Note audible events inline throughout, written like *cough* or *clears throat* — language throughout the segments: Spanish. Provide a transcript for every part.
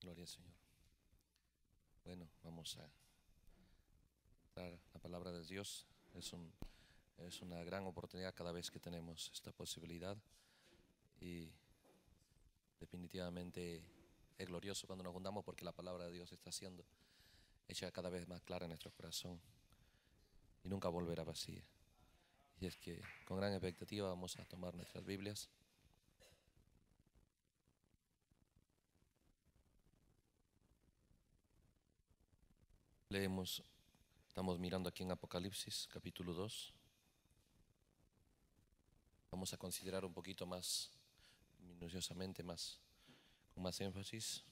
Gloria al Señor. Bueno, vamos a dar la palabra de Dios. Es, una gran oportunidad cada vez que tenemos esta posibilidad. Y definitivamente es glorioso cuando nos juntamos porque la palabra de Dios está siendo hecha cada vez más clara en nuestro corazón y nunca volverá vacía. Y es que con gran expectativa vamos a tomar nuestras Biblias. Leemos, estamos mirando aquí en Apocalipsis, capítulo 2. Vamos a considerar un poquito más minuciosamente, más, con más énfasis,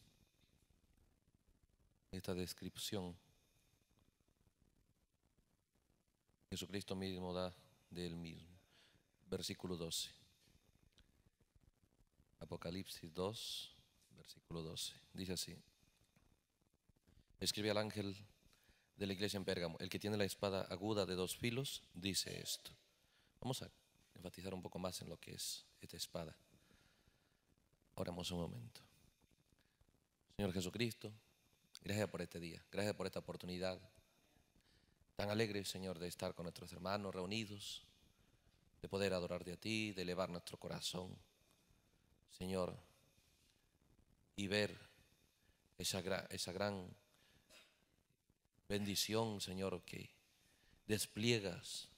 esta descripción. Jesucristo mismo da de él mismo. Versículo 12. Apocalipsis 2, versículo 12. Dice así. Escribe al ángel de la iglesia en Pérgamo, el que tiene la espada aguda de dos filos, dice esto. Vamos a enfatizar un poco más en lo que es esta espada. Oramos un momento. Señor Jesucristo, gracias por este día, gracias por esta oportunidad. Tan alegre, Señor, de estar con nuestros hermanos reunidos, de poder adorarte a ti, de elevar nuestro corazón, Señor, y ver esa, esa gran bendición, Señor, que despliegas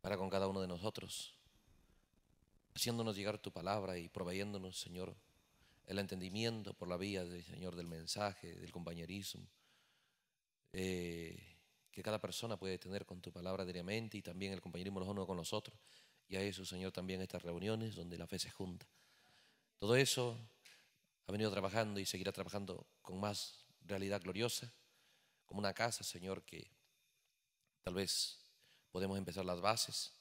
para con cada uno de nosotros, haciéndonos llegar tu palabra y proveyéndonos, Señor, el entendimiento por la vía, del Señor, del mensaje, del compañerismo, eh, que cada persona puede tener con tu palabra diariamente y también el compañerismo los unos con los otros. Y a eso, Señor, también estas reuniones donde la fe se junta. Todo eso ha venido trabajando y seguirá trabajando con más realidad gloriosa como una casa, Señor, que tal vez podemos empezar las bases,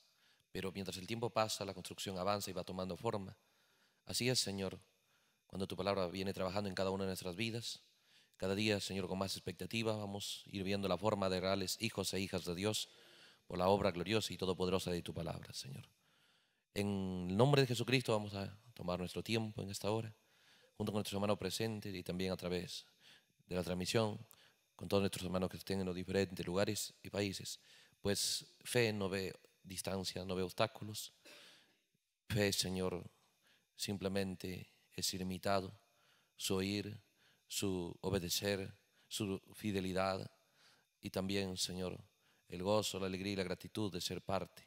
pero mientras el tiempo pasa, la construcción avanza y va tomando forma. Así es, Señor, cuando tu palabra viene trabajando en cada una de nuestras vidas. Cada día, Señor, con más expectativa, vamos a ir viendo la forma de reales hijos e hijas de Dios por la obra gloriosa y todopoderosa de tu palabra, Señor. En el nombre de Jesucristo vamos a tomar nuestro tiempo en esta hora, junto con nuestros hermanos presente y también a través de la transmisión con todos nuestros hermanos que estén en los diferentes lugares y países, pues fe no ve distancia, no ve obstáculos. Fe, Señor, simplemente es ilimitado, su oír, su obedecer, su fidelidad y también, Señor, el gozo, la alegría y la gratitud de ser parte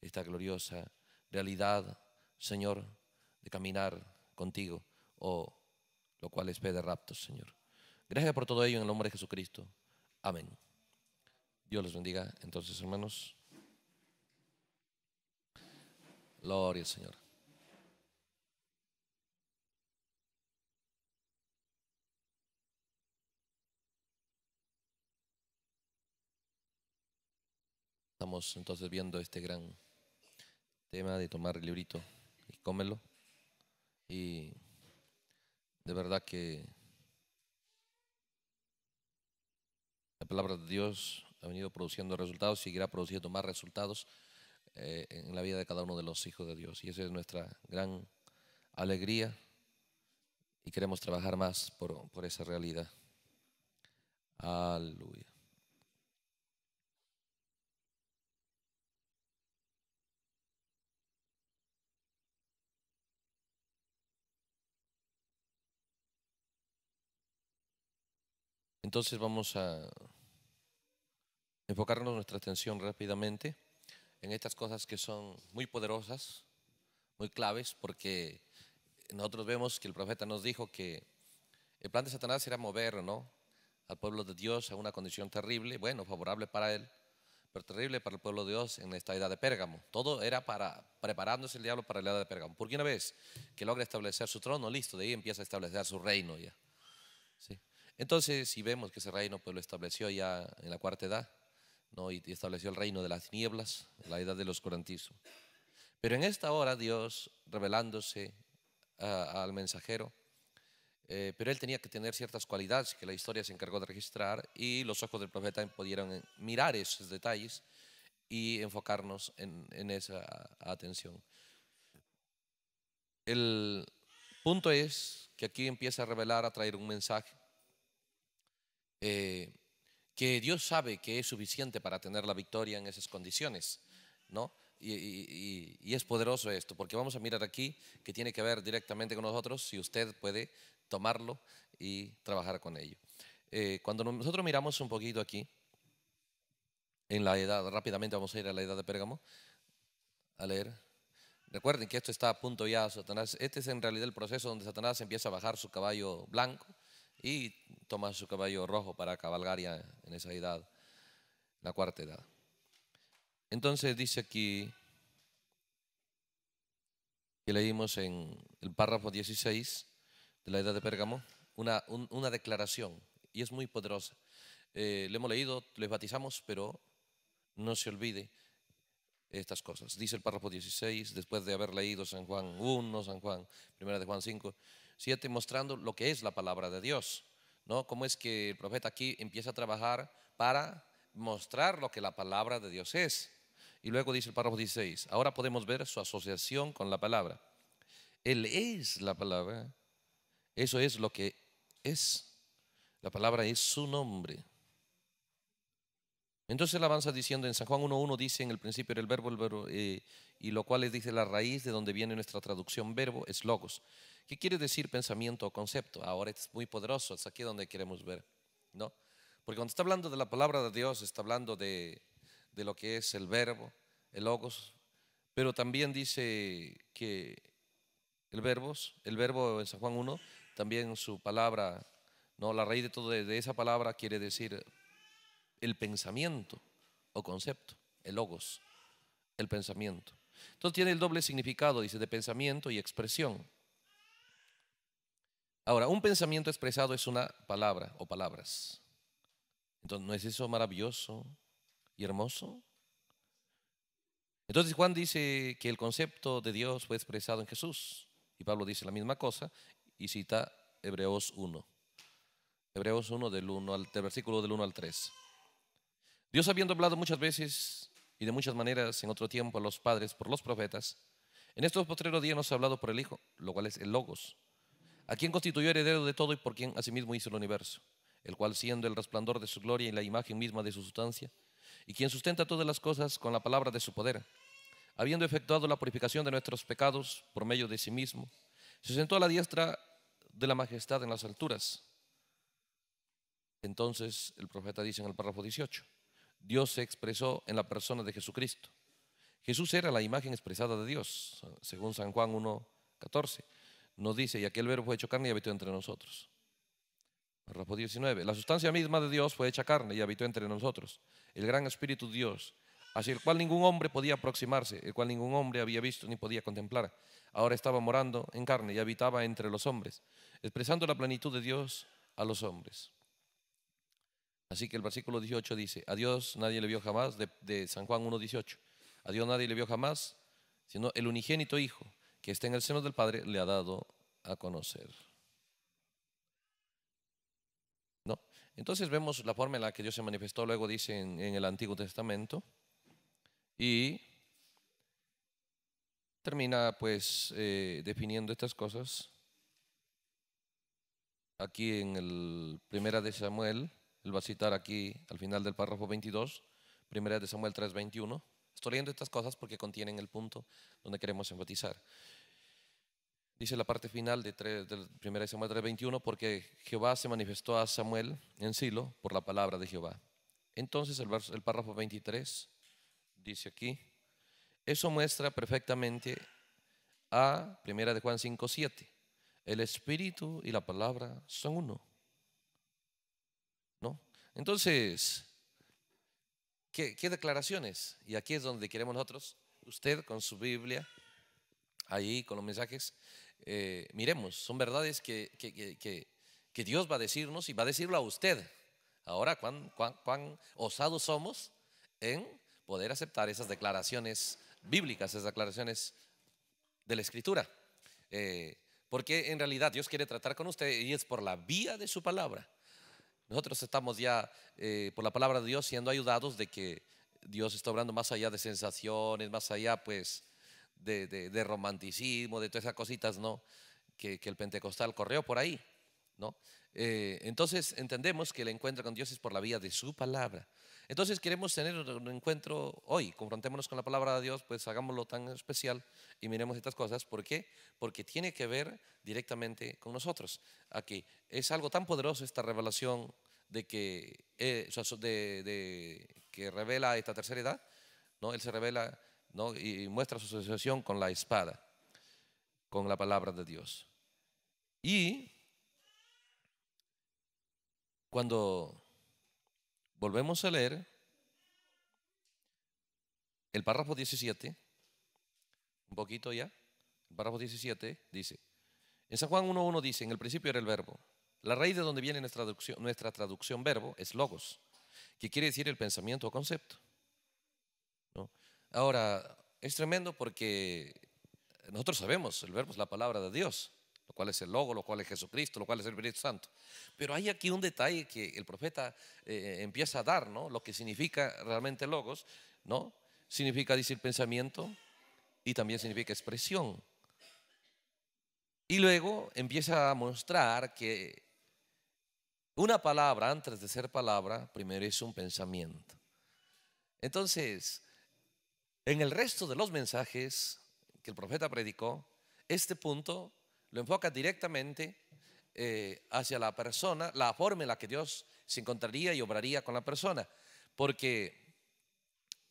de esta gloriosa realidad, Señor, de caminar contigo, o oh, lo cual es fe de rapto, Señor. Gracias por todo ello en el nombre de Jesucristo. Amén. Dios los bendiga. Entonces, hermanos. Gloria al Señor. Estamos entonces viendo este gran tema de tomar el librito y cómelo. Y de verdad que palabra de Dios ha venido produciendo resultados, Y seguirá produciendo más resultados eh, en la vida de cada uno de los hijos de Dios. Y esa es nuestra gran alegría y queremos trabajar más por, por esa realidad. Aleluya. Entonces vamos a enfocarnos nuestra atención rápidamente en estas cosas que son muy poderosas, muy claves, porque nosotros vemos que el profeta nos dijo que el plan de Satanás era mover ¿no? al pueblo de Dios a una condición terrible, bueno, favorable para él, pero terrible para el pueblo de Dios en esta edad de Pérgamo. Todo era para preparándose el diablo para la edad de Pérgamo, porque una vez que logra establecer su trono, listo, de ahí empieza a establecer su reino ya. Entonces, si vemos que ese reino pues, lo estableció ya en la cuarta edad, ¿no? y estableció el reino de las nieblas, la edad del oscurantismo. Pero en esta hora Dios, revelándose ah, al mensajero, eh, pero él tenía que tener ciertas cualidades que la historia se encargó de registrar y los ojos del profeta pudieron eh, mirar esos detalles y enfocarnos en, esa atención. El punto es que aquí empieza a revelar, a traer un mensaje. Eh, que Dios sabe que es suficiente para tener la victoria en esas condiciones, ¿no? Y, es poderoso esto, porque vamos a mirar aquí que tiene que ver directamente con nosotros si usted puede tomarlo y trabajar con ello. Eh, cuando nosotros miramos un poquito aquí, en la edad, rápidamente vamos a ir a la edad de Pérgamo a leer. Recuerden que esto está a punto ya, Satanás. Este es en realidad el proceso donde Satanás empieza a bajar su caballo blanco y toma su caballo rojo para cabalgar en esa edad, la cuarta edad. Entonces dice aquí, que leímos en el párrafo 16 de la edad de Pérgamo, una, declaración, y es muy poderosa. Eh, le hemos leído, les batizamos, pero no se olvide estas cosas. Dice el párrafo 16, después de haber leído San Juan 1, San Juan, primera de Juan 5, 7 mostrando lo que es la palabra de Dios, ¿no? Cómo es que el profeta aquí empieza a trabajar para mostrar lo que la palabra de Dios es. Y luego dice el párrafo 16, ahora podemos ver su asociación con la palabra. Él es la palabra, eso es lo que es. La palabra es su nombre. Entonces él avanza diciendo en San Juan 1.1 dice en el principio el verbo, eh, y lo cual es dice la raíz de donde viene nuestra traducción verbo es logos. ¿Qué quiere decir pensamiento o concepto? Ahora es muy poderoso, es aquí donde queremos ver, ¿no? Porque cuando está hablando de la palabra de Dios, está hablando de, lo que es el verbo, el logos, pero también dice que el verbo, el verbo en San Juan 1, también su palabra, no, la raíz de todo de esa palabra quiere decir el pensamiento o concepto, el logos, el pensamiento. Entonces tiene el doble significado, dice, de pensamiento y expresión. Ahora, un pensamiento expresado es una palabra o palabras. Entonces, ¿no es eso maravilloso y hermoso? Entonces Juan dice que el concepto de Dios fue expresado en Jesús. Y Pablo dice la misma cosa y cita Hebreos 1. Hebreos 1 del, 1 al, versículo del 1 al 3. Dios habiendo hablado muchas veces y de muchas maneras en otro tiempo a los padres por los profetas, en estos postreros días nos ha hablado por el Hijo, lo cual es el Logos, a quien constituyó heredero de todo y por quien asimismo hizo el universo, el cual siendo el resplandor de su gloria y la imagen misma de su sustancia, y quien sustenta todas las cosas con la palabra de su poder, habiendo efectuado la purificación de nuestros pecados por medio de sí mismo, se sentó a la diestra de la majestad en las alturas. Entonces el profeta dice en el párrafo 18, Dios se expresó en la persona de Jesucristo. Jesús era la imagen expresada de Dios, según San Juan 1.14 nos dice, y aquel verbo fue hecho carne y habitó entre nosotros. Párrafo 19. La sustancia misma de Dios fue hecha carne y habitó entre nosotros. El gran Espíritu Dios, hacia el cual ningún hombre podía aproximarse, el cual ningún hombre había visto ni podía contemplar. Ahora estaba morando en carne y habitaba entre los hombres, expresando la plenitud de Dios a los hombres. Así que el versículo 18 dice, a Dios nadie le vio jamás, de, de San Juan 1.18, a Dios nadie le vio jamás, sino el unigénito Hijo, que está en el seno del Padre le ha dado a conocer. Entonces vemos la forma en la que Dios se manifestó, luego dice en, el Antiguo Testamento, y termina pues eh, definiendo estas cosas aquí en el Primera de Samuel, él va a citar aquí al final del párrafo 22, Primera de Samuel 3:21. Estoy leyendo estas cosas porque contienen el punto donde queremos enfatizar dice la parte final de 3, del 1 Samuel 3:21, porque Jehová se manifestó a Samuel en Silo por la palabra de Jehová. Entonces el, párrafo 23 dice aquí, eso muestra perfectamente a 1 de Juan 5:7, el espíritu y la palabra son uno. ¿No? Entonces, ¿qué, qué declaraciones? Y aquí es donde queremos nosotros, usted con su Biblia, ahí con los mensajes, eh, miremos, son verdades que, que, Dios va a decirnos y va a decirlo a usted. Ahora, ¿cuán, cuán, cuán osados somos en poder aceptar esas declaraciones bíblicas, esas declaraciones de la Escritura. Eh, porque en realidad Dios quiere tratar con usted y es por la vía de su palabra. Nosotros estamos ya eh, por la palabra de Dios siendo ayudados de que Dios está hablando más allá de sensaciones, más allá pues de, romanticismo, de todas esas cositas, ¿no? Que, el pentecostal corrió por ahí, ¿no? Eh, entonces entendemos que el encuentro con Dios es por la vía de su palabra. Entonces queremos tener un encuentro hoy, confrontémonos con la palabra de Dios, pues hagámoslo tan especial y miremos estas cosas. ¿Por qué? Porque tiene que ver directamente con nosotros. Aquí es algo tan poderoso esta revelación de que, eh, de, de, que revela esta tercera edad, ¿no? Él se revela y muestra su asociación con la espada, con la palabra de Dios. Y cuando volvemos a leer el párrafo 17, un poquito ya, el párrafo 17 dice, en San Juan 1.1 dice, en el principio era el verbo. La raíz de donde viene nuestra traducción verbo es logos, que quiere decir el pensamiento o concepto. Ahora, es tremendo porque nosotros sabemos, el verbo es la palabra de Dios, lo cual es el logo, lo cual es Jesucristo, lo cual es el Espíritu Santo. Pero hay aquí un detalle que el profeta eh, empieza a dar, ¿no? Lo que significa realmente logos, ¿no? Significa decir pensamiento y también significa expresión. Y luego empieza a mostrar que una palabra, antes de ser palabra, primero es un pensamiento. Entonces, en el resto de los mensajes que el profeta predicó, este punto lo enfoca directamente eh, hacia la persona, la forma en la que Dios se encontraría y obraría con la persona, porque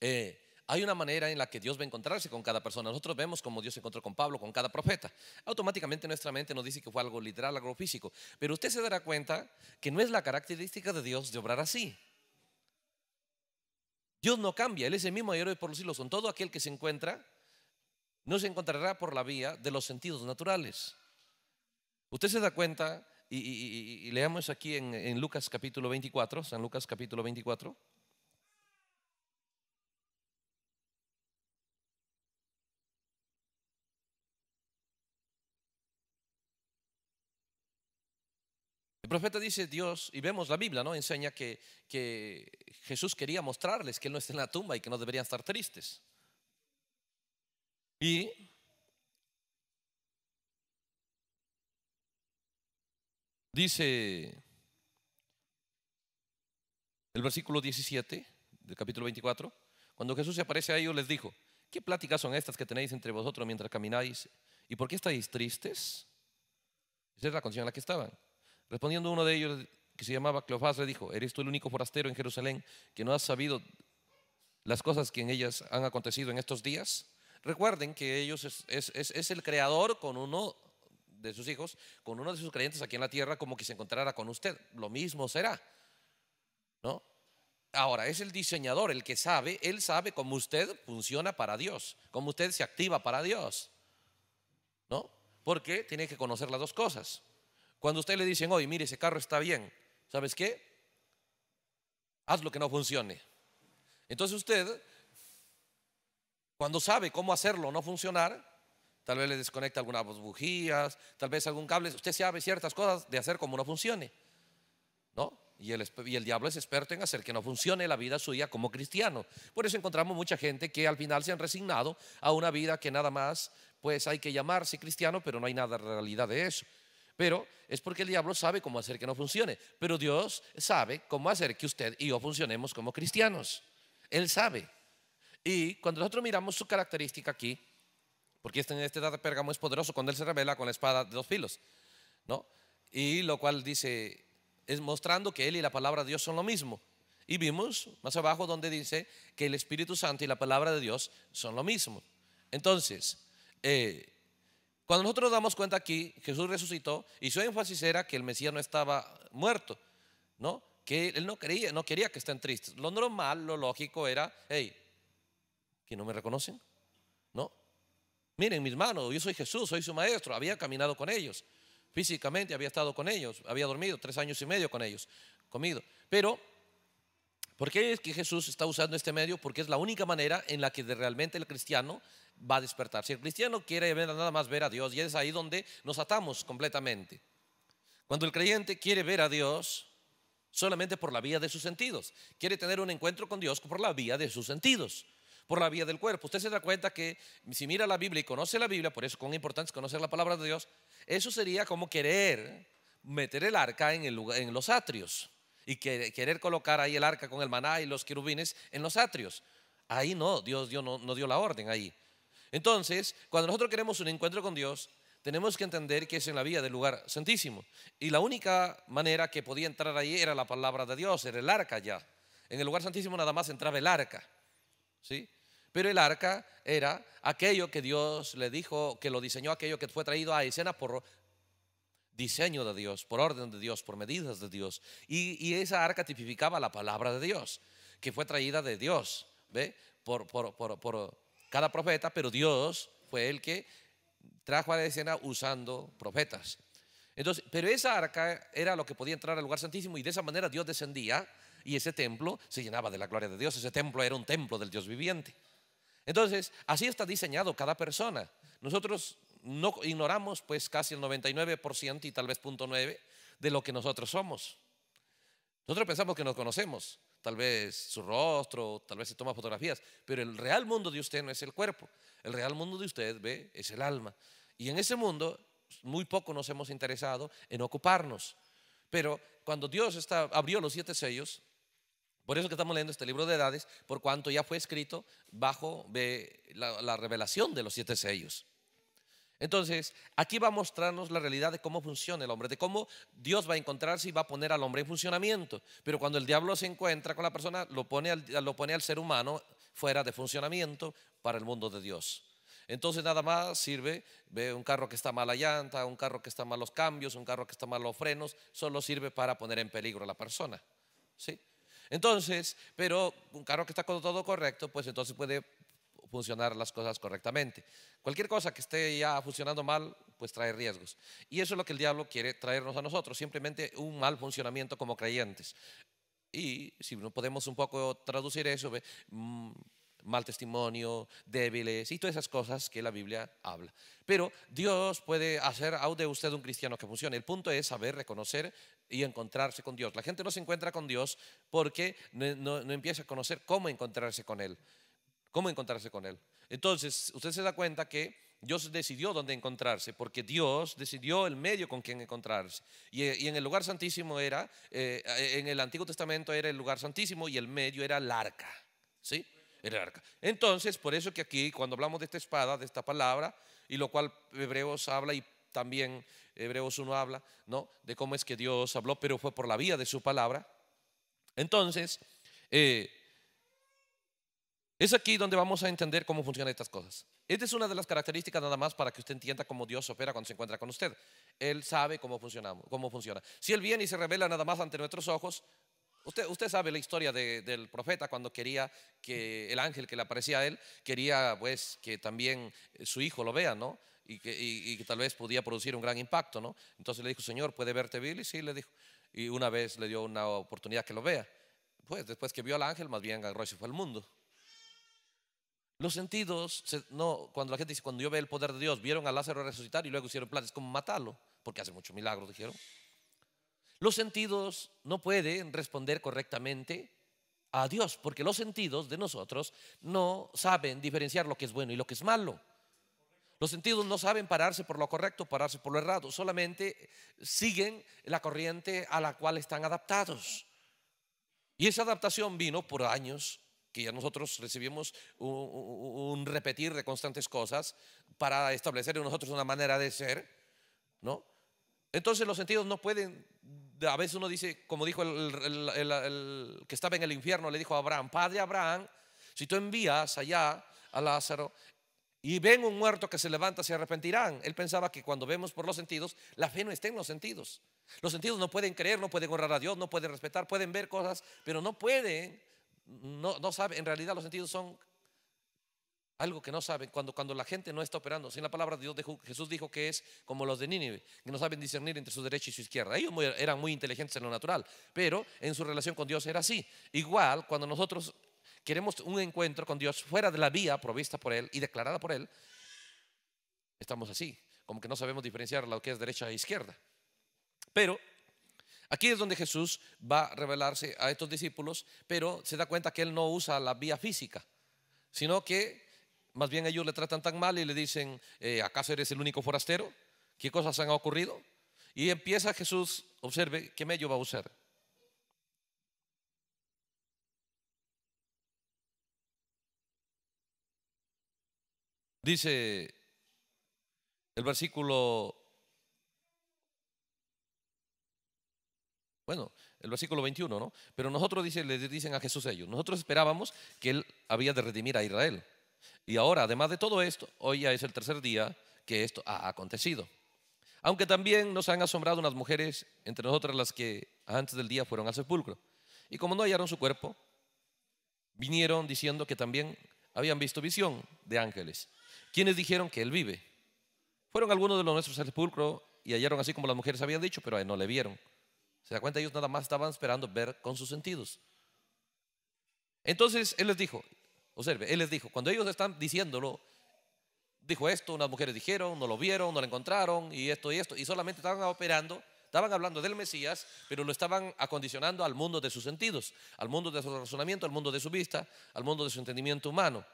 eh, hay una manera en la que Dios va a encontrarse con cada persona. Nosotros vemos cómo Dios se encontró con Pablo, con cada profeta. Automáticamente nuestra mente nos dice que fue algo literal, algo físico. Pero usted se dará cuenta que no es la característica de Dios de obrar así. Dios no cambia, Él es el mismo ayer y por los siglos. son todo aquel que se encuentra, no se encontrará por la vía de los sentidos naturales. Usted se da cuenta, y, leamos aquí en Lucas capítulo 24, San Lucas capítulo 24. El profeta dice Dios, y vemos la Biblia, ¿no? Enseña que, que Jesús quería mostrarles que Él no está en la tumba y que no deberían estar tristes. Y dice el versículo 17 del capítulo 24, cuando Jesús se aparece a ellos les dijo, ¿qué pláticas son estas que tenéis entre vosotros mientras camináis? ¿Y por qué estáis tristes? Esa es la condición en la que estaban. Respondiendo uno de ellos, que se llamaba Cleofás, le dijo, ¿eres tú el único forastero en Jerusalén que no has sabido las cosas que en ellas han acontecido en estos días? Recuerden que ellos es, el creador con uno de sus hijos, con uno de sus creyentes aquí en la tierra, como que se encontrara con usted. Lo mismo será. ¿No? Ahora, es el diseñador el que sabe, él sabe cómo usted funciona para Dios, cómo usted se activa para Dios. ¿No? Porque tiene que conocer las dos cosas. Cuando usted le dicen, oye, mire, ese carro está bien, ¿sabes qué? Haz lo que no funcione. Entonces usted, cuando sabe cómo hacerlo no funcionar, tal vez le desconecta algunas bujías, tal vez algún cable, usted sabe ciertas cosas de hacer como no funcione, ¿no? Y el, y el, diablo es experto en hacer que no funcione la vida suya como cristiano. Por eso encontramos mucha gente que al final se han resignado a una vida que nada más, pues hay que llamarse cristiano, pero no hay nada de realidad de eso. Pero es porque el diablo sabe cómo hacer que no funcione. Pero Dios sabe cómo hacer que usted y yo funcionemos como cristianos. Él sabe. Y cuando nosotros miramos su característica aquí, porque este, este de Pérgamo es poderoso cuando él se revela con la espada de dos filos, ¿no? Y lo cual dice, es mostrando que él y la palabra de Dios son lo mismo. Y vimos más abajo donde dice que el Espíritu Santo y la palabra de Dios son lo mismo. Entonces, eh, cuando nosotros damos cuenta aquí, Jesús resucitó y su énfasis era que el Mesías no estaba muerto, ¿no? Que él no quería, no quería que estén tristes. Lo normal, lo lógico era, hey, que no me reconocen, ¿no? Miren mis manos, yo soy Jesús, soy su maestro, había caminado con ellos, físicamente había estado con ellos, había dormido tres años y medio con ellos, comido. Pero ¿Por qué es que Jesús está usando este medio? Porque es la única manera en la que realmente el cristiano va a despertar. Si el cristiano quiere ver, nada más ver a Dios, y es ahí donde nos atamos completamente. Cuando el creyente quiere ver a Dios solamente por la vía de sus sentidos, quiere tener un encuentro con Dios por la vía de sus sentidos, por la vía del cuerpo. Usted se da cuenta que si mira la Biblia y conoce la Biblia, por eso con importancia conocer la palabra de Dios, eso sería como querer meter el arca en los atrios y querer colocar ahí el arca con el maná y los querubines en los atrios. Ahí no, Dios, no, dio la orden ahí. Entonces, cuando nosotros queremos un encuentro con Dios, tenemos que entender que es en la vía del lugar santísimo. Y la única manera que podía entrar ahí era la palabra de Dios, era el arca ya. En el lugar santísimo nada más entraba el arca. ¿Sí? Pero el arca era aquello que Dios le dijo, que lo diseñó, aquello que fue traído a escena por diseño de Dios, por orden de Dios, por medidas de Dios. Y, esa arca tipificaba la palabra de Dios, que fue traída de Dios, ¿ve? Por, por cada profeta, pero Dios fue el que trajo a la escena usando profetas. Entonces, pero esa arca era lo que podía entrar al lugar santísimo y de esa manera Dios descendía y ese templo se llenaba de la gloria de Dios. Ese templo era un templo del Dios viviente. Entonces, así está diseñado cada persona. Nosotros no ignoramos pues casi el 99% y tal vez punto 9 de lo que nosotros somos. Nosotros pensamos que nos conocemos, tal vez su rostro, tal vez se toma fotografías, pero el real mundo de usted no es el cuerpo, el real mundo de usted ve es el alma. Y en ese mundo muy poco nos hemos interesado en ocuparnos. Pero cuando Dios está, abrió los siete sellos, por eso que estamos leyendo este libro de edades, por cuanto ya fue escrito bajo la revelación de los siete sellos. Entonces, aquí va a mostrarnos la realidad de cómo funciona el hombre, de cómo Dios va a encontrarse y va a poner al hombre en funcionamiento. Pero cuando el diablo se encuentra con la persona, lo pone al, lo pone al ser humano fuera de funcionamiento para el mundo de Dios. Entonces nada más sirve, ve un carro que está mal la llanta, un carro que está mal los cambios, un carro que está mal los frenos, solo sirve para poner en peligro a la persona. ¿sí? Entonces, pero un carro que está con todo correcto, pues entonces puede funcionar las cosas correctamente. Cualquier cosa que esté ya funcionando mal, pues trae riesgos. Y eso es lo que el diablo quiere traernos a nosotros, simplemente un mal funcionamiento como creyentes. Y si no podemos un poco traducir eso, mm, mal testimonio, débiles y todas esas cosas que la Biblia habla. Pero Dios puede hacer aún usted un cristiano que funcione. El punto es saber reconocer y encontrarse con Dios. La gente no se encuentra con Dios porque no empieza a conocer cómo encontrarse con Él. ¿Cómo encontrarse con Él? Entonces, usted se da cuenta que Dios decidió dónde encontrarse, porque Dios decidió el medio con quien encontrarse. Y, en el lugar santísimo era, eh, en el Antiguo Testamento era el lugar santísimo y el medio era el arca. ¿Sí? Era el arca. Entonces, por eso que aquí, cuando hablamos de esta espada, de esta palabra, y lo cual Hebreos habla y también Hebreos 1 habla, ¿no? De cómo es que Dios habló, pero fue por la vía de su palabra. Entonces, eh, es aquí donde vamos a entender cómo funcionan estas cosas. Esta es una de las características nada más para que usted entienda cómo Dios opera cuando se encuentra con usted. Él sabe cómo, funcionamos, cómo funciona. Si Él viene y se revela nada más ante nuestros ojos, usted, usted sabe la historia del profeta cuando quería que el ángel que le aparecía a él, quería pues que también su hijo lo vea, ¿no? Y que, tal vez podía producir un gran impacto, ¿no? Entonces le dijo, Señor, ¿puede verte Bill? Y sí, le dijo. Y una vez le dio una oportunidad que lo vea. Pues después que vio al ángel, más bien agarró y se fue al mundo. Los sentidos, no, cuando la gente dice, cuando yo ve el poder de Dios, vieron a Lázaro resucitar y luego hicieron planes como matarlo, porque hace muchos milagros, dijeron. Los sentidos no pueden responder correctamente a Dios, porque los sentidos de nosotros no saben diferenciar lo que es bueno y lo que es malo. Los sentidos no saben pararse por lo correcto, pararse por lo errado, solamente siguen la corriente a la cual están adaptados. Y esa adaptación vino por años que ya nosotros recibimos un, repetir de constantes cosas para establecer en nosotros una manera de ser, ¿no? Entonces los sentidos no pueden, a veces uno dice, como dijo el, que estaba en el infierno, le dijo a Abraham, Padre Abraham, si tú envías allá a Lázaro y ven un muerto que se levanta, se arrepentirán. Él pensaba que cuando vemos por los sentidos, la fe no está en los sentidos. Los sentidos no pueden creer, no pueden honrar a Dios, no pueden respetar, pueden ver cosas, pero no pueden no, sabe, en realidad los sentidos son algo que no saben, cuando, cuando la gente no está operando, sin la palabra de Dios, Jesús dijo que es como los de Nínive, que no saben discernir entre su derecha y su izquierda. Ellos eran muy inteligentes en lo natural, pero en su relación con Dios era así. Igual, cuando nosotros queremos un encuentro con Dios fuera de la vía provista por Él y declarada por Él, estamos así, como que no sabemos diferenciar lo que es derecha e izquierda. Pero Aquí es donde Jesús va a revelarse a estos discípulos, pero se da cuenta que él no usa la vía física, sino que más bien ellos le tratan tan mal y le dicen, eh, ¿acaso eres el único forastero? ¿Qué cosas han ocurrido? Y empieza Jesús, observe qué medio va a usar. Dice el versículo Bueno, el versículo 21, ¿no? Pero nosotros dice, le dicen a Jesús ellos, nosotros esperábamos que él había de redimir a Israel. Y ahora, además de todo esto, hoy ya es el tercer día que esto ha acontecido. Aunque también nos han asombrado unas mujeres, entre nosotras las que antes del día fueron al sepulcro. Y como no hallaron su cuerpo, vinieron diciendo que también habían visto visión de ángeles, quienes dijeron que él vive. Fueron algunos de los nuestros al sepulcro y hallaron así como las mujeres habían dicho, pero no le vieron. ¿Se da cuenta? Ellos nada más estaban esperando ver con sus sentidos. Entonces Él les dijo, observe, Él les dijo, cuando ellos están diciéndolo, dijo esto, unas mujeres dijeron, no lo vieron, no lo encontraron, y esto y esto, y solamente estaban operando, estaban hablando del Mesías, pero lo estaban acondicionando al mundo de sus sentidos, al mundo de su razonamiento, al mundo de su vista, al mundo de su entendimiento humano.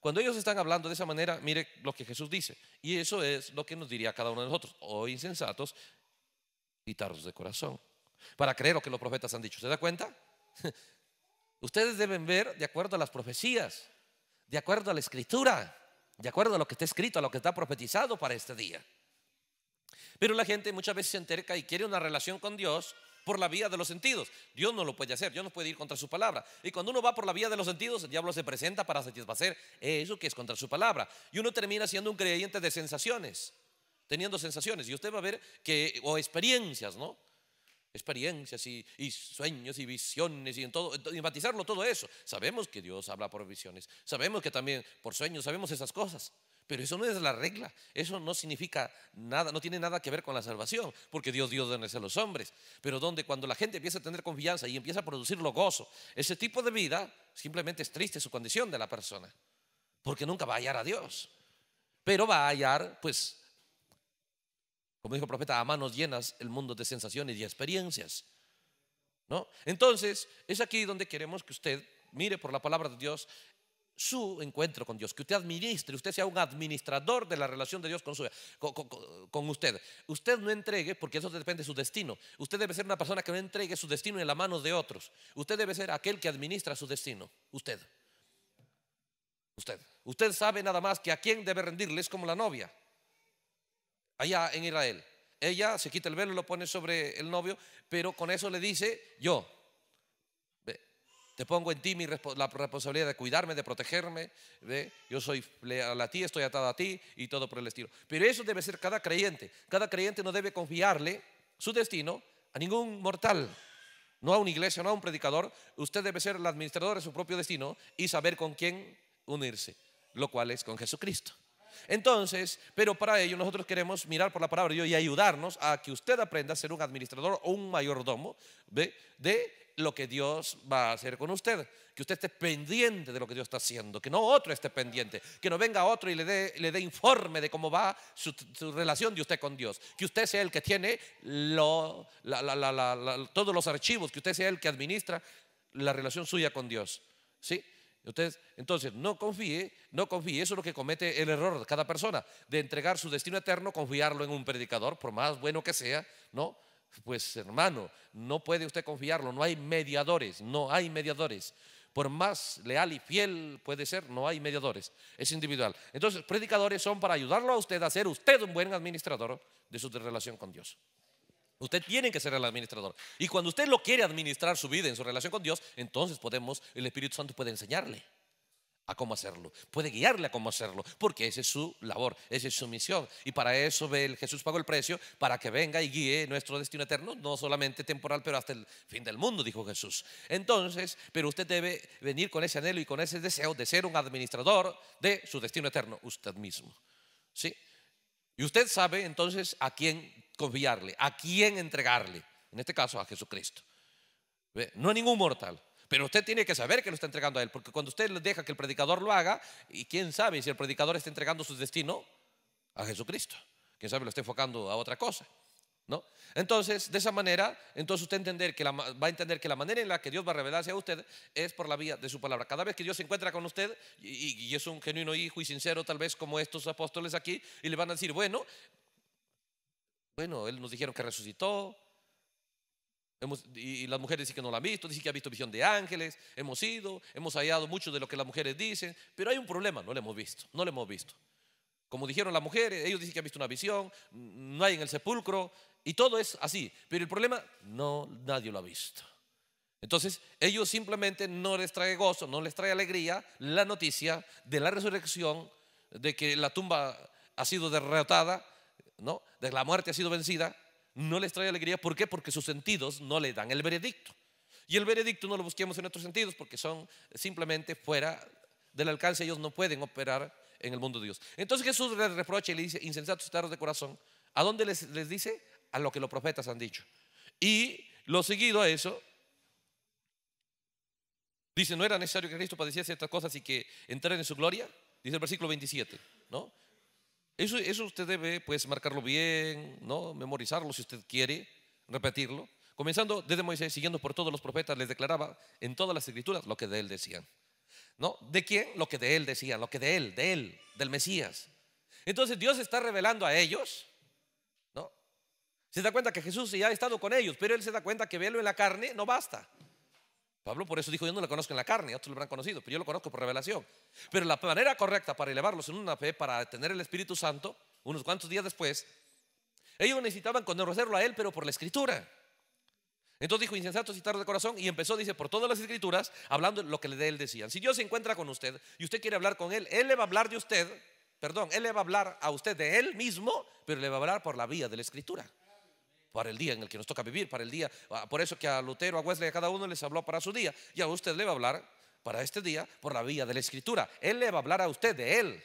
Cuando ellos están hablando de esa manera, mire lo que Jesús dice. Y eso es lo que nos diría cada uno de nosotros, o oh insensatos y tardos de corazón para creer lo que los profetas han dicho. ¿Se da cuenta? *laughs* Ustedes deben ver de acuerdo a las profecías, de acuerdo a la escritura, de acuerdo a lo que está escrito, a lo que está profetizado para este día. Pero la gente muchas veces se enterca y quiere una relación con Dios por la vía de los sentidos. Dios no lo puede hacer, Dios no puede ir contra su palabra. Y cuando uno va por la vía de los sentidos, el diablo se presenta para satisfacer eso que es contra su palabra. Y uno termina siendo un creyente de sensaciones, teniendo sensaciones. Y usted va a ver que, o experiencias, ¿no? experiencias y, sueños y visiones y en todo, enfatizarlo todo eso. Sabemos que Dios habla por visiones, sabemos que también por sueños, sabemos esas cosas. Pero eso no es la regla, eso no significa nada, no tiene nada que ver con la salvación, porque Dios dio dones a los hombres. Pero donde cuando la gente empieza a tener confianza y empieza a producir lo gozo, ese tipo de vida simplemente es triste su condición de la persona, porque nunca va a hallar a Dios, pero va a hallar pues como dijo el profeta, a manos llenas el mundo de sensaciones y experiencias. ¿No? Entonces, es aquí donde queremos que usted mire por la palabra de Dios su encuentro con Dios, que usted administre, usted sea un administrador de la relación de Dios con, usted. Usted no entregue, porque eso depende de su destino. Usted debe ser una persona que no entregue su destino en la mano de otros. Usted debe ser aquel que administra su destino. Usted. Usted. Usted sabe nada más que a quién debe rendirle, es como la novia allá en Israel. Ella se quita el velo, y lo pone sobre el novio, pero con eso le dice, yo, te pongo en ti mi, la responsabilidad de cuidarme, de protegerme. Yo soy leal a ti, estoy atado a ti y todo por el estilo. Pero eso debe ser cada creyente. Cada creyente no debe confiarle su destino a ningún mortal, no a una iglesia, no a un predicador. Usted debe ser el administrador de su propio destino y saber con quién unirse, lo cual es con Jesucristo. Entonces, pero para ello nosotros queremos mirar por la palabra de Dios y ayudarnos a que usted aprenda a ser un administrador o un mayordomo de, lo que Dios va a hacer con usted. Que usted esté pendiente de lo que Dios está haciendo. Que no otro esté pendiente. Que no venga otro y le dé, informe de cómo va su, relación de usted con Dios. Que usted sea el que tiene todos los archivos. Que usted sea el que administra la relación suya con Dios. ¿Sí? Entonces, entonces, no confíe, no confíe. Eso es lo que comete el error de cada persona, de entregar su destino eterno, confiarlo en un predicador, por más bueno que sea, ¿no? Pues hermano, no puede usted confiarlo, no hay mediadores, no hay mediadores. Por más leal y fiel puede ser, no hay mediadores, es individual. Entonces, predicadores son para ayudarlo a usted a ser usted un buen administrador de su relación con Dios. Usted tiene que ser el administrador. Y cuando usted lo quiere administrar su vida en su relación con Dios, entonces podemos, el Espíritu Santo puede enseñarle a cómo hacerlo, puede guiarle a cómo hacerlo, porque esa es su labor, esa es su misión. Y para eso el Jesús pagó el precio, para que venga y guíe nuestro destino eterno, no solamente temporal, pero hasta el fin del mundo, dijo Jesús. Entonces, pero usted debe venir con ese anhelo y con ese deseo de ser un administrador de su destino eterno, usted mismo. ¿Sí? Y usted sabe entonces a quién confiarle, a quién entregarle, en este caso a Jesucristo. No a ningún mortal, pero usted tiene que saber que lo está entregando a él, porque cuando usted deja que el predicador lo haga, y quién sabe si el predicador está entregando su destino a Jesucristo, quién sabe lo está enfocando a otra cosa. Entonces, de esa manera, entonces usted entender que va a entender que la manera en la que Dios va a revelarse a usted es por la vía de su palabra. Cada vez que Dios se encuentra con usted, y, es un genuino hijo y sincero, tal vez como estos apóstoles aquí, y le van a decir, bueno, bueno, él nos dijeron que resucitó, y, las mujeres dicen que no la han visto, dicen que ha visto visión de ángeles, hemos ido, hemos hallado mucho de lo que las mujeres dicen, pero hay un problema, no lo hemos visto, no lo hemos visto. Como dijeron las mujeres, ellos dicen que ha visto una visión, no hay en el sepulcro, y todo es así. Pero el problema, no, nadie lo ha visto. Entonces, ellos simplemente no les trae gozo, no les trae alegría la noticia de la resurrección, de que la tumba ha sido derrotada, ¿no? de que la muerte ha sido vencida. No les trae alegría. ¿Por qué? Porque sus sentidos no le dan el veredicto. Y el veredicto no lo busquemos en otros sentidos porque son simplemente fuera del alcance. Ellos no pueden operar en el mundo de Dios. Entonces Jesús les reprocha y le dice, insensatos y de corazón. ¿A dónde les dice? a lo que los profetas han dicho. Y lo seguido a eso, dice, no era necesario que Cristo padeciese estas cosas y que entrara en su gloria, dice el versículo 27, ¿no? Eso, eso usted debe pues marcarlo bien, ¿no? Memorizarlo si usted quiere, repetirlo. Comenzando desde Moisés, siguiendo por todos los profetas, les declaraba en todas las escrituras lo que de él decían. ¿No? ¿De quién? Lo que de él decían, lo que de él, de él, del Mesías. Entonces Dios está revelando a ellos se da cuenta que Jesús ya ha estado con ellos, pero él se da cuenta que verlo en la carne no basta. Pablo por eso dijo, yo no lo conozco en la carne, otros lo habrán conocido, pero yo lo conozco por revelación. Pero la manera correcta para elevarlos en una fe, para tener el Espíritu Santo, unos cuantos días después, ellos necesitaban conocerlo a él, pero por la escritura. Entonces dijo, insensato y de corazón, y empezó, dice, por todas las escrituras, hablando lo que de él decían. Si Dios se encuentra con usted y usted quiere hablar con él, él le va a hablar de usted, perdón, él le va a hablar a usted de él mismo, pero le va a hablar por la vía de la escritura para el día en el que nos toca vivir, para el día. Ah, por eso que a Lutero, a Wesley, a cada uno les habló para su día. Y a usted le va a hablar para este día por la vía de la escritura. Él le va a hablar a usted de él.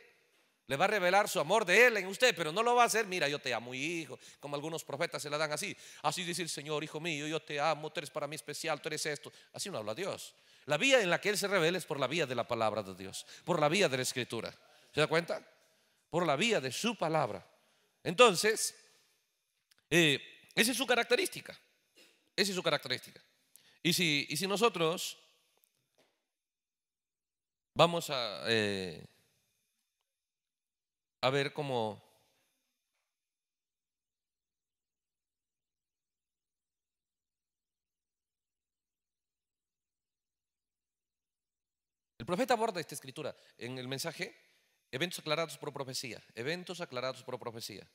Le va a revelar su amor de él en usted, pero no lo va a hacer, mira, yo te amo, hijo, como algunos profetas se la dan así. Así dice el Señor, hijo mío, yo te amo, tú eres para mí especial, tú eres esto. Así no habla Dios. La vía en la que él se revela es por la vía de la palabra de Dios, por la vía de la escritura. ¿Se da cuenta? Por la vía de su palabra. Entonces, eh, esa es su característica. Esa es su característica. Y si, y si nosotros vamos a, eh, a ver cómo... El profeta aborda esta escritura en el mensaje, eventos aclarados por profecía, eventos aclarados por profecía.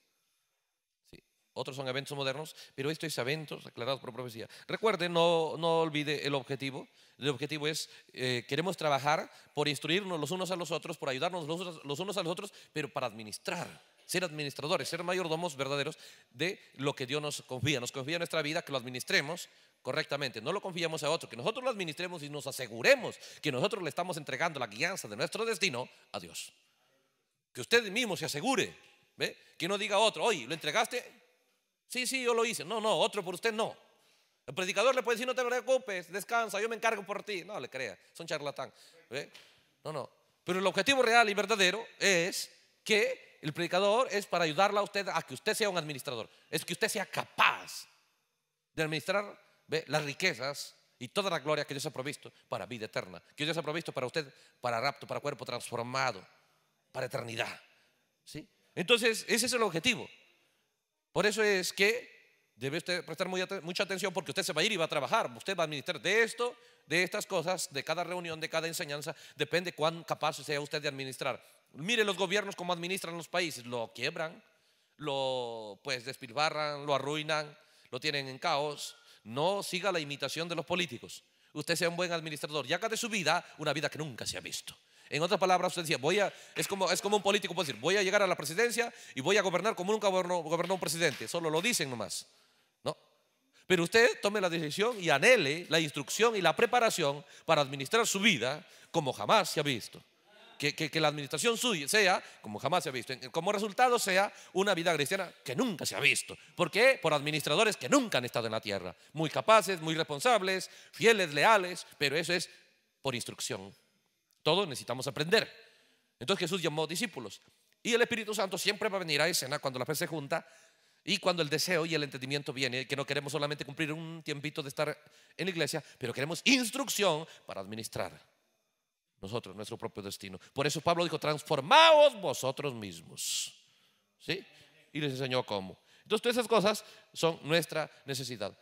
Otros son eventos modernos, pero esto es eventos aclarados por profecía. Recuerde, no, no olvide el objetivo. El objetivo es, eh, queremos trabajar por instruirnos los unos a los otros, por ayudarnos los, unos a los otros, pero para administrar, ser administradores, ser mayordomos verdaderos de lo que Dios nos confía. Nos confía nuestra vida, que lo administremos correctamente, no lo confiamos a otro, que nosotros lo administremos y nos aseguremos que nosotros le estamos entregando la guianza de nuestro destino a Dios. Que usted mismo se asegure, ¿ve? que no diga a otro, oye, lo entregaste, Sí, sí, yo lo hice. No, no, otro por usted no. El predicador le puede decir, no te preocupes, descansa, yo me encargo por ti. No le crea, son charlatán. No, no. Pero el objetivo real y verdadero es que el predicador es para ayudarla a usted a que usted sea un administrador. Es que usted sea capaz de administrar las riquezas y toda la gloria que Dios ha provisto para vida eterna. Que Dios ha provisto para usted, para rapto, para cuerpo transformado, para eternidad. ¿Sí? Entonces, ese es el objetivo. Por eso es que debe usted prestar mucha atención porque usted se va a ir y va a trabajar. Usted va a administrar de esto, de estas cosas, de cada reunión, de cada enseñanza. Depende cuán capaz sea usted de administrar. Mire los gobiernos cómo administran los países. Lo quiebran, lo pues lo arruinan, lo tienen en caos. No siga la imitación de los políticos. Usted sea un buen administrador y haga de su vida una vida que nunca se ha visto. En otras palabras, usted decía, voy a, es, como, es como un político puede decir, voy a llegar a la presidencia y voy a gobernar como nunca gobernó, un presidente. Solo lo dicen nomás. ¿no? Pero usted tome la decisión y anhele la instrucción y la preparación para administrar su vida como jamás se ha visto. Que, que, que, la administración suya sea, como jamás se ha visto, como resultado sea una vida cristiana que nunca se ha visto. ¿Por qué? Por administradores que nunca han estado en la tierra. Muy capaces, muy responsables, fieles, leales, pero eso es por instrucción. Todos necesitamos aprender. Entonces Jesús llamó discípulos. Y el Espíritu Santo siempre va a venir a escena cuando la fe se junta y cuando el deseo y el entendimiento viene, que no queremos solamente cumplir un tiempito de estar en la iglesia, pero queremos instrucción para administrar nosotros nuestro propio destino. Por eso Pablo dijo, transformaos vosotros mismos. ¿Sí? Y les enseñó cómo. Entonces todas esas cosas son nuestra necesidad.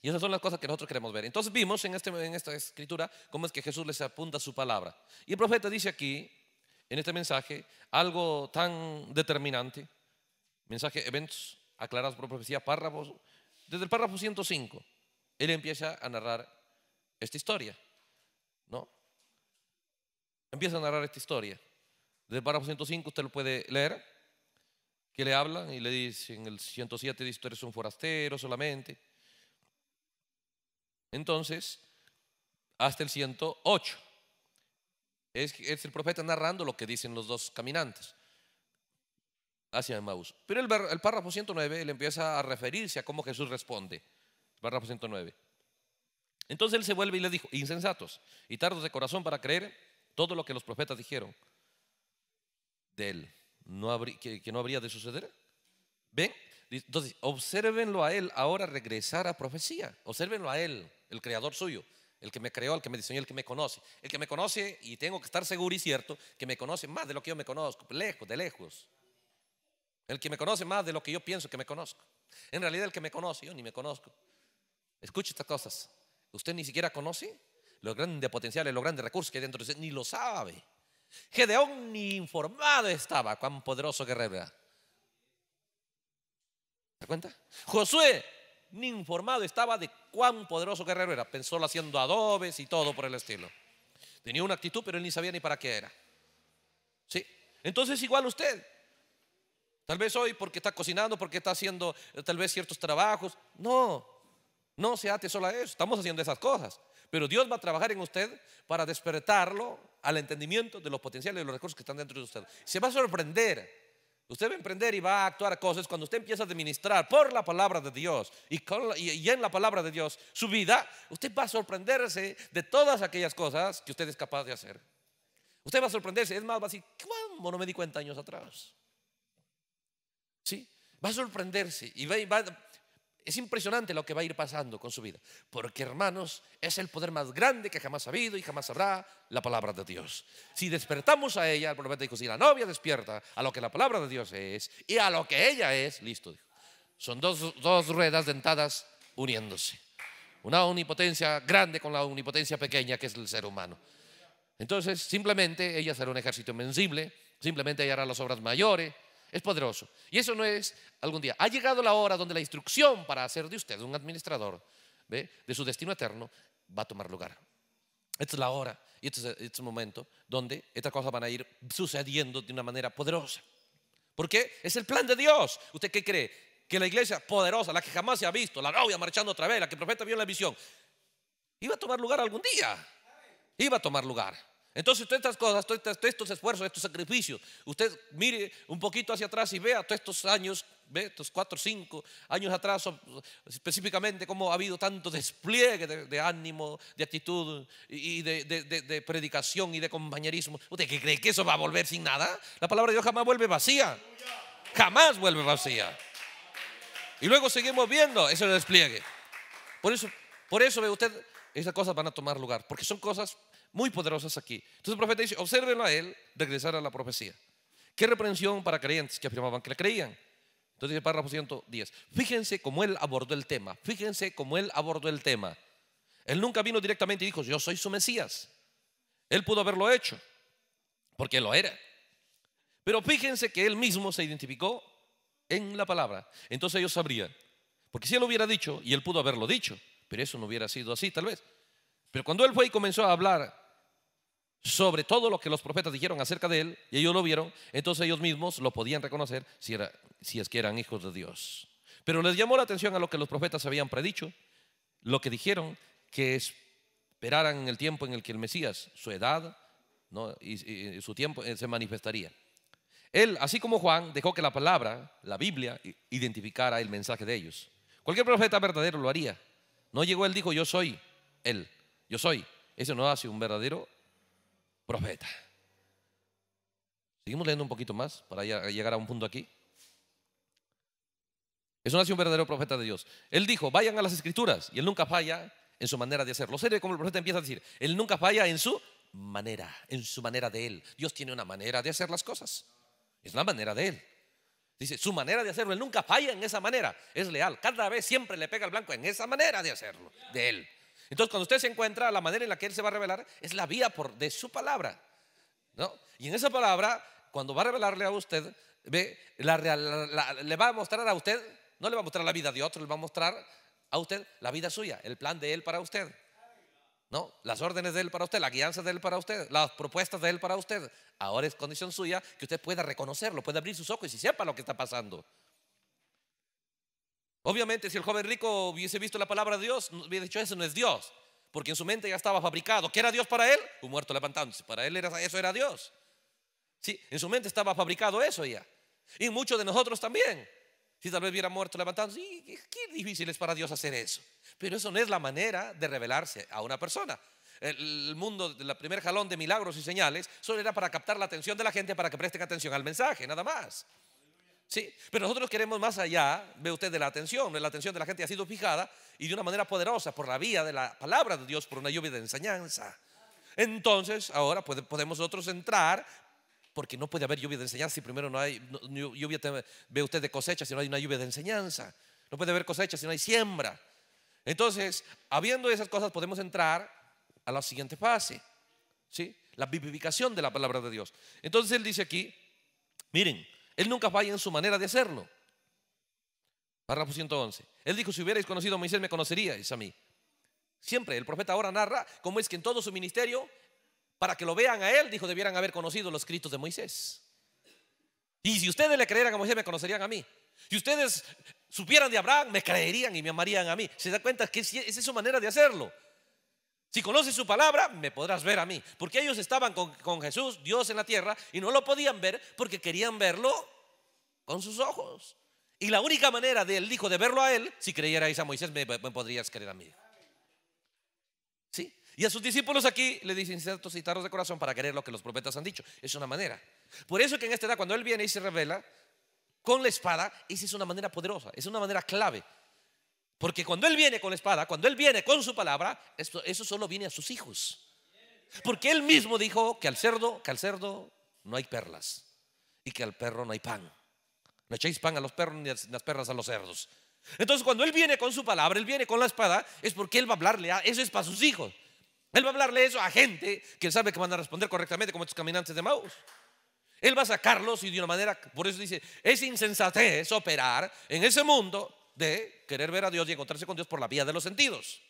Y esas son las cosas que nosotros queremos ver. Entonces vimos este, en, esta escritura cómo es que Jesús les apunta su palabra. Y el profeta dice aquí, en este mensaje, algo tan determinante. Mensaje, eventos aclarados por profecía, párrafos. Desde el párrafo 105, él empieza a narrar esta historia. ¿No? Empieza a narrar esta historia. Desde el párrafo 105 usted lo puede leer, que le hablan y le dicen, el 107 dice, tú eres un forastero solamente. Entonces, hasta el 108. Es, es el profeta narrando lo que dicen los dos caminantes hacia Maús. Pero el, párrafo 109, él empieza a referirse a cómo Jesús responde. Párrafo 109. Entonces él se vuelve y le dijo, insensatos y tardos de corazón para creer todo lo que los profetas dijeron de él, no que, que, no habría de suceder. ¿Ven? Entonces, observenlo a él ahora regresar a profecía, observenlo a él el creador suyo, el que me creó, el que me diseñó, el que me conoce. El que me conoce, y tengo que estar seguro y cierto, que me conoce más de lo que yo me conozco, lejos, de lejos. El que me conoce más de lo que yo pienso que me conozco. En realidad el que me conoce, yo ni me conozco. Escuche estas cosas. Usted ni siquiera conoce los grandes potenciales, los grandes recursos que hay dentro de usted, ni lo sabe. Gedeón ni informado estaba cuán poderoso guerrero era. ¿Te cuenta? Josué ni informado estaba de cuán poderoso guerrero era. Pensó haciendo adobes y todo por el estilo. Tenía una actitud, pero él ni sabía ni para qué era. ¿Sí? Entonces igual usted. Tal vez hoy porque está cocinando, porque está haciendo eh, tal vez ciertos trabajos. No, no se ate solo a eso. Estamos haciendo esas cosas. Pero Dios va a trabajar en usted para despertarlo al entendimiento de los potenciales y los recursos que están dentro de usted. Se va a sorprender Usted va a emprender y va a actuar cosas cuando usted empieza a administrar por la palabra de Dios y, en la palabra de Dios su vida, usted va a sorprenderse de todas aquellas cosas que usted es capaz de hacer. Usted va a sorprenderse, es más, va a decir, ¿cómo no me di cuenta años atrás? ¿Sí? Va a sorprenderse y va, va, es impresionante lo que va a ir pasando con su vida, porque hermanos, es el poder más grande que jamás ha habido y jamás habrá la palabra de Dios. Si despertamos a ella, el profeta dijo, si la novia despierta a lo que la palabra de Dios es y a lo que ella es, listo, dijo. Son dos, dos ruedas dentadas uniéndose. Una omnipotencia grande con la omnipotencia pequeña que es el ser humano. Entonces, simplemente ella será un ejército invencible, simplemente ella hará las obras mayores, es poderoso. Y eso no es algún día. Ha llegado la hora donde la instrucción para hacer de usted un administrador de su destino eterno va a tomar lugar. Esta es la hora y este es este el momento donde estas cosas van a ir sucediendo de una manera poderosa. Porque es el plan de Dios. ¿Usted qué cree? Que la iglesia poderosa, la que jamás se ha visto, la novia marchando otra vez, la que profeta vio la visión, iba a tomar lugar algún día. Iba a tomar lugar. Entonces, todas estas cosas, todos estos esfuerzos, estos sacrificios, usted mire un poquito hacia atrás y vea todos estos años, ve estos cuatro, cinco años atrás, específicamente, cómo ha habido tanto despliegue de, ánimo, de actitud y de, predicación y de compañerismo. ¿Usted qué cree que eso va a volver sin nada? La palabra de Dios jamás vuelve vacía. Jamás vuelve vacía. Y luego seguimos viendo ese despliegue. Por eso, por eso ve usted, esas cosas van a tomar lugar, porque son cosas muy poderosas aquí. Entonces el profeta dice, observen a él regresar a la profecía. Qué reprensión para creyentes que afirmaban que le creían. Entonces el párrafo 110. Fíjense cómo él abordó el tema. Fíjense cómo él abordó el tema. Él nunca vino directamente y dijo, yo soy su Mesías. Él pudo haberlo hecho, porque lo era. Pero fíjense que él mismo se identificó en la palabra. Entonces ellos sabrían. Porque si él hubiera dicho, y él pudo haberlo dicho, pero eso no hubiera sido así tal vez. Pero cuando él fue y comenzó a hablar sobre todo lo que los profetas dijeron acerca de él, y ellos lo vieron, entonces ellos mismos lo podían reconocer si, es que eran hijos de Dios. Pero les llamó la atención a lo que los profetas habían predicho, lo que dijeron, que esperaran el tiempo en el que el Mesías, su edad y, su tiempo, eh, se manifestaría. Él, así como Juan, dejó que la palabra, la Biblia, identificara el mensaje de ellos. Cualquier profeta verdadero lo haría. No llegó él, dijo, yo soy él, yo soy. Eso no hace un verdadero profeta. Seguimos leyendo un poquito más para llegar a un punto aquí. Eso nació un verdadero profeta de Dios. Él dijo, vayan a las escrituras. Y él nunca falla en su manera de hacerlo. Serio como el profeta empieza a decir, él nunca falla en su manera, en su manera de él. Dios tiene una manera de hacer las cosas. Es la manera de él. Dice, su manera de hacerlo, él nunca falla en esa manera. Es leal. Cada vez siempre le pega el blanco en esa manera de hacerlo, de él. Entonces, cuando usted se encuentra, la manera en la que Él se va a revelar es la vía de su palabra. Y en esa palabra, cuando va a revelarle a usted, le va a mostrar a usted, no le va a mostrar la vida de otro, le va a mostrar a usted la vida suya, el plan de Él para usted. ¿No? Las órdenes de Él para usted, la guianza de Él para usted, las propuestas de Él para usted. Ahora es condición suya que usted pueda reconocerlo, pueda abrir sus ojos y sepa lo que está pasando. Obviamente, si el joven rico hubiese visto la palabra de Dios, hubiera dicho, eso no es Dios, porque en su mente ya estaba fabricado. ¿Qué era Dios para él? Un muerto levantándose. Para él era, eso era Dios. Sí, en su mente estaba fabricado eso ya. Y muchos de nosotros también. Si tal vez hubiera muerto levantándose, y, qué difícil es para Dios hacer eso. Pero eso no es la manera de revelarse a una persona. El, mundo, el primer jalón de milagros y señales, solo era para captar la atención de la gente para que presten atención al mensaje, nada más. Sí, pero nosotros queremos más allá, ve usted, de la atención. La atención de la gente ha sido fijada y de una manera poderosa por la vía de la palabra de Dios, por una lluvia de enseñanza. Entonces, ahora podemos nosotros entrar, porque no puede haber lluvia de enseñanza si primero no hay lluvia, ve usted, de cosecha, si no hay una lluvia de enseñanza. No puede haber cosecha si no hay siembra. Entonces, habiendo esas cosas, podemos entrar a la siguiente fase, ¿sí? La vivificación de la palabra de Dios. Entonces, él dice aquí, miren, él nunca falla en su manera de hacerlo. Párrafo 111. Él dijo, si hubierais conocido a Moisés, me conoceríais a mí. Siempre el profeta ahora narra cómo es que en todo su ministerio, para que lo vean a él, dijo, debieran haber conocido los escritos de Moisés. Y si ustedes le creyeran a Moisés, me conocerían a mí. Si ustedes supieran de Abraham, me creerían y me amarían a mí. ¿Se da cuenta que esa es su manera de hacerlo? Si conoces su palabra, me podrás ver a mí. Porque ellos estaban con, Jesús, Dios en la tierra, y no lo podían ver porque querían verlo con sus ojos. Y la única manera de él dijo de verlo a él, si creyerais a Moisés, me, podrías creer a mí. ¿Sí? Y a sus discípulos aquí le dicen ciertos citaros de corazón para creer lo que los profetas han dicho. Es una manera. Por eso que en esta edad, cuando él viene y se revela con la espada, esa es una manera poderosa, es una manera clave porque cuando Él viene con la espada, cuando Él viene con su palabra, eso solo viene a sus hijos. Porque Él mismo dijo que al cerdo, que al cerdo no hay perlas y que al perro no hay pan. No echéis pan a los perros ni las perras a los cerdos. Entonces cuando Él viene con su palabra, Él viene con la espada, es porque Él va a hablarle a, eso es para sus hijos. Él va a hablarle eso a gente que sabe que van a responder correctamente como estos caminantes de Maus Él va a sacarlos y de una manera, por eso dice, es insensatez operar en ese mundo de querer ver a Dios y encontrarse con Dios por la vía de los sentidos.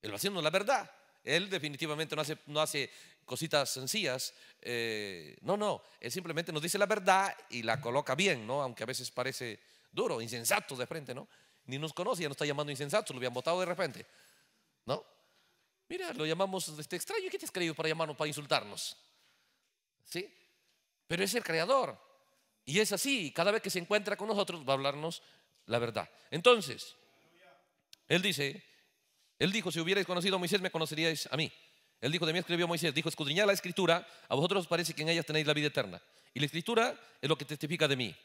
El vacío no es la verdad. Él definitivamente no hace, no hace cositas sencillas. Eh, no, no. Él simplemente nos dice la verdad y la coloca bien, ¿no? Aunque a veces parece duro, insensato de frente, ¿no? Ni nos conoce, ya nos está llamando insensato, lo habían votado de repente, ¿no? Mira, lo llamamos este extraño. ¿Qué te has creído para llamarnos, para insultarnos? ¿Sí? Pero es el creador. Y es así. Cada vez que se encuentra con nosotros va a hablarnos la verdad. Entonces, él dice, él dijo, si hubierais conocido a Moisés, me conoceríais a mí. Él dijo, de mí escribió Moisés, dijo, escudriñad la escritura, a vosotros os parece que en ellas tenéis la vida eterna. Y la escritura es lo que testifica de mí.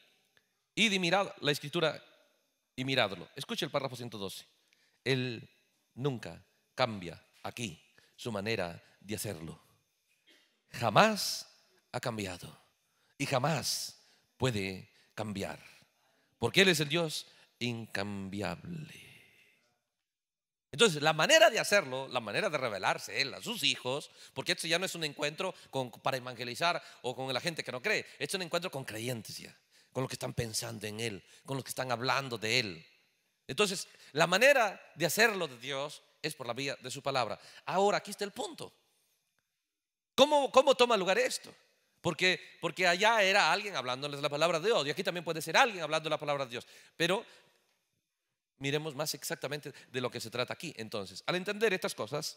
Id y mirad la escritura y miradlo. Escuche el párrafo 112. Él nunca cambia aquí su manera de hacerlo. Jamás ha cambiado y jamás puede cambiar. Porque Él es el Dios incambiable. Entonces, la manera de hacerlo, la manera de revelarse Él a sus hijos, porque esto ya no es un encuentro para evangelizar o con la gente que no cree, es un encuentro con creyentes ya, con los que están pensando en Él, con los que están hablando de Él. Entonces, la manera de hacerlo de Dios es por la vía de su palabra. Ahora, aquí está el punto. ¿Cómo, cómo toma lugar esto? Porque, allá era alguien hablándoles la palabra de Dios. Y aquí también puede ser alguien hablando la palabra de Dios. Pero miremos más exactamente de lo que se trata aquí. Entonces, al entender estas cosas,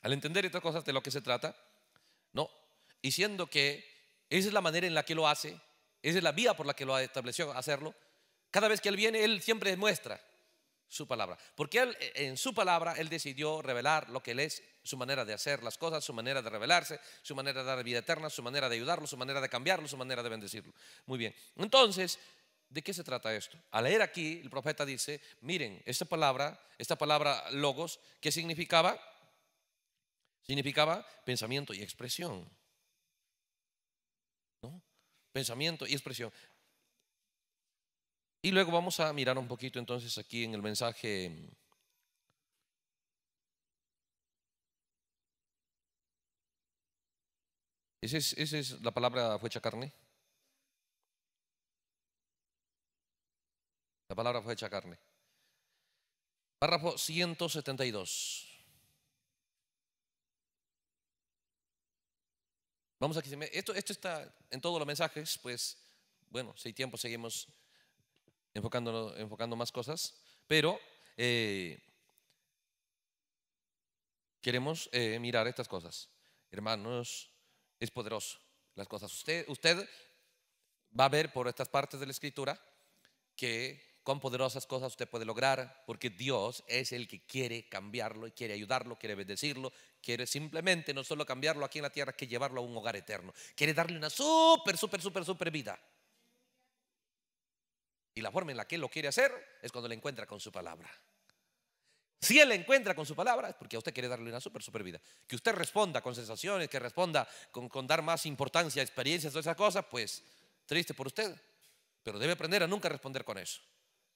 al entender estas cosas de lo que se trata, ¿no? Y siendo que esa es la manera en la que lo hace, esa es la vía por la que lo ha establecido hacerlo, cada vez que Él viene, Él siempre muestra su palabra. Porque en su palabra, Él decidió revelar lo que Él es su manera de hacer las cosas, su manera de revelarse, su manera de dar vida eterna, su manera de ayudarlo, su manera de cambiarlo, su manera de bendecirlo. Muy bien. Entonces, ¿de qué se trata esto? Al leer aquí, el profeta dice, miren, esta palabra, esta palabra logos, ¿qué significaba? Significaba pensamiento y expresión. Pensamiento y expresión. Y luego vamos a mirar un poquito entonces aquí en el mensaje ¿Esa es, la palabra fue hecha carne? La palabra fue hecha carne. Párrafo 172. Vamos aquí. Esto, esto está en todos los mensajes, pues bueno, si hay tiempo seguimos enfocando, más cosas, pero eh, queremos eh, mirar estas cosas. Hermanos, es poderoso las cosas. Usted, usted va a ver por estas partes de la escritura que con poderosas cosas usted puede lograr, porque Dios es el que quiere cambiarlo y quiere ayudarlo, quiere bendecirlo, quiere simplemente no solo cambiarlo aquí en la tierra, que llevarlo a un hogar eterno. Quiere darle una súper, súper, súper, súper vida. Y la forma en la que Él lo quiere hacer es cuando le encuentra con su palabra. Si él encuentra con su palabra, es porque a usted quiere darle una super, super vida. Que usted responda con sensaciones, que responda con, dar más importancia a experiencias, todas esas cosas, pues triste por usted. Pero debe aprender a nunca responder con eso.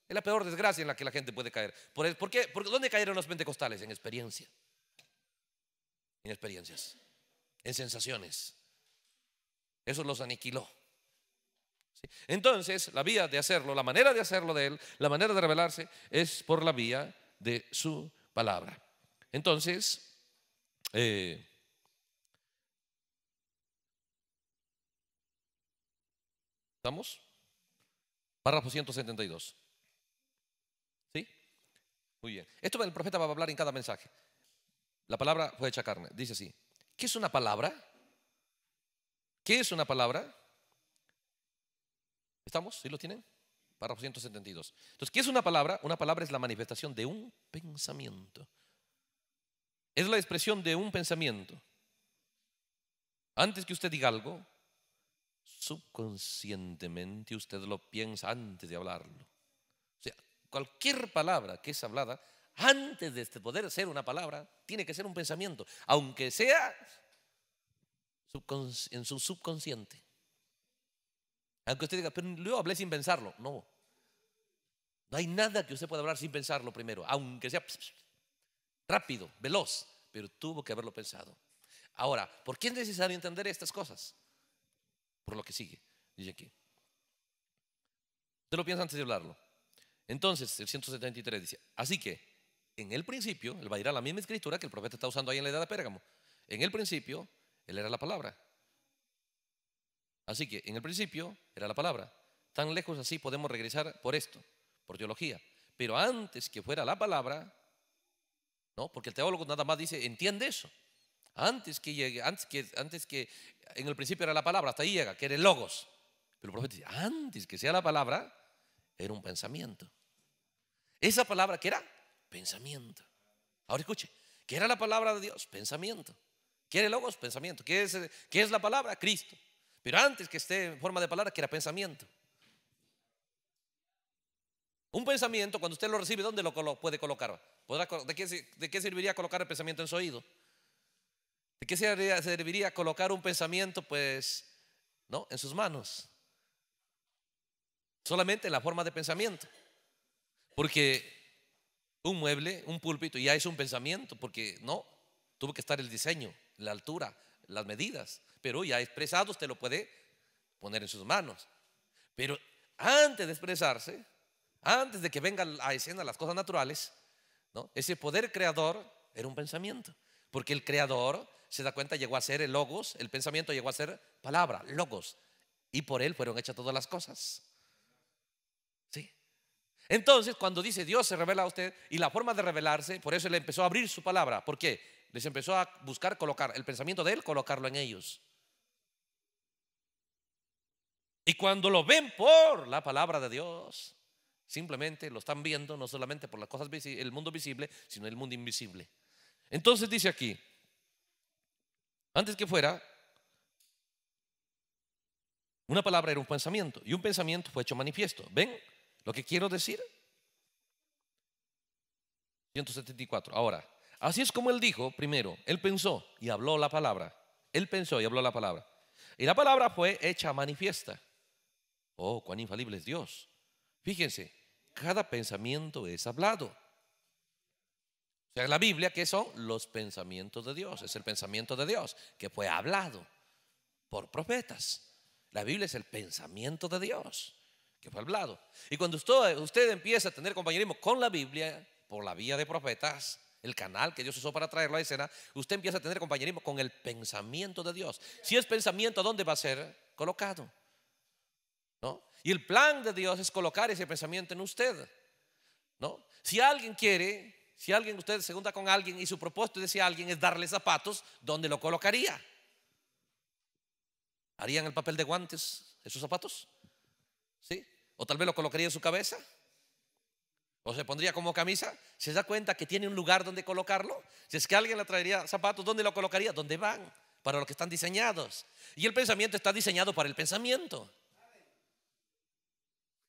Es la peor desgracia en la que la gente puede caer. ¿Por, por qué? ¿Por ¿Dónde cayeron los pentecostales? En experiencia. En experiencias. En sensaciones. Eso los aniquiló. Entonces, la vía de hacerlo, la manera de hacerlo de él, la manera de revelarse, es por la vía de su palabra. Entonces, eh, ¿estamos? Párrafo 172. ¿Sí? Muy bien. Esto el profeta va a hablar en cada mensaje. La palabra fue hecha carne. Dice así. ¿Qué es una palabra? ¿Qué es una palabra? ¿Estamos? ¿Sí lo tienen? párrafo 172. Entonces, ¿qué es una palabra? Una palabra es la manifestación de un pensamiento. Es la expresión de un pensamiento. Antes que usted diga algo, subconscientemente usted lo piensa antes de hablarlo. O sea, cualquier palabra que es hablada, antes de este poder ser una palabra, tiene que ser un pensamiento, aunque sea en su subconsciente. Aunque usted diga, pero luego hablé sin pensarlo. No. No hay nada que usted pueda hablar sin pensarlo primero, aunque sea rápido, veloz, pero tuvo que haberlo pensado. Ahora, ¿por qué es necesario entender estas cosas? Por lo que sigue, dice aquí. Usted lo piensa antes de hablarlo. Entonces, el 173 dice, así que en el principio, él va a ir a la misma escritura que el profeta está usando ahí en la edad de Pérgamo. En el principio, él era la palabra Así que en el principio era la palabra. Tan lejos así podemos regresar por esto, por teología. Pero antes que fuera la palabra, ¿no? Porque el teólogo nada más dice, entiende eso. Antes que llegue, antes que, antes que en el principio era la palabra, hasta ahí llega, que era el logos. Pero el profeta dice, antes que sea la palabra, era un pensamiento. Esa palabra que era pensamiento. Ahora escuche, ¿qué era la palabra de Dios? Pensamiento. ¿Qué era el logos? Pensamiento. ¿Qué es, qué es la palabra? Cristo. Pero antes que esté en forma de palabra, que era pensamiento. Un pensamiento, cuando usted lo recibe, ¿dónde lo puede colocar? ¿De qué, serviría colocar el pensamiento en su oído? ¿De qué serviría, serviría colocar un pensamiento, pues, no, en sus manos? Solamente en la forma de pensamiento. Porque un mueble, un púlpito, ya es un pensamiento, porque no, tuvo que estar el diseño, la altura, las medidas, pero ya expresado usted lo puede poner en sus manos. Pero antes de expresarse, antes de que vengan a escena las cosas naturales, ¿no? ese poder creador era un pensamiento, porque el creador se da cuenta llegó a ser el logos, el pensamiento llegó a ser palabra, logos, y por él fueron hechas todas las cosas. ¿Sí? Entonces, cuando dice Dios se revela a usted y la forma de revelarse, por eso le empezó a abrir su palabra. ¿Por qué? Les empezó a buscar colocar el pensamiento de él, colocarlo en ellos. Y cuando lo ven por la palabra de Dios, simplemente lo están viendo no solamente por las cosas el mundo visible, sino el mundo invisible. Entonces dice aquí, antes que fuera, una palabra era un pensamiento y un pensamiento fue hecho manifiesto. ¿Ven lo que quiero decir? 174. Ahora, Así es como él dijo primero, él pensó y habló la palabra. Él pensó y habló la palabra. Y la palabra fue hecha manifiesta. Oh, cuán infalible es Dios. Fíjense, cada pensamiento es hablado. O sea, la Biblia, ¿qué son? Los pensamientos de Dios. Es el pensamiento de Dios que fue hablado por profetas. La Biblia es el pensamiento de Dios que fue hablado. Y cuando usted, usted empieza a tener compañerismo con la Biblia por la vía de profetas, el canal que Dios usó para traerlo a escena, usted empieza a tener compañerismo con el pensamiento de Dios. Si es pensamiento, dónde va a ser colocado? Y el plan de Dios es colocar ese pensamiento en usted. ¿No? Si alguien quiere, si alguien usted se junta con alguien y su propósito de ese alguien es darle zapatos, ¿dónde lo colocaría? ¿Harían el papel de guantes esos zapatos? ¿Sí? ¿O tal vez lo colocaría en su cabeza? o se pondría como camisa, se da cuenta que tiene un lugar donde colocarlo. Si es que alguien le traería zapatos, ¿dónde lo colocaría? ¿Dónde van? Para lo que están diseñados. Y el pensamiento está diseñado para el pensamiento.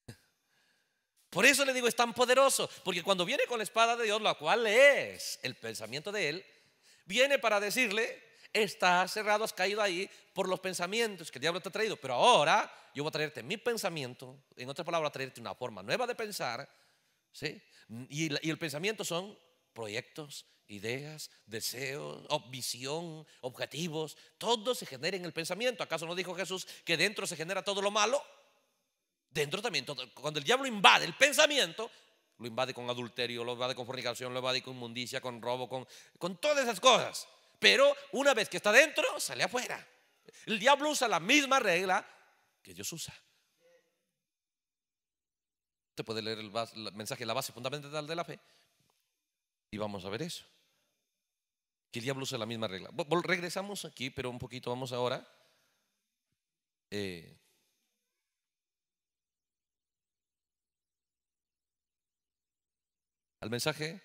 *laughs* Por eso le digo, es tan poderoso, porque cuando viene con la espada de Dios, la cual es el pensamiento de Él, viene para decirle, estás cerrado, has caído ahí por los pensamientos que el diablo te ha traído, pero ahora yo voy a traerte mi pensamiento, en otras palabras, traerte una forma nueva de pensar y, el pensamiento son proyectos, ideas, deseos, visión, objetivos, todo se genera en el pensamiento. ¿Acaso no dijo Jesús que dentro se genera todo lo malo? Dentro también, cuando el diablo invade el pensamiento, lo invade con adulterio, lo invade con fornicación, lo invade con inmundicia, con robo, con, con todas esas cosas. Pero una vez que está dentro, sale afuera. El diablo usa la misma regla que Dios usa. Usted puede leer el, mensaje, la base fundamental de la fe, y vamos a ver eso. Que el diablo usa la misma regla. regresamos aquí, pero un poquito vamos ahora. Eh, al mensaje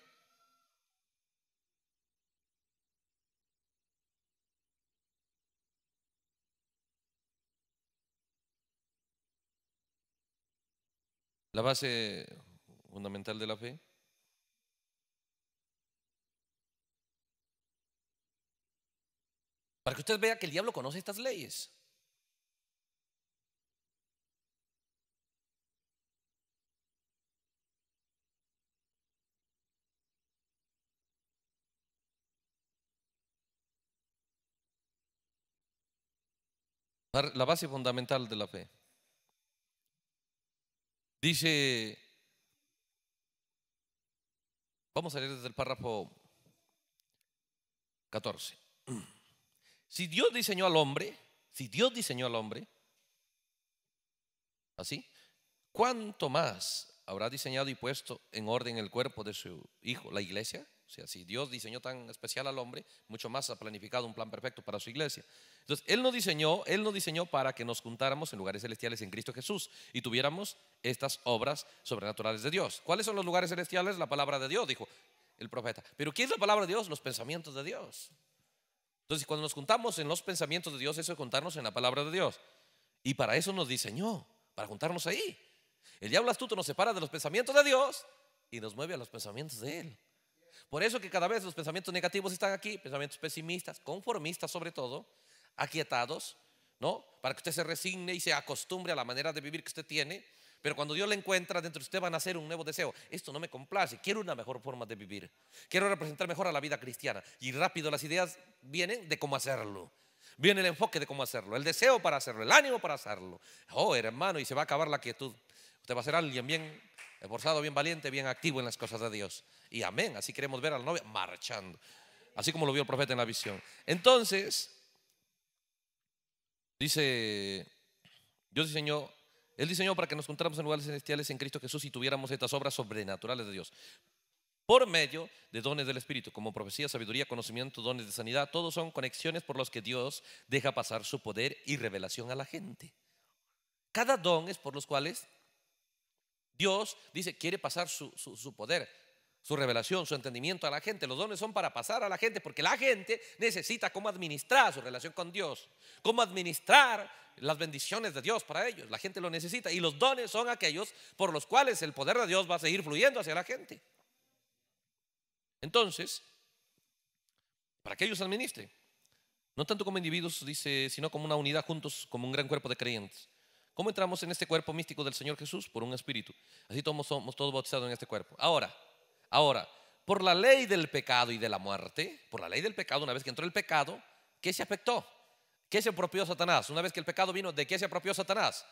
la base fundamental de la fe. Para que usted vea que el diablo conoce estas leyes. La base fundamental de la fe. Dice, vamos a leer desde el párrafo 14. Si Dios diseñó al hombre, si Dios diseñó al hombre, así, ¿cuánto más habrá diseñado y puesto en orden el cuerpo de su hijo, la iglesia? O sea, si Dios diseñó tan especial al hombre, mucho más ha planificado un plan perfecto para su iglesia. Entonces, Él nos diseñó, Él nos diseñó para que nos juntáramos en lugares celestiales en Cristo Jesús y tuviéramos estas obras sobrenaturales de Dios. ¿Cuáles son los lugares celestiales? La palabra de Dios, dijo el profeta. Pero ¿qué es la palabra de Dios? Los pensamientos de Dios. Entonces, cuando nos juntamos en los pensamientos de Dios, eso es juntarnos en la palabra de Dios. Y para eso nos diseñó, para juntarnos ahí. El diablo astuto nos separa de los pensamientos de Dios y nos mueve a los pensamientos de Él. Por eso que cada vez los pensamientos negativos están aquí, pensamientos pesimistas, conformistas sobre todo, aquietados, ¿no? Para que usted se resigne y se acostumbre a la manera de vivir que usted tiene. Pero cuando Dios le encuentra, dentro de usted va a hacer un nuevo deseo. Esto no me complace, quiero una mejor forma de vivir. Quiero representar mejor a la vida cristiana. Y rápido las ideas vienen de cómo hacerlo. Viene el enfoque de cómo hacerlo, el deseo para hacerlo, el ánimo para hacerlo. Oh, hermano, y se va a acabar la quietud. Usted va a ser alguien bien esforzado, bien valiente, bien activo en las cosas de Dios. Y amén, así queremos ver al la marchando, así como lo vio el profeta en la visión. Entonces, dice, Dios diseñó, Él diseñó para que nos juntáramos en lugares celestiales en Cristo Jesús y tuviéramos estas obras sobrenaturales de Dios por medio de dones del Espíritu, como profecía, sabiduría, conocimiento, dones de sanidad, todos son conexiones por las que Dios deja pasar su poder y revelación a la gente. Cada don es por los cuales Dios dice, quiere pasar su, poder, su revelación, su entendimiento a la gente. Los dones son para pasar a la gente, porque la gente necesita cómo administrar su relación con Dios, cómo administrar las bendiciones de Dios para ellos. La gente lo necesita y los dones son aquellos por los cuales el poder de Dios va a seguir fluyendo hacia la gente. Entonces, para que ellos administren, no tanto como individuos, dice, sino como una unidad juntos, como un gran cuerpo de creyentes. ¿Cómo entramos en este cuerpo místico del Señor Jesús? Por un espíritu. Así todos somos todos bautizados en este cuerpo. Ahora, ahora, por la ley del pecado y de la muerte, por la ley del pecado, una vez que entró el pecado, ¿qué se afectó? ¿Qué se apropió Satanás? Una vez que el pecado vino, ¿de qué se apropió Satanás?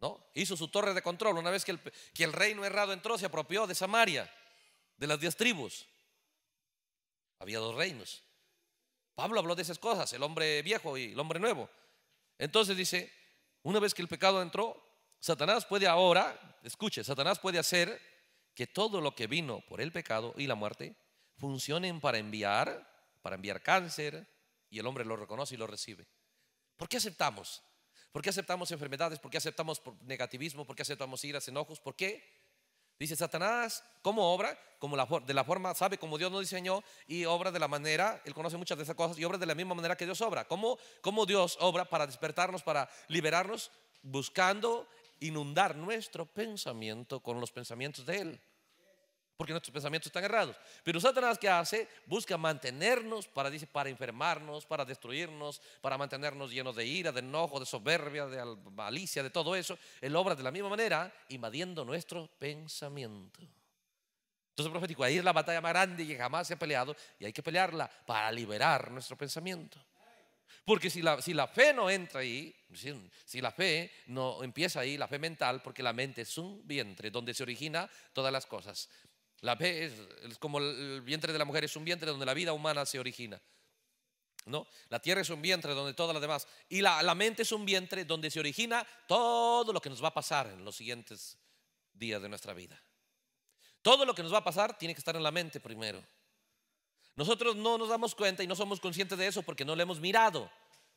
¿No? Hizo su torre de control. Una vez que el, que el reino errado entró, se apropió de Samaria, de las diez tribus. Había dos reinos. Pablo habló de esas cosas, el hombre viejo y el hombre nuevo. Entonces dice, una vez que el pecado entró, Satanás puede ahora, escuche, Satanás puede hacer que todo lo que vino por el pecado y la muerte funcionen para enviar, para enviar cáncer, y el hombre lo reconoce y lo recibe. ¿Por qué aceptamos? ¿Por qué aceptamos enfermedades? ¿Por qué aceptamos negativismo? ¿Por qué aceptamos iras, enojos? ¿Por qué? Dice, Satanás, ¿cómo obra? Como de la forma, sabe como Dios nos diseñó y obra de la manera, él conoce muchas de esas cosas y obra de la misma manera que Dios obra. ¿Cómo, cómo Dios obra para despertarnos, para liberarnos? Buscando inundar nuestro pensamiento con los pensamientos de Él porque nuestros pensamientos están errados. Pero Satanás que hace, busca mantenernos para, dice, para enfermarnos, para destruirnos, para mantenernos llenos de ira, de enojo, de soberbia, de malicia, de todo eso. Él obra de la misma manera, invadiendo nuestro pensamiento. Entonces profético, ahí es la batalla más grande y jamás se ha peleado y hay que pelearla para liberar nuestro pensamiento. Porque si la, si la fe no entra ahí, si la fe no empieza ahí, la fe mental, porque la mente es un vientre donde se origina todas las cosas. La fe es, como el vientre de la mujer, es un vientre donde la vida humana se origina. ¿No? La tierra es un vientre donde todas las demás. Y la, mente es un vientre donde se origina todo lo que nos va a pasar en los siguientes días de nuestra vida. Todo lo que nos va a pasar tiene que estar en la mente primero. Nosotros no nos damos cuenta y no somos conscientes de eso porque no lo hemos mirado.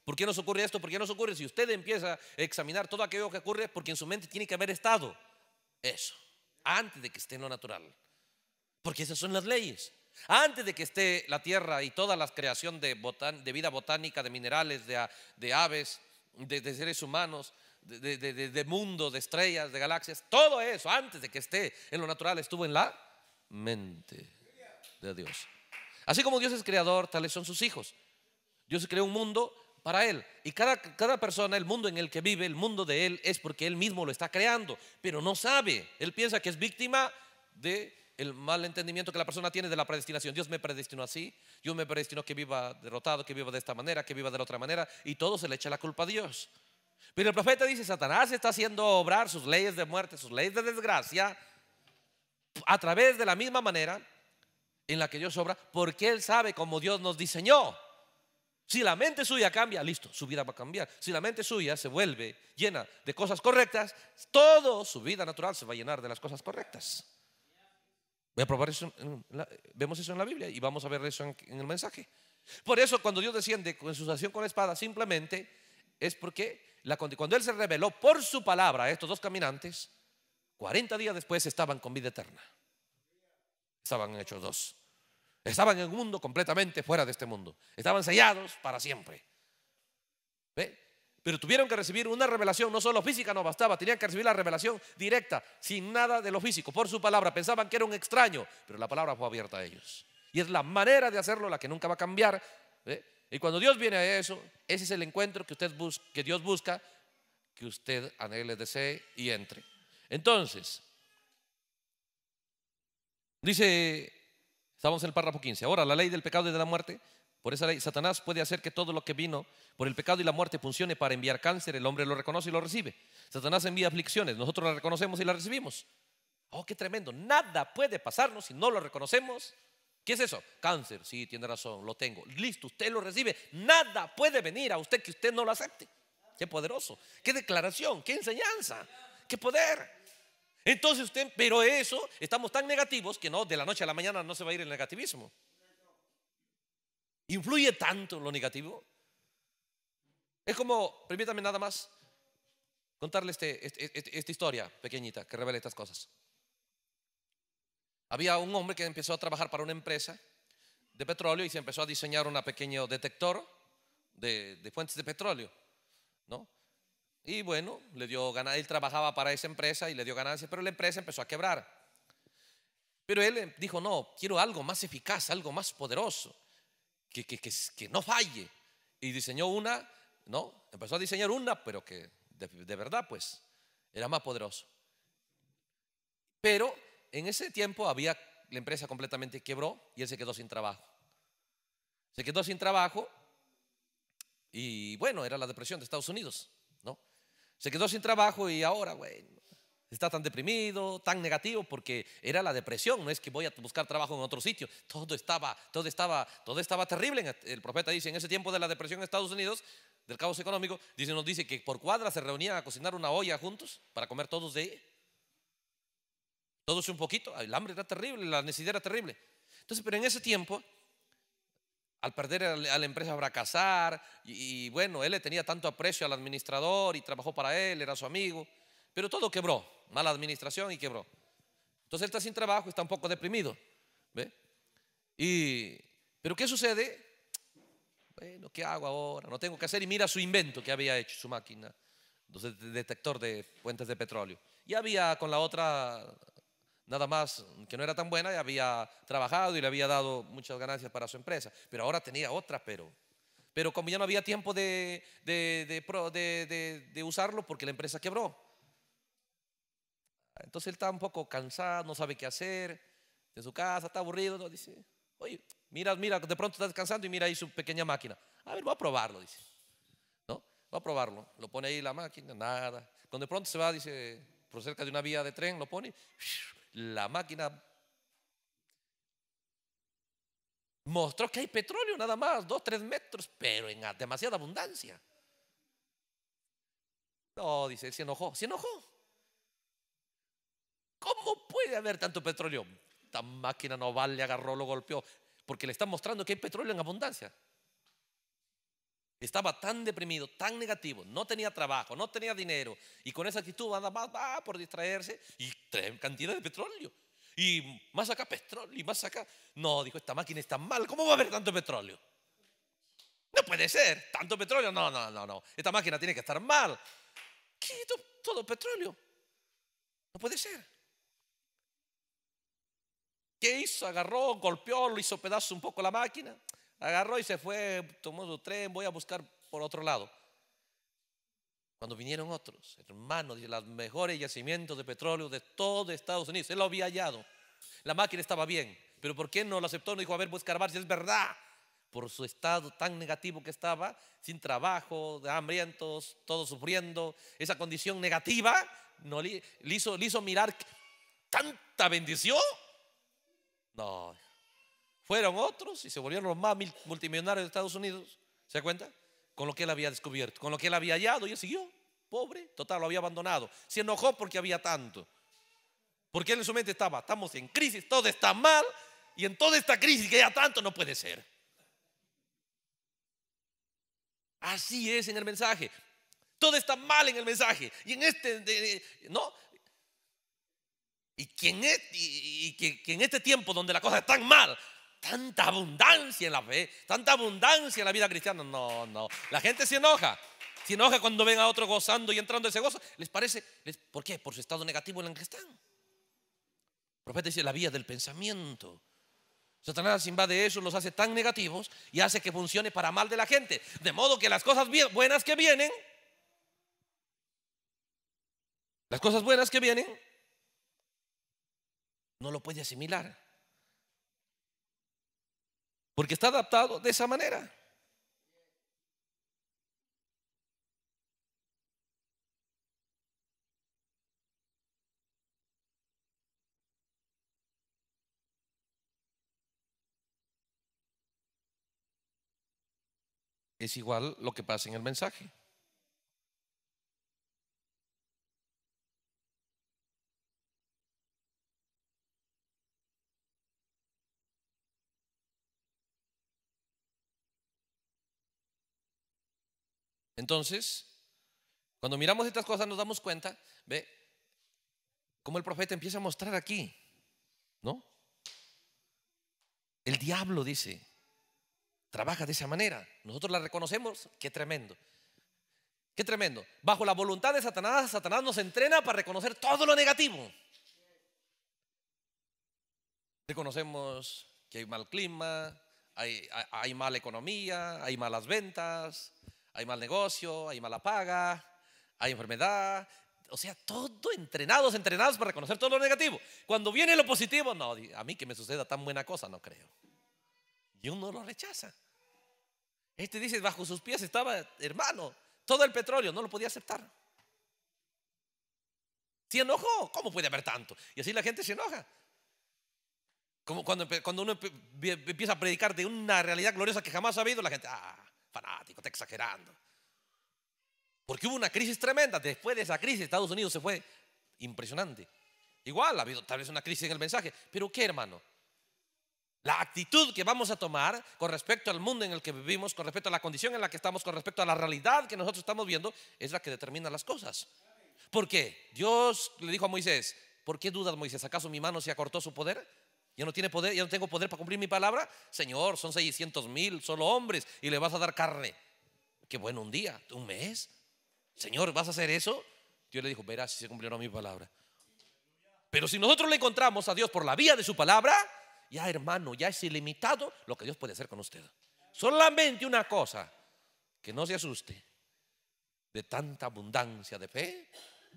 ¿Por qué nos ocurre esto? ¿Por qué nos ocurre? Si usted empieza a examinar todo aquello que ocurre, porque en su mente tiene que haber estado eso, antes de que esté en lo natural. Porque esas son las leyes. Antes de que esté la tierra y toda la creación de, vida botánica, de minerales, de, aves, de, seres humanos, de, mundo, de estrellas, de galaxias, todo eso, antes de que esté en lo natural, estuvo en la mente de Dios. Así como Dios es creador, tales son sus hijos. Dios creó un mundo para Él. Y cada persona, el mundo en el que vive, el mundo de Él, es porque Él mismo lo está creando, pero no sabe. Él piensa que es víctima de el mal entendimiento que la persona tiene de la predestinación. Dios me predestinó así, yo me predestinó que viva derrotado, que viva de esta manera, que viva de la otra manera, y todo se le echa la culpa a Dios. Pero el profeta dice, Satanás está haciendo obrar sus leyes de muerte, sus leyes de desgracia, a través de la misma manera en la que Dios obra, porque Él sabe como Dios nos diseñó. Si la mente suya cambia, listo, su vida va a cambiar. Si la mente suya se vuelve llena de cosas correctas, todo su vida natural se va a llenar de las cosas correctas. Voy a probar eso. vemos eso en la Biblia y vamos a ver eso en, el mensaje. Por eso cuando Dios desciende con su acción con la espada, simplemente es porque cuando Él se reveló por su palabra a estos dos caminantes, 40 días después estaban con vida eterna. Estaban hechos dos. Estaban en un mundo completamente fuera de este mundo. Estaban sellados para siempre. ¿Ve? Pero tuvieron que recibir una revelación, no solo física no bastaba, tenían que recibir la revelación directa, sin nada de lo físico, por su palabra. Pensaban que era un extraño, pero la palabra fue abierta a ellos. Y es la manera de hacerlo la que nunca va a cambiar. ¿eh? Y cuando Dios viene a eso, ese es el encuentro que, usted que Dios busca, que usted anhele, desee y entre. Entonces, dice, estamos en el párrafo 15, ahora la ley del pecado y de la muerte por esa ley, Satanás puede hacer que todo lo que vino por el pecado y la muerte funcione para enviar cáncer, el hombre lo reconoce y lo recibe. Satanás envía aflicciones, nosotros las reconocemos y las recibimos. Oh, qué tremendo, nada puede pasarnos si no lo reconocemos. ¿Qué es eso? Cáncer, sí, tiene razón, lo tengo. Listo, usted lo recibe. Nada puede venir a usted que usted no lo acepte. Qué poderoso, qué declaración, qué enseñanza, qué poder. Entonces usted, pero eso, estamos tan negativos que no, de la noche a la mañana no se va a ir el negativismo. Influye tanto lo negativo. Es como, permítame nada más contarle este, este, este, esta historia pequeñita que revela estas cosas. Había un hombre que empezó a trabajar para una empresa de petróleo y se empezó a diseñar un pequeño detector de, fuentes de petróleo, ¿no? Y bueno, le dio ganancia, él trabajaba para esa empresa y le dio ganancia pero la empresa empezó a quebrar. Pero él eh, dijo, no, quiero algo más eficaz, algo más poderoso que, no falle. Y diseñó una, ¿no? Empezó a diseñar una, pero que de, verdad, pues, era más poderoso. Pero en ese tiempo había, la empresa completamente quebró y él se quedó sin trabajo. Se quedó sin trabajo y bueno, era la depresión de Estados Unidos, ¿no? Se quedó sin trabajo y ahora, bueno Está tan deprimido, tan negativo, porque era la depresión, no es que voy a buscar trabajo en otro sitio. Todo estaba, todo estaba, todo estaba terrible. El profeta dice, en ese tiempo de la depresión en Estados Unidos, del caos económico, dice, nos dice que por cuadra se reunían a cocinar una olla juntos para comer todos de Todos un poquito, el hambre era terrible, la necesidad era terrible. Entonces, pero en ese tiempo, al perder a la empresa fracasar, y, y bueno, él le tenía tanto aprecio al administrador y trabajó para él, era su amigo. Pero todo quebró, mala administración y quebró. Entonces él está sin trabajo, está un poco deprimido. ¿ve? Y, pero ¿qué sucede? Bueno, ¿qué hago ahora? No tengo que hacer. Y mira su invento que había hecho, su máquina, entonces, detector de fuentes de petróleo. Y había con la otra, nada más que no era tan buena, y había trabajado y le había dado muchas ganancias para su empresa. Pero ahora tenía otra, pero pero como ya no había tiempo de, de, de, usarlo porque la empresa quebró. Entonces él está un poco cansado, no sabe qué hacer, de su casa, está aburrido, dice, oye, mira, mira, de pronto está descansando y mira ahí su pequeña máquina. A ver, voy a probarlo, dice. ¿No? Voy a probarlo. Lo pone ahí la máquina, nada. Cuando de pronto se va, dice, por cerca de una vía de tren, lo pone, *sniffs* la máquina mostró que hay petróleo nada más, dos, tres metros, pero en demasiada abundancia. No, dice, se enojó, se enojó. ¿Cómo puede haber tanto petróleo? Esta máquina no vale, agarró, lo golpeó, porque le están mostrando que hay petróleo en abundancia. Estaba tan deprimido, tan negativo, no tenía trabajo, no tenía dinero, y con esa actitud nada más va por distraerse y tres cantidades de petróleo. Y más acá petróleo, y más acá. No, dijo, esta máquina está mal, ¿cómo va a haber tanto petróleo? No puede ser, tanto petróleo, no, no, no, no. Esta máquina tiene que estar mal. ¿Qué? Todo petróleo. No puede ser. ¿Qué hizo? Agarró, golpeó, lo hizo pedazo un poco la máquina. Agarró y se fue, tomó su tren, voy a buscar por otro lado. Cuando vinieron otros, hermanos, de los mejores yacimientos de petróleo de todo Estados Unidos, él lo había hallado. La máquina estaba bien, pero ¿por qué no lo aceptó? No dijo, a ver, voy a escarbar si es verdad. Por su estado tan negativo que estaba, sin trabajo, de hambrientos, todos sufriendo, esa condición negativa, no hizo, le hizo mirar tanta bendición no. Fueron otros y se volvieron los más multimillonarios de Estados Unidos. ¿Se da cuenta? Con lo que él había descubierto, con lo que él había hallado y él siguió. Pobre, total, lo había abandonado. Se enojó porque había tanto. Porque él en su mente estaba, estamos en crisis, todo está mal y en toda esta crisis que haya tanto no puede ser. Así es en el mensaje. Todo está mal en el mensaje. Y en este, no, y que, en este, y que, en este tiempo donde la cosa es tan mal, tanta abundancia en la fe, tanta abundancia en la vida cristiana. No, no. La gente se enoja. Se enoja cuando ven a otro gozando y entrando ese gozo. ¿Les parece? ¿Por qué? Por su estado negativo en el que están. El profeta dice la vía del pensamiento. Satanás de eso, los hace tan negativos y hace que funcione para mal de la gente. De modo que las cosas buenas que vienen, las cosas buenas que vienen, no lo puede asimilar. Porque está adaptado de esa manera. Es igual lo que pasa en el mensaje. Entonces, cuando miramos estas cosas nos damos cuenta, ve, cómo el profeta empieza a mostrar aquí, ¿no? El diablo dice, trabaja de esa manera. Nosotros la reconocemos, qué tremendo. Qué tremendo. Bajo la voluntad de Satanás, Satanás nos entrena para reconocer todo lo negativo. Reconocemos que hay mal clima, hay, hay mala economía, hay malas ventas, hay mal negocio, hay mala paga, hay enfermedad. O sea, todo entrenados, entrenados para reconocer todo lo negativo. Cuando viene lo positivo, no, a mí que me suceda tan buena cosa, no creo. Y uno lo rechaza. Este dice, bajo sus pies estaba, hermano, todo el petróleo, no lo podía aceptar. Se enojó, ¿cómo puede haber tanto? Y así la gente se enoja. Como cuando, cuando uno empieza a predicar de una realidad gloriosa que jamás ha habido, la gente, ah, fanático, está exagerando. Porque hubo una crisis tremenda. Después de esa crisis, Estados Unidos se fue impresionante. Igual ha habido tal vez una crisis en el mensaje. Pero ¿qué, hermano? La actitud que vamos a tomar con respecto al mundo en el que vivimos, con respecto a la condición en la que estamos, con respecto a la realidad que nosotros estamos viendo, es la que determina las cosas. ¿Por qué? Dios le dijo a Moisés, ¿por qué dudas Moisés? ¿Acaso mi mano se acortó su poder? Yo no tiene poder, yo no tengo poder para cumplir mi palabra. Señor, son 600 mil, solo hombres, y le vas a dar carne. Qué bueno, un día, un mes. Señor, ¿vas a hacer eso? Dios le dijo, verás si se cumplieron mi palabra. Pero si nosotros le encontramos a Dios por la vía de su palabra, ya hermano, ya es ilimitado lo que Dios puede hacer con usted. Solamente una cosa, que no se asuste de tanta abundancia de fe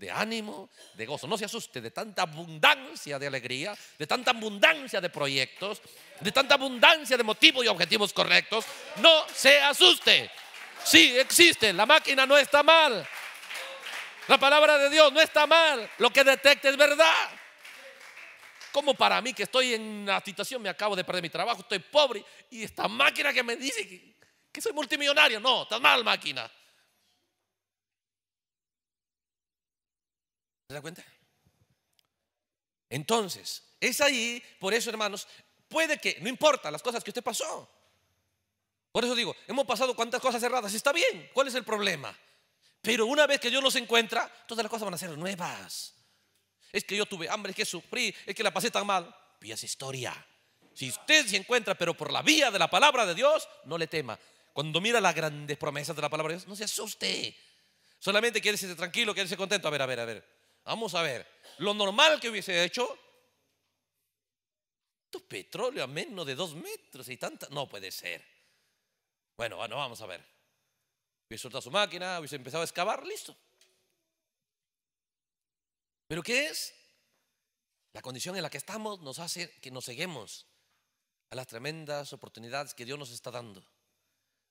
de ánimo, de gozo. No se asuste de tanta abundancia de alegría, de tanta abundancia de proyectos, de tanta abundancia de motivos y objetivos correctos. No se asuste. Sí, existe. La máquina no está mal. La palabra de Dios no está mal. Lo que detecta es verdad. Como para mí que estoy en una situación, me acabo de perder mi trabajo, estoy pobre y esta máquina que me dice que, que soy multimillonario, no, está mal máquina. ¿Se da cuenta? Entonces, es ahí, por eso hermanos, puede que, no importa las cosas que usted pasó. Por eso digo, hemos pasado cuántas cosas erradas, está bien, ¿cuál es el problema? Pero una vez que Dios nos encuentra, todas las cosas van a ser nuevas. Es que yo tuve hambre, es que sufrí, es que la pasé tan mal. vía esa historia. Si usted se encuentra, pero por la vía de la palabra de Dios, no le tema. Cuando mira las grandes promesas de la palabra de Dios, no se asuste. Solamente quiere ser tranquilo, quédese contento. A ver, a ver, a ver. Vamos a ver, lo normal que hubiese hecho, tu petróleo a menos de dos metros y tanta, no puede ser. Bueno, bueno, vamos a ver. Hubiese soltado su máquina, hubiese empezado a excavar, listo. Pero ¿qué es? La condición en la que estamos nos hace que nos seguimos a las tremendas oportunidades que Dios nos está dando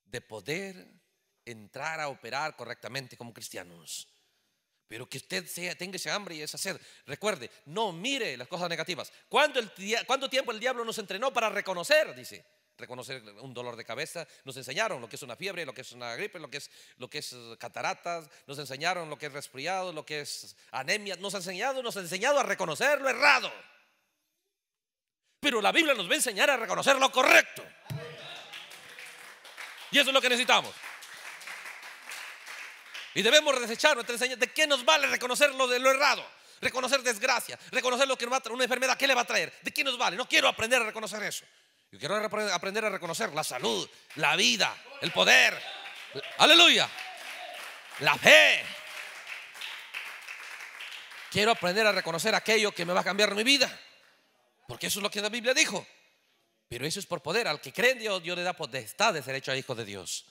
de poder entrar a operar correctamente como cristianos. Pero que usted tenga esa hambre y esa sed. Recuerde, no mire las cosas negativas. ¿Cuánto, el, ¿Cuánto, tiempo el diablo nos entrenó para reconocer? Dice, reconocer un dolor de cabeza. Nos enseñaron lo que es una fiebre, lo que es una gripe, lo que es, lo que es uh, cataratas. Nos enseñaron lo que es resfriado, lo que es anemia. Nos ha enseñado, nos ha enseñado a reconocer lo errado. Pero la Biblia nos va a enseñar a reconocer lo correcto. Y eso es lo que necesitamos. Y debemos desechar nuestra enseñanza. ¿De qué nos vale reconocer lo, de lo errado? Reconocer desgracia, reconocer lo que nos va a traer, una enfermedad, ¿qué le va a traer? ¿De qué nos vale? No quiero aprender a reconocer eso. Yo quiero aprender a reconocer la salud, la vida, el poder. Aleluya. La fe. Quiero aprender a reconocer aquello que me va a cambiar mi vida. Porque eso es lo que la Biblia dijo. Pero eso es por poder. Al que cree en Dios, Dios le da potestad de ser hecho a hijo de Dios.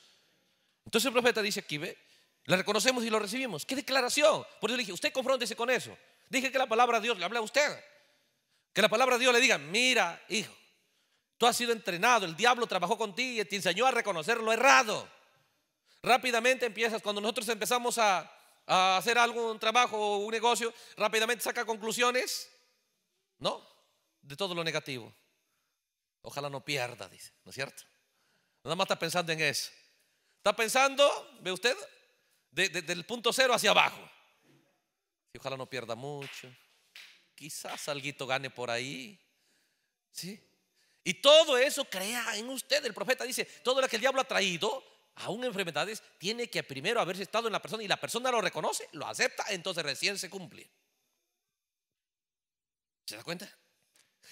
Entonces el profeta dice aquí, ve, la reconocemos y lo recibimos. ¡Qué declaración! Por eso le dije, usted confróntese con eso. Dije que la palabra de Dios le habla a usted. Que la palabra de Dios le diga, mira, hijo, tú has sido entrenado, el diablo trabajó contigo y te enseñó a reconocer lo errado. Rápidamente empiezas, cuando nosotros empezamos a, a hacer algún trabajo o un negocio, rápidamente saca conclusiones, ¿no? De todo lo negativo. Ojalá no pierda, dice, ¿no es cierto? Nada más está pensando en eso. Está pensando, ¿ve usted? de, del punto cero hacia abajo. Y ojalá no pierda mucho. Quizás alguito gane por ahí. ¿Sí? Y todo eso crea en usted. El profeta dice, todo lo que el diablo ha traído, aún enfermedades, tiene que primero haberse estado en la persona y la persona lo reconoce, lo acepta, entonces recién se cumple. ¿Se da cuenta?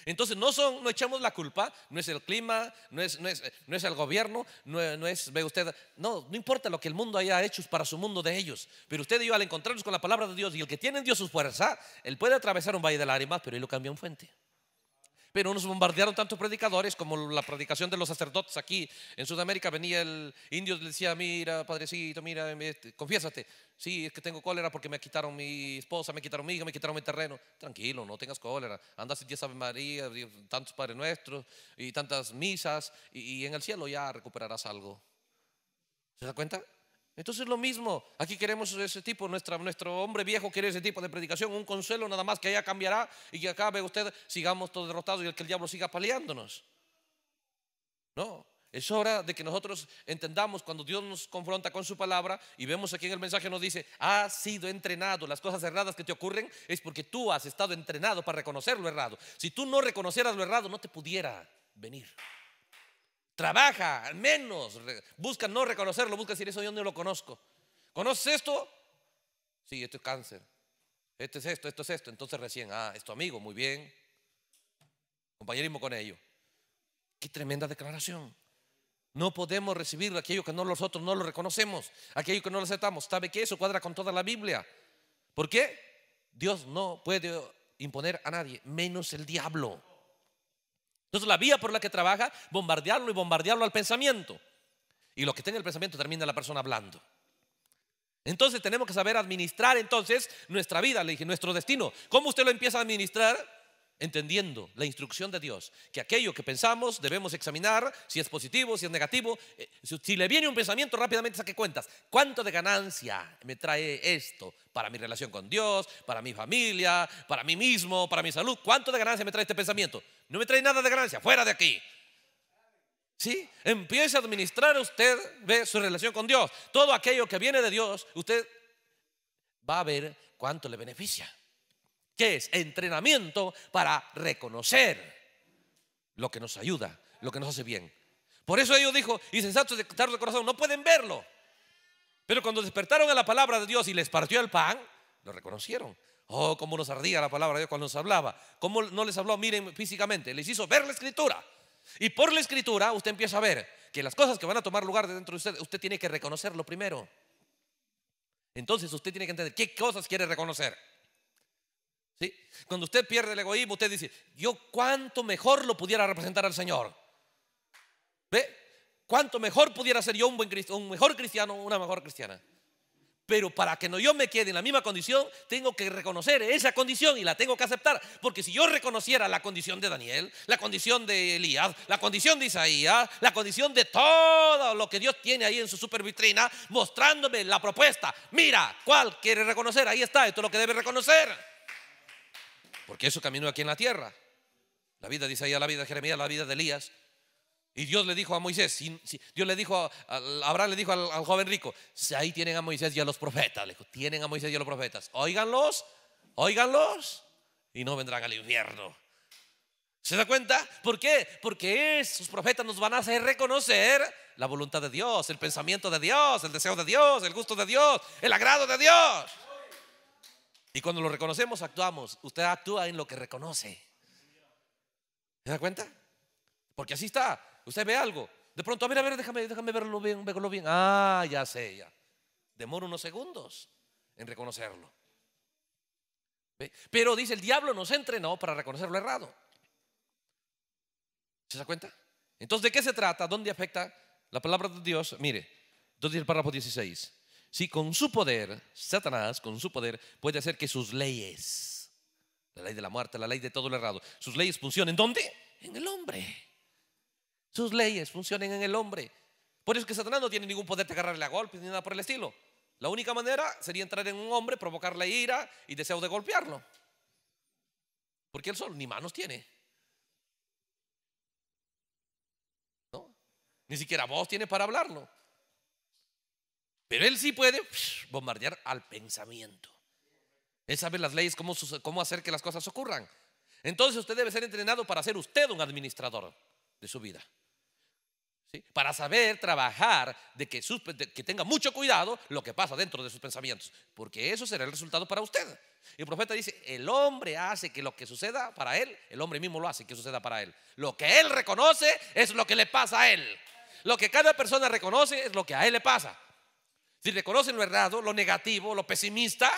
Entonces no, no echamos la culpa, no es el clima, no es, el gobierno, no, es, ve usted, no, no importa lo que el mundo haya hecho para su mundo de ellos, pero usted y yo al encontrarnos con la palabra de Dios y el que tiene en Dios su fuerza, él puede atravesar un valle de lágrimas, pero él lo cambia en fuente pero nos bombardearon tantos predicadores como la predicación de los sacerdotes aquí en Sudamérica. Venía el indio le decía, mira, padrecito, mira, este, confiésate. Sí, es que tengo cólera porque me quitaron mi esposa, me quitaron mi hija, me quitaron mi terreno. Tranquilo, no tengas cólera. Andas en 10 María, tantos Padres Nuestros y tantas misas y en el cielo ya recuperarás algo. ¿Se da cuenta? Entonces lo mismo, aquí queremos ese tipo, nuestro hombre viejo quiere ese tipo de predicación, un consuelo nada más que allá cambiará y que acabe usted, sigamos todos derrotados y que el diablo siga paliándonos. No, es hora de que nosotros entendamos cuando Dios nos confronta con su palabra y vemos aquí en el mensaje nos dice, has sido entrenado, las cosas erradas que te ocurren es porque tú has estado entrenado para reconocer lo errado. Si tú no reconocieras lo errado, no te pudiera venir. Trabaja, al menos. Busca no reconocerlo, busca decir eso yo no lo conozco. ¿Conoces esto? Sí, esto es cáncer. Esto es esto, esto es esto. Entonces recién, ah, esto amigo, muy bien. Compañerismo con ello. Qué tremenda declaración. No podemos recibir aquello que no nosotros no lo reconocemos, aquello que no lo aceptamos. ¿Sabe qué? Eso cuadra con toda la Biblia. ¿Por qué? Dios no puede imponer a nadie, menos el diablo. Entonces la vía por la que trabaja, bombardearlo y bombardearlo al pensamiento. Y lo que tenga el pensamiento termina la persona hablando. Entonces tenemos que saber administrar entonces nuestra vida, le dije, nuestro destino. ¿Cómo usted lo empieza a administrar? entendiendo la instrucción de Dios, que aquello que pensamos debemos examinar, si es positivo, si es negativo, eh, si le viene un pensamiento rápidamente saque cuentas, ¿cuánto de ganancia me trae esto para mi relación con Dios, para mi familia, para mí mismo, para mi salud? ¿Cuánto de ganancia me trae este pensamiento? No me trae nada de ganancia, fuera de aquí. ¿Sí? Empiece a administrar usted ve su relación con Dios. Todo aquello que viene de Dios, usted va a ver cuánto le beneficia. ¿Qué es? Entrenamiento para reconocer lo que nos ayuda, lo que nos hace bien. Por eso ellos dijo, y sensatos de de corazón, no pueden verlo. Pero cuando despertaron a la palabra de Dios y les partió el pan, lo reconocieron. Oh, cómo nos ardía la palabra de Dios cuando nos hablaba. Cómo no les habló, miren físicamente, les hizo ver la escritura. Y por la escritura usted empieza a ver que las cosas que van a tomar lugar dentro de usted, usted tiene que reconocerlo primero. Entonces usted tiene que entender qué cosas quiere reconocer. Cuando usted pierde el egoísmo, usted dice, yo cuánto mejor lo pudiera representar al Señor. ¿Ve? Cuánto mejor pudiera ser yo un, buen, un mejor cristiano, una mejor cristiana. Pero para que no yo me quede en la misma condición, tengo que reconocer esa condición y la tengo que aceptar. Porque si yo reconociera la condición de Daniel, la condición de Elías, la condición de Isaías, la condición de todo lo que Dios tiene ahí en su super vitrina mostrándome la propuesta, mira, ¿cuál quiere reconocer? Ahí está, esto es lo que debe reconocer. Porque eso caminó aquí en la tierra. La vida de Isaías, la vida de Jeremías, la vida de Elías. Y Dios le dijo a Moisés, Dios le dijo, a, Abraham le dijo al, joven rico, si ahí tienen a Moisés y a los profetas. Le dijo, tienen a Moisés y a los profetas. Óiganlos, óiganlos y no vendrán al infierno. ¿Se da cuenta? ¿Por qué? Porque sus profetas nos van a hacer reconocer la voluntad de Dios, el pensamiento de Dios, el deseo de Dios, el gusto de Dios, el agrado de Dios. Y cuando lo reconocemos, actuamos. Usted actúa en lo que reconoce. ¿Se da cuenta? Porque así está. Usted ve algo. De pronto, a ver, a ver, déjame, déjame verlo bien, bien. Ah, ya sé, ya. Demora unos segundos en reconocerlo. Pero dice, el diablo nos entrenó para reconocer lo errado. ¿Se da cuenta? Entonces, ¿de qué se trata? ¿Dónde afecta la palabra de Dios? Mire, entonces el párrafo 16 si con su poder, Satanás, con su poder, puede hacer que sus leyes, la ley de la muerte, la ley de todo lo errado, sus leyes funcionen. ¿Dónde? En el hombre. Sus leyes funcionen en el hombre. Por eso es que Satanás no tiene ningún poder de agarrarle a golpes ni nada por el estilo. La única manera sería entrar en un hombre, provocarle ira y deseo de golpearlo. Porque él solo ni manos tiene. ¿No? Ni siquiera voz tiene para hablarlo. Pero él sí puede bombardear al pensamiento. Él sabe las leyes, cómo, hacer que las cosas ocurran. Entonces usted debe ser entrenado para ser usted un administrador de su vida. Para saber trabajar de que, sus, que tenga mucho cuidado lo que pasa dentro de sus pensamientos. Porque eso será el resultado para usted. Y el profeta dice, el hombre hace que lo que suceda para él, el hombre mismo lo hace que suceda para él. Lo que él reconoce es lo que le pasa a él. Lo que cada persona reconoce es lo que a él le pasa. Si reconocen lo errado, lo negativo, lo pesimista,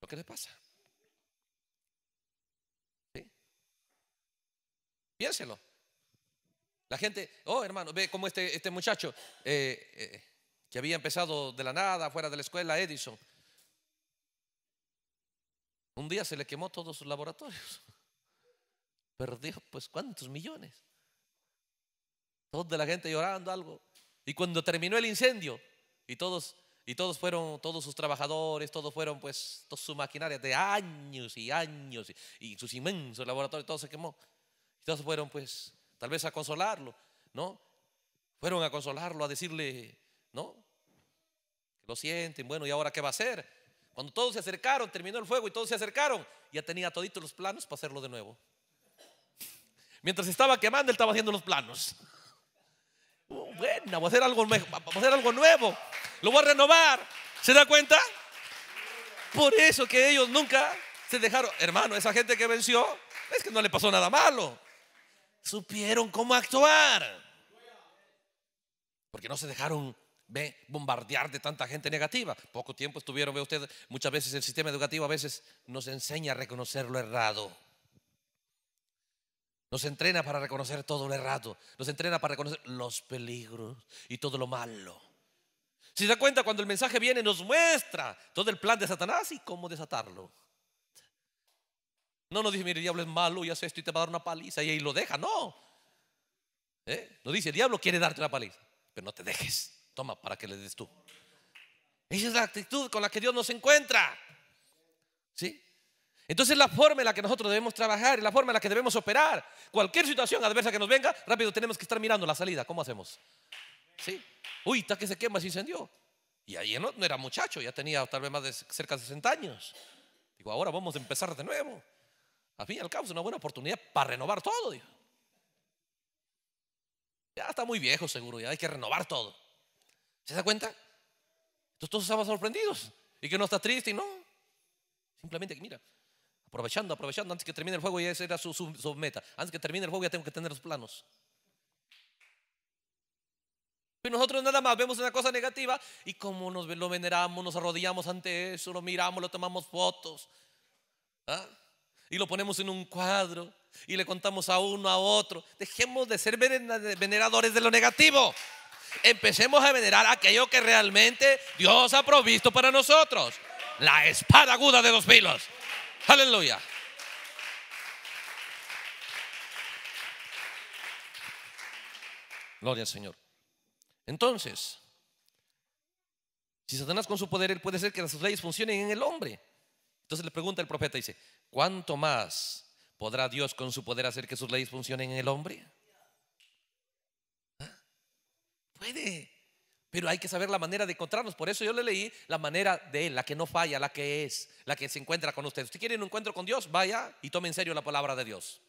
lo le pasa. Piénselo. La gente, oh hermano, ve como este, este muchacho eh, eh, que había empezado de la nada, fuera de la escuela, Edison. Un día se le quemó todos sus laboratorios. *laughs* Perdió pues cuántos millones. de la gente llorando algo. Y cuando terminó el incendio y todos y todos fueron todos sus trabajadores, todos fueron pues toda su maquinaria de años y años y, sus inmensos laboratorios, todo se quemó. Y todos fueron pues tal vez a consolarlo, ¿no? Fueron a consolarlo, a decirle, ¿no? lo sienten, bueno, ¿y ahora qué va a hacer? Cuando todos se acercaron, terminó el fuego y todos se acercaron, ya tenía toditos los planos para hacerlo de nuevo. Mientras estaba quemando, él estaba haciendo los planos bueno, voy a hacer algo, vamos a hacer algo nuevo. Lo voy a renovar. ¿Se da cuenta? Por eso que ellos nunca se dejaron. Hermano, esa gente que venció es que no le pasó nada malo. Supieron cómo actuar. Porque no se dejaron bombardear de tanta gente negativa. Poco tiempo estuvieron, ve usted, muchas veces el sistema educativo a veces nos enseña a reconocer lo errado. Nos entrena para reconocer todo el Errado, Nos entrena para reconocer los peligros y todo lo malo. Si se da cuenta, cuando el mensaje viene, nos muestra todo el plan de Satanás y cómo desatarlo. No nos dice, mire, el diablo es malo y hace esto y te va a dar una paliza y ahí lo deja. No. ¿Eh? Nos dice, el diablo quiere darte una paliza, pero no te dejes. Toma para que le des tú. Esa es la actitud con la que Dios nos encuentra. ¿Sí? Entonces la forma en la que nosotros debemos trabajar, la forma en la que debemos operar, cualquier situación adversa que nos venga, rápido tenemos que estar mirando la salida. ¿Cómo hacemos? Uy, está que se quema, se incendió. Y ahí no, era muchacho, ya tenía tal vez más de cerca de 60 años. Digo, ahora vamos a empezar de nuevo. Al fin y al cabo es una buena oportunidad para renovar todo. Ya está muy viejo seguro, ya hay que renovar todo. ¿Se da cuenta? Entonces todos estamos sorprendidos. Y que no está triste y no. Simplemente que mira, Aprovechando, aprovechando, antes que termine el juego Y ese era su, meta. Antes que termine el juego ya tengo que tener los planos. Y nosotros nada más vemos una cosa negativa y como nos lo veneramos, nos arrodillamos ante eso, lo miramos, lo tomamos fotos ¿ah? y lo ponemos en un cuadro y le contamos a uno, a otro. Dejemos de ser veneradores de lo negativo. Empecemos a venerar aquello que realmente Dios ha provisto para nosotros. La espada aguda de los filos. Aleluya. Gloria al Señor. Entonces, si Satanás con su poder, él puede hacer que sus leyes funcionen en el hombre. Entonces le pregunta el profeta, dice, ¿cuánto más podrá Dios con su poder hacer que sus leyes funcionen en el hombre? ¿Ah? Puede. Pero hay que saber la manera de encontrarnos. Por eso yo le leí la manera de Él, la que no falla, la que es, la que se encuentra con usted. Usted quiere un encuentro con Dios, vaya y tome en serio la palabra de Dios.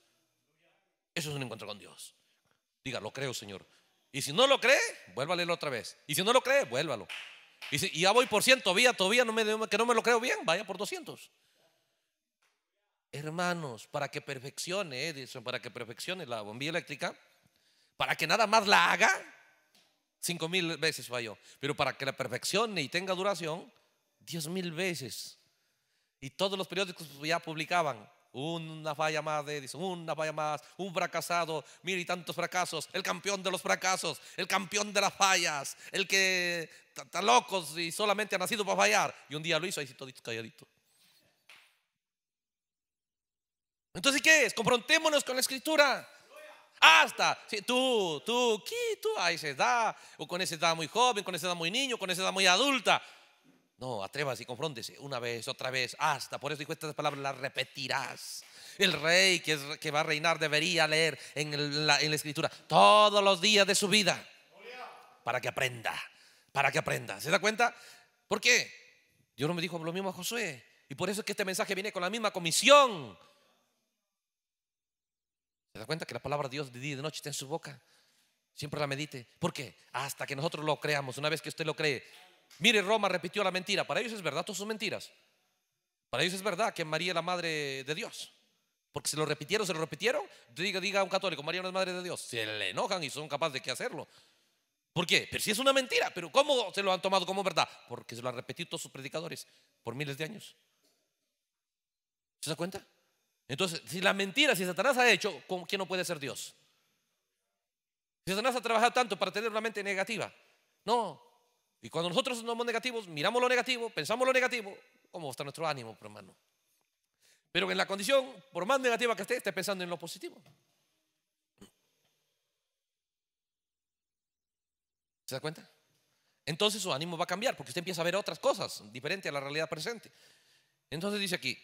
Eso es un encuentro con Dios. Diga, lo creo, Señor. Y si no lo cree, vuélvalo otra vez. Y si no lo cree, vuélvalo. Y si ya voy por 100, todavía, todavía no me, que no me lo creo bien, vaya por 200. Hermanos, para que perfeccione Edison, eh, para que perfeccione la bombilla eléctrica, para que nada más la haga, Cinco mil veces falló. Pero para que la perfeccione y tenga duración, diez mil veces. Y todos los periódicos pues, ya publicaban una falla más de una falla más, un fracasado, mil y tantos fracasos, el campeón de los fracasos, el campeón de las fallas, el que está locos y solamente ha nacido para fallar. Y un día lo hizo ahí todo calladito. Entonces, ¿qué es? Confrontémonos con la escritura. Hasta, si tú, tú, ¿qué, tú, a esa edad, o con esa edad muy joven, con esa edad muy niño, con esa edad muy adulta. No, atrévase y confróntese una vez, otra vez, hasta. Por eso dijo estas palabras, las repetirás. El rey que, que va a reinar debería leer en, la, en la escritura todos los días de su vida para que aprenda, para que aprenda. ¿Se da cuenta? ¿Por qué? Dios no me dijo lo mismo a Josué. Y por eso es que este mensaje viene con la misma comisión. ¿Se da cuenta que la palabra de Dios de día y de noche está en su boca? Siempre la medite. ¿Por qué? Hasta que nosotros lo creamos. Una vez que usted lo cree. Mire, Roma repitió la mentira. Para ellos es verdad todas sus mentiras. Para ellos es verdad que María es la madre de Dios. Porque se lo repitieron, se lo repitieron. Diga, diga a un católico, María no es madre de Dios. Se le enojan y son capaces de que hacerlo. ¿Por qué? Pero si es una mentira, pero ¿cómo se lo han tomado como verdad? Porque se lo han repetido todos sus predicadores por miles de años. ¿Se da cuenta? Entonces, si la mentira, si Satanás ha hecho, ¿con quién no puede ser Dios? Si Satanás ha trabajado tanto para tener una mente negativa, no. Y cuando nosotros somos negativos, miramos lo negativo, pensamos lo negativo, ¿cómo está nuestro ánimo, hermano? Pero en la condición, por más negativa que esté, esté pensando en lo positivo. ¿Se da cuenta? Entonces su ánimo va a cambiar porque usted empieza a ver otras cosas diferentes a la realidad presente. Entonces dice aquí,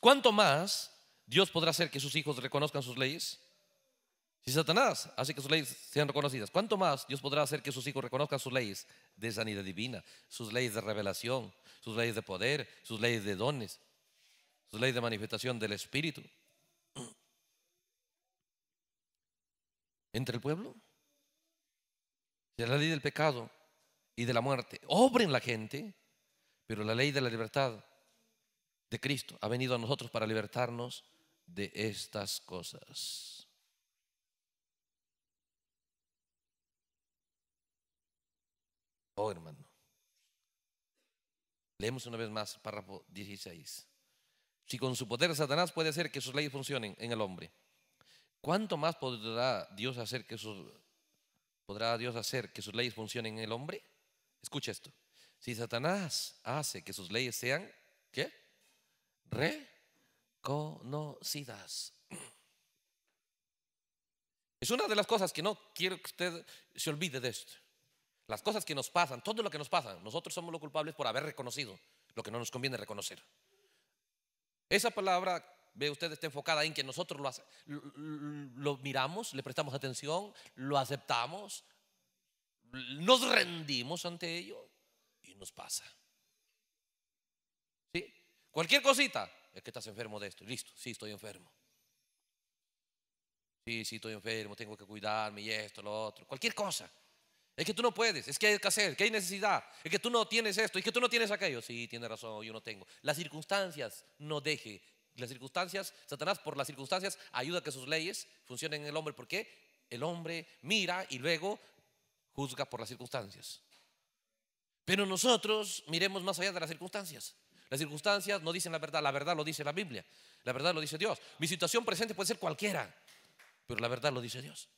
¿Cuánto más Dios podrá hacer que sus hijos reconozcan sus leyes? Si Satanás hace que sus leyes sean reconocidas, ¿cuánto más Dios podrá hacer que sus hijos reconozcan sus leyes de sanidad divina, sus leyes de revelación, sus leyes de poder, sus leyes de dones, sus leyes de manifestación del Espíritu? ¿Entre el pueblo? Si la ley del pecado y de la muerte Obren la gente, pero la ley de la libertad de Cristo. Ha venido a nosotros para libertarnos de estas cosas. Oh, hermano. Leemos una vez más párrafo 16. Si con su poder Satanás puede hacer que sus leyes funcionen en el hombre, ¿cuánto más podrá Dios hacer que sus, podrá Dios hacer que sus leyes funcionen en el hombre? Escucha esto. Si Satanás hace que sus leyes sean, ¿qué? reconocidas. Es una de las cosas que no quiero que usted se olvide de esto. Las cosas que nos pasan, todo lo que nos pasa, nosotros somos los culpables por haber reconocido lo que no nos conviene reconocer. Esa palabra, ve usted, está enfocada en que nosotros lo, lo miramos, le prestamos atención, lo aceptamos, nos rendimos ante ello y nos pasa. Cualquier cosita, es que estás enfermo de esto. Listo, sí, estoy enfermo. Sí, sí, estoy enfermo, tengo que cuidarme y esto, lo otro. Cualquier cosa. Es que tú no puedes, es que hay que hacer, que hay necesidad, es que tú no tienes esto, es que tú no tienes aquello. Sí, tiene razón, yo no tengo. Las circunstancias no deje. Las circunstancias, Satanás por las circunstancias ayuda a que sus leyes funcionen en el hombre. ¿Por qué? El hombre mira y luego juzga por las circunstancias. Pero nosotros miremos más allá de las circunstancias. Las circunstancias no dicen la verdad, la verdad lo dice la Biblia, la verdad lo dice Dios. Mi situación presente puede ser cualquiera, pero la verdad lo dice Dios.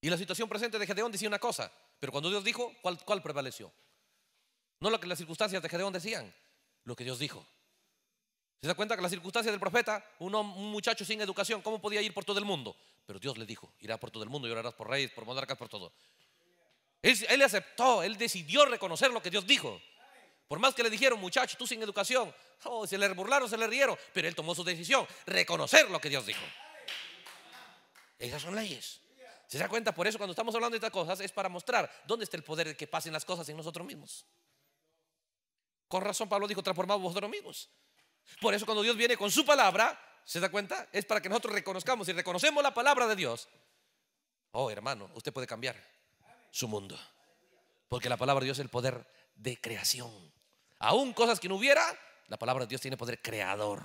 Y la situación presente de Gedeón decía una cosa, pero cuando Dios dijo, ¿cuál, prevaleció? No lo que las circunstancias de Gedeón decían, lo que Dios dijo. ¿Se da cuenta que las circunstancias del profeta, uno, un muchacho sin educación, ¿cómo podía ir por todo el mundo? Pero Dios le dijo, irá por todo el mundo, llorarás por reyes, por monarcas, por todo. él aceptó, él decidió reconocer lo que Dios dijo. Por más que le dijeron, muchacho, tú sin educación, oh, se le burlaron, se le rieron, pero él tomó su decisión, reconocer lo que Dios dijo. Esas son leyes. ¿Se da cuenta? Por eso cuando estamos hablando de estas cosas es para mostrar dónde está el poder de que pasen las cosas en nosotros mismos. Con razón Pablo dijo, transformad vosotros mismos. Por eso cuando Dios viene con su palabra, ¿se da cuenta? Es para que nosotros reconozcamos y reconocemos la palabra de Dios. Oh, hermano, usted puede cambiar su mundo. Porque la palabra de Dios es el poder de creación aún cosas que no hubiera, la palabra de Dios tiene poder creador.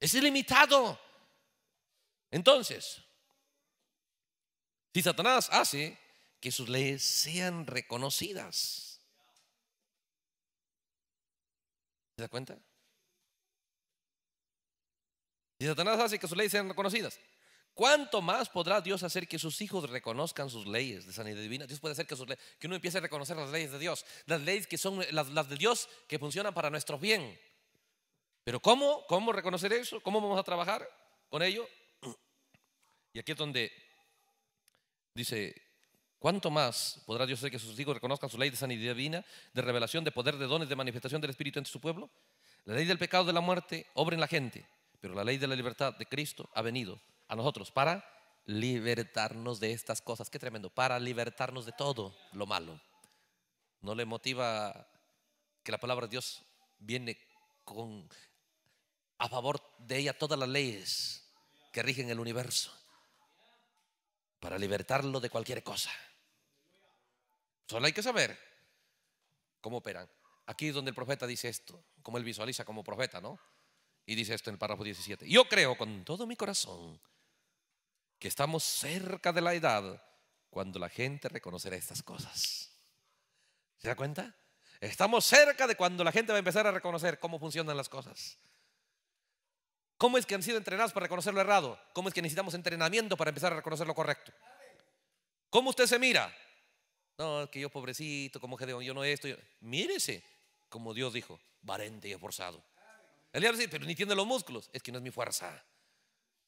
Es ilimitado. Entonces, si Satanás hace que sus leyes sean reconocidas, ¿se da cuenta? Si Satanás hace que sus leyes sean reconocidas, ¿Cuánto más podrá Dios hacer que sus hijos reconozcan sus leyes de sanidad divina? Dios puede hacer que, sus que uno empiece a reconocer las leyes de Dios, las leyes que son las, de Dios que funcionan para nuestro bien. Pero ¿cómo? ¿Cómo reconocer eso? ¿Cómo vamos a trabajar con ello? Y aquí es donde dice, ¿cuánto más podrá Dios hacer que sus hijos reconozcan su ley de sanidad divina, de revelación, de poder, de dones, de manifestación del Espíritu entre su pueblo? La ley del pecado de la muerte obra en la gente, pero la ley de la libertad de Cristo ha venido nosotros para libertarnos de estas cosas. Qué tremendo, para libertarnos de todo lo malo. ¿No le motiva que la palabra de Dios viene con a favor de ella todas las leyes que rigen el universo para libertarlo de cualquier cosa? Solo hay que saber cómo operan. Aquí es donde el profeta dice esto, como él visualiza como profeta, ¿no? Y dice esto en el párrafo 17. Yo creo con todo mi corazón que estamos cerca de la edad cuando la gente reconocerá estas cosas. ¿Se da cuenta? Estamos cerca de cuando la gente va a empezar a reconocer cómo funcionan las cosas. ¿Cómo es que han sido entrenados para reconocer lo errado? ¿Cómo es que necesitamos entrenamiento para empezar a reconocer lo correcto? ¿Cómo usted se mira? No, que yo pobrecito, como Gedeón, yo no estoy Mírese, como Dios dijo, varente y esforzado. El diablo dice, pero ni tiene los músculos. Es que no es mi fuerza.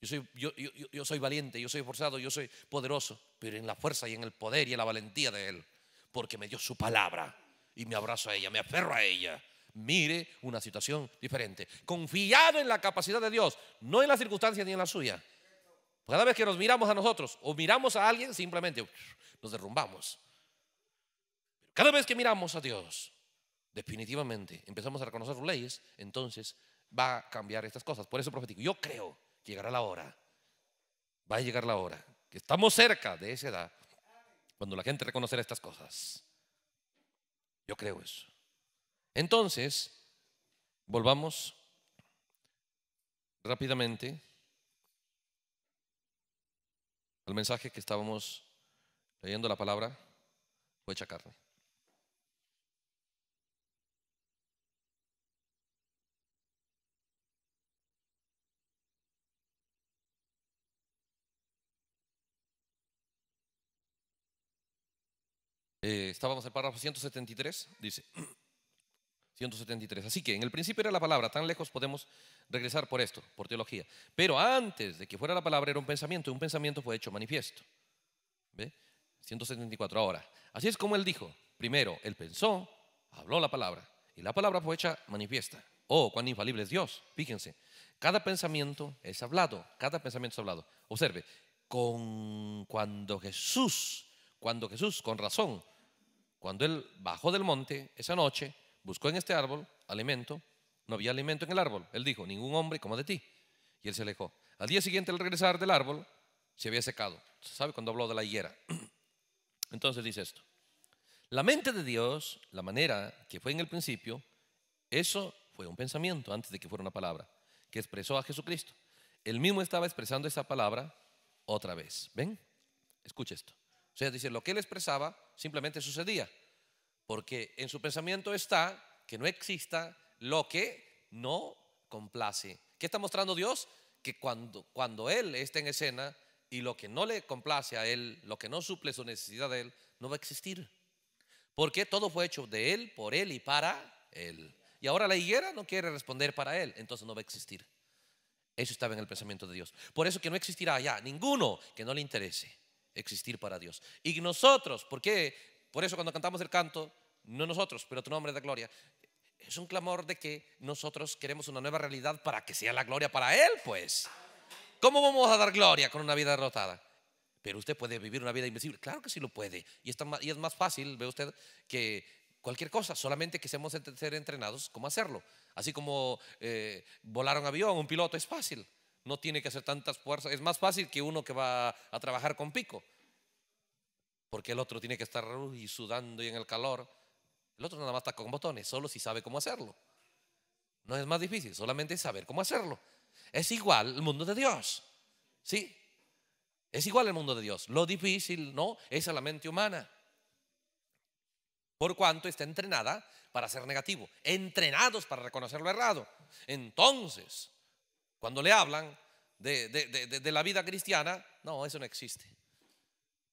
Yo soy, valiente, yo soy forzado yo soy poderoso, pero en la fuerza y en el poder y en la valentía de Él, porque me dio su palabra y me abrazo a ella, me aferro a ella. Mire una situación diferente. Confiado en la capacidad de Dios, no en las circunstancias ni en la suya. Cada vez que nos miramos a nosotros o miramos a alguien, simplemente nos derrumbamos. Cada vez que miramos a Dios, definitivamente empezamos a reconocer sus leyes, entonces va a cambiar estas cosas. Por eso profético yo creo llegará la hora. Va a llegar la hora. Que estamos cerca de esa edad. Cuando la gente reconocerá estas cosas. Yo creo eso. Entonces, volvamos rápidamente al mensaje que estábamos leyendo la palabra fue carne. Eh, estábamos en el párrafo 173, dice 173. *clears throat* Así que en el principio era la palabra, tan lejos podemos regresar por esto, por teología. Pero antes de que fuera la palabra era un pensamiento, y un pensamiento fue hecho manifiesto. ¿Ve? 174 ahora. Así es como él dijo, primero él pensó, habló la palabra, y la palabra fue hecha manifiesta. Oh, cuán infalible es Dios, fíjense. Cada pensamiento es hablado, cada pensamiento es hablado. Observe, con cuando Jesús, cuando Jesús con razón cuando él bajó del monte esa noche, buscó en este árbol alimento, no había alimento en el árbol. Él dijo, ningún hombre como de ti. Y él se alejó. Al día siguiente, al regresar del árbol, se había secado. ¿Sabe cuando habló de la higuera? *clears throat* Entonces dice esto. La mente de Dios, la manera que fue en el principio, eso fue un pensamiento antes de que fuera una palabra, que expresó a Jesucristo. Él mismo estaba expresando esa palabra otra vez. ¿Ven? Escucha esto. O sea, dice, lo que él expresaba simplemente sucedía. Porque en su pensamiento está que no exista lo que no complace. ¿Qué está mostrando Dios? Que cuando, cuando Él está en escena y lo que no le complace a Él, lo que no suple su necesidad de Él, no va a existir. Porque todo fue hecho de Él, por Él y para Él. Y ahora la higuera no quiere responder para Él, entonces no va a existir. Eso estaba en el pensamiento de Dios. Por eso que no existirá ya ninguno que no le interese existir para Dios. Y nosotros, ¿por qué? Por eso cuando cantamos el canto, no nosotros, pero tu nombre es gloria, es un clamor de que nosotros queremos una nueva realidad para que sea la gloria para Él, pues. ¿Cómo vamos a dar gloria con una vida derrotada? Pero usted puede vivir una vida invisible. Claro que sí lo puede. Y, es más fácil, ve usted, que cualquier cosa, solamente que seamos ser entrenados cómo hacerlo. Así como eh, volar un avión, un piloto, es fácil no tiene que hacer tantas fuerzas. Es más fácil que uno que va a trabajar con pico, porque el otro tiene que estar y sudando y en el calor. El otro nada más está con botones, solo si sabe cómo hacerlo. No es más difícil, solamente saber cómo hacerlo. Es igual el mundo de Dios. ¿Sí? Es igual el mundo de Dios. Lo difícil, ¿no? Es a la mente humana. Por cuanto está entrenada para ser negativo. Entrenados para reconocer lo errado. Entonces, cuando le hablan de, la vida cristiana, no, eso no existe.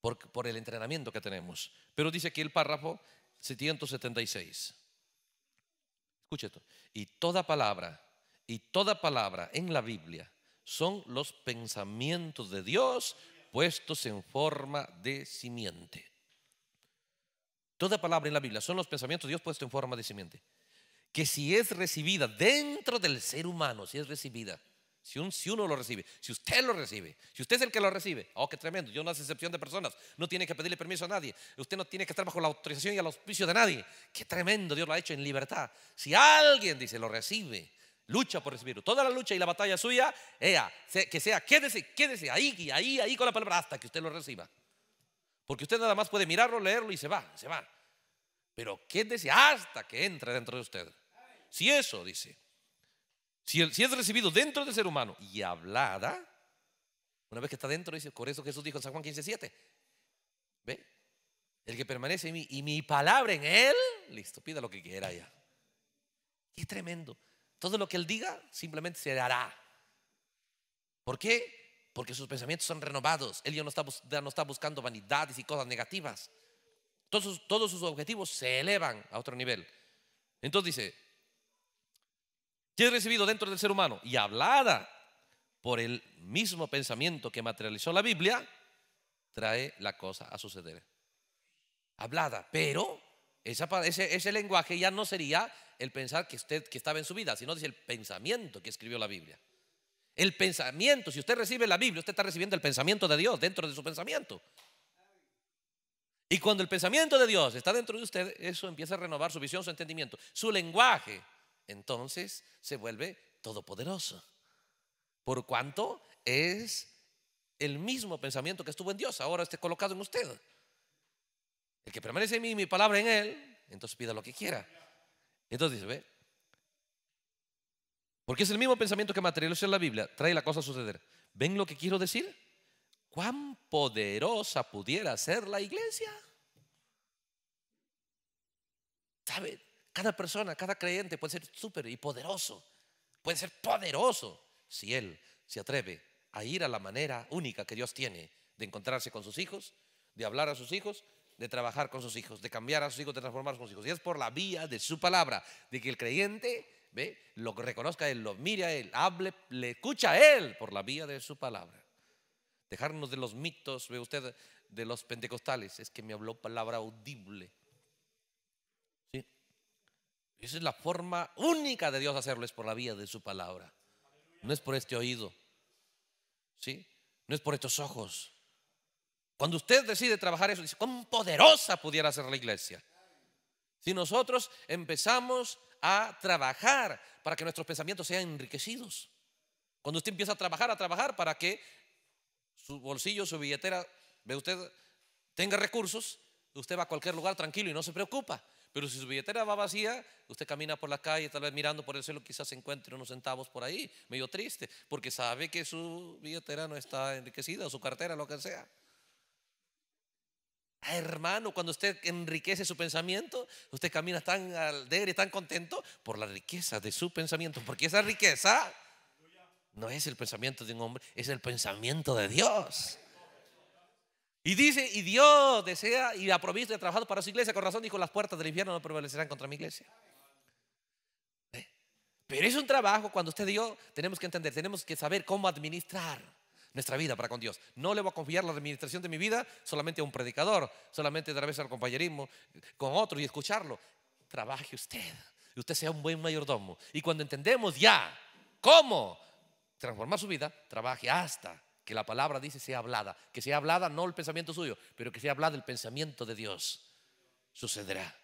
Por, por el entrenamiento que tenemos. Pero dice aquí el párrafo 776. Escuche esto. Y toda palabra, y toda palabra en la Biblia son los pensamientos de Dios puestos en forma de simiente. Toda palabra en la Biblia son los pensamientos de Dios puestos en forma de simiente. Que si es recibida dentro del ser humano, si es recibida, si, uno lo recibe, si usted lo recibe, si usted es el que lo recibe, oh, qué tremendo, Dios no hace excepción de personas, no tiene que pedirle permiso a nadie, usted no tiene que estar bajo la autorización y el auspicio de nadie, qué tremendo, Dios lo ha hecho en libertad. Si alguien dice, lo recibe, lucha por recibirlo, toda la lucha y la batalla suya, que sea, quédese, quédese ahí, ahí, ahí con la palabra hasta que usted lo reciba. Porque usted nada más puede mirarlo, leerlo y se va, se va. Pero quédese hasta que entre dentro de usted. Si eso, dice, si, es recibido dentro del ser humano y hablada, una vez que está dentro, dice, por eso Jesús dijo en San Juan 15:7, ¿ve? El que permanece en mí y mi palabra en él, listo, pida lo que quiera ya. Qué tremendo. Todo lo que él diga simplemente se hará. ¿Por qué? Porque sus pensamientos son renovados. Él ya no está, no está buscando vanidades y cosas negativas. Todos, todos sus objetivos se elevan a otro nivel. Entonces dice, que es recibido dentro del ser humano y hablada por el mismo pensamiento que materializó la Biblia, trae la cosa a suceder. Hablada, pero ese, lenguaje ya no sería el pensar que usted que estaba en su vida, sino es el pensamiento que escribió la Biblia. El pensamiento, si usted recibe la Biblia, usted está recibiendo el pensamiento de Dios dentro de su pensamiento. Y cuando el pensamiento de Dios está dentro de usted, eso empieza a renovar su visión, su entendimiento, su lenguaje entonces se vuelve todopoderoso. Por cuanto es el mismo pensamiento que estuvo en Dios, ahora esté colocado en usted. El que permanece en mí mi palabra en él, entonces pida lo que quiera. Entonces dice, ve, porque es el mismo pensamiento que materializa en la Biblia, trae la cosa a suceder. ¿Ven lo que quiero decir? ¿Cuán poderosa pudiera ser la iglesia? ¿Sabe? Cada persona, cada creyente puede ser súper y poderoso. Puede ser poderoso si él se atreve a ir a la manera única que Dios tiene de encontrarse con sus hijos, de hablar a sus hijos, de trabajar con sus hijos, de cambiar a sus hijos, de transformar a sus hijos. Y es por la vía de su palabra, de que el creyente ¿ve? lo reconozca él, lo mire a él, hable, le escucha a él por la vía de su palabra. Dejarnos de los mitos, ve usted, de los pentecostales, es que me habló palabra audible. Esa es la forma única de Dios hacerlo, es por la vía de su palabra. No es por este oído, ¿sí? No es por estos ojos. Cuando usted decide trabajar eso, dice, ¿cuán poderosa pudiera ser la iglesia? Si nosotros empezamos a trabajar para que nuestros pensamientos sean enriquecidos. Cuando usted empieza a trabajar, a trabajar para que su bolsillo, su billetera, ve usted, tenga recursos, usted va a cualquier lugar tranquilo y no se preocupa. Pero si su billetera va vacía, usted camina por la calle, tal vez mirando por el cielo, quizás encuentre unos centavos por ahí, medio triste, porque sabe que su billetera no está enriquecida, o su cartera, lo que sea. Ah, hermano, cuando usted enriquece su pensamiento, usted camina tan alegre, tan contento por la riqueza de su pensamiento, porque esa riqueza no es el pensamiento de un hombre, es el pensamiento de Dios. Y dice, y Dios desea y ha provisto y ha trabajado para su iglesia. Con razón dijo, las puertas del infierno no prevalecerán contra mi iglesia. ¿Eh? Pero es un trabajo cuando usted y tenemos que entender, tenemos que saber cómo administrar nuestra vida para con Dios. No le voy a confiar la administración de mi vida solamente a un predicador, solamente a través del compañerismo con otro y escucharlo. Trabaje usted y usted sea un buen mayordomo. Y cuando entendemos ya cómo transformar su vida, trabaje hasta que la palabra dice sea hablada, que sea hablada no el pensamiento suyo, pero que sea hablada el pensamiento de Dios. Sucederá.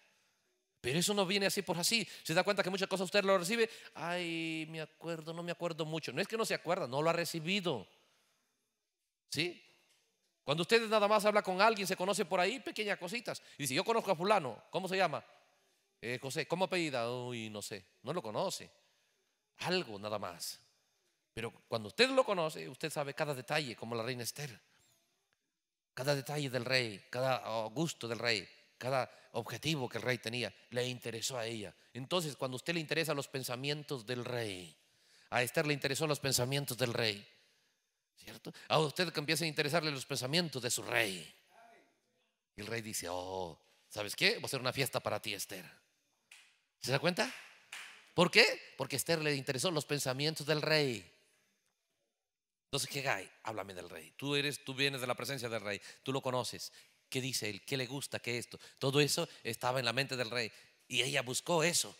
Pero eso no viene así por así. Se da cuenta que muchas cosas usted lo recibe. Ay, me acuerdo, no me acuerdo mucho. No es que no se acuerda, no lo ha recibido. ¿Sí? Cuando usted nada más habla con alguien, se conoce por ahí pequeñas cositas. Y dice, yo conozco a fulano, ¿cómo se llama? Eh, José, ¿cómo apellida? Uy, no sé, no lo conoce. Algo nada más. Pero cuando usted lo conoce, usted sabe cada detalle, como la reina Esther. Cada detalle del rey, cada ah, gusto del rey, cada objetivo que el rey tenía, le interesó a ella. Entonces, cuando usted le interesa los pensamientos del rey, a Esther le interesó los pensamientos del rey, ¿cierto? A usted que empieza a interesarle los pensamientos de su rey. Y el rey dice, oh, ¿sabes qué? Voy a hacer una fiesta para ti, Esther. ¿Se da cuenta? ¿Por qué? Porque a Esther le interesó los pensamientos del rey. Entonces, ¿qué hay? Háblame del rey. Tú eres, tú vienes de la presencia del rey, tú lo conoces. ¿Qué dice él? ¿Qué le gusta? ¿Qué esto? Todo eso estaba en la mente del rey. Y ella buscó eso.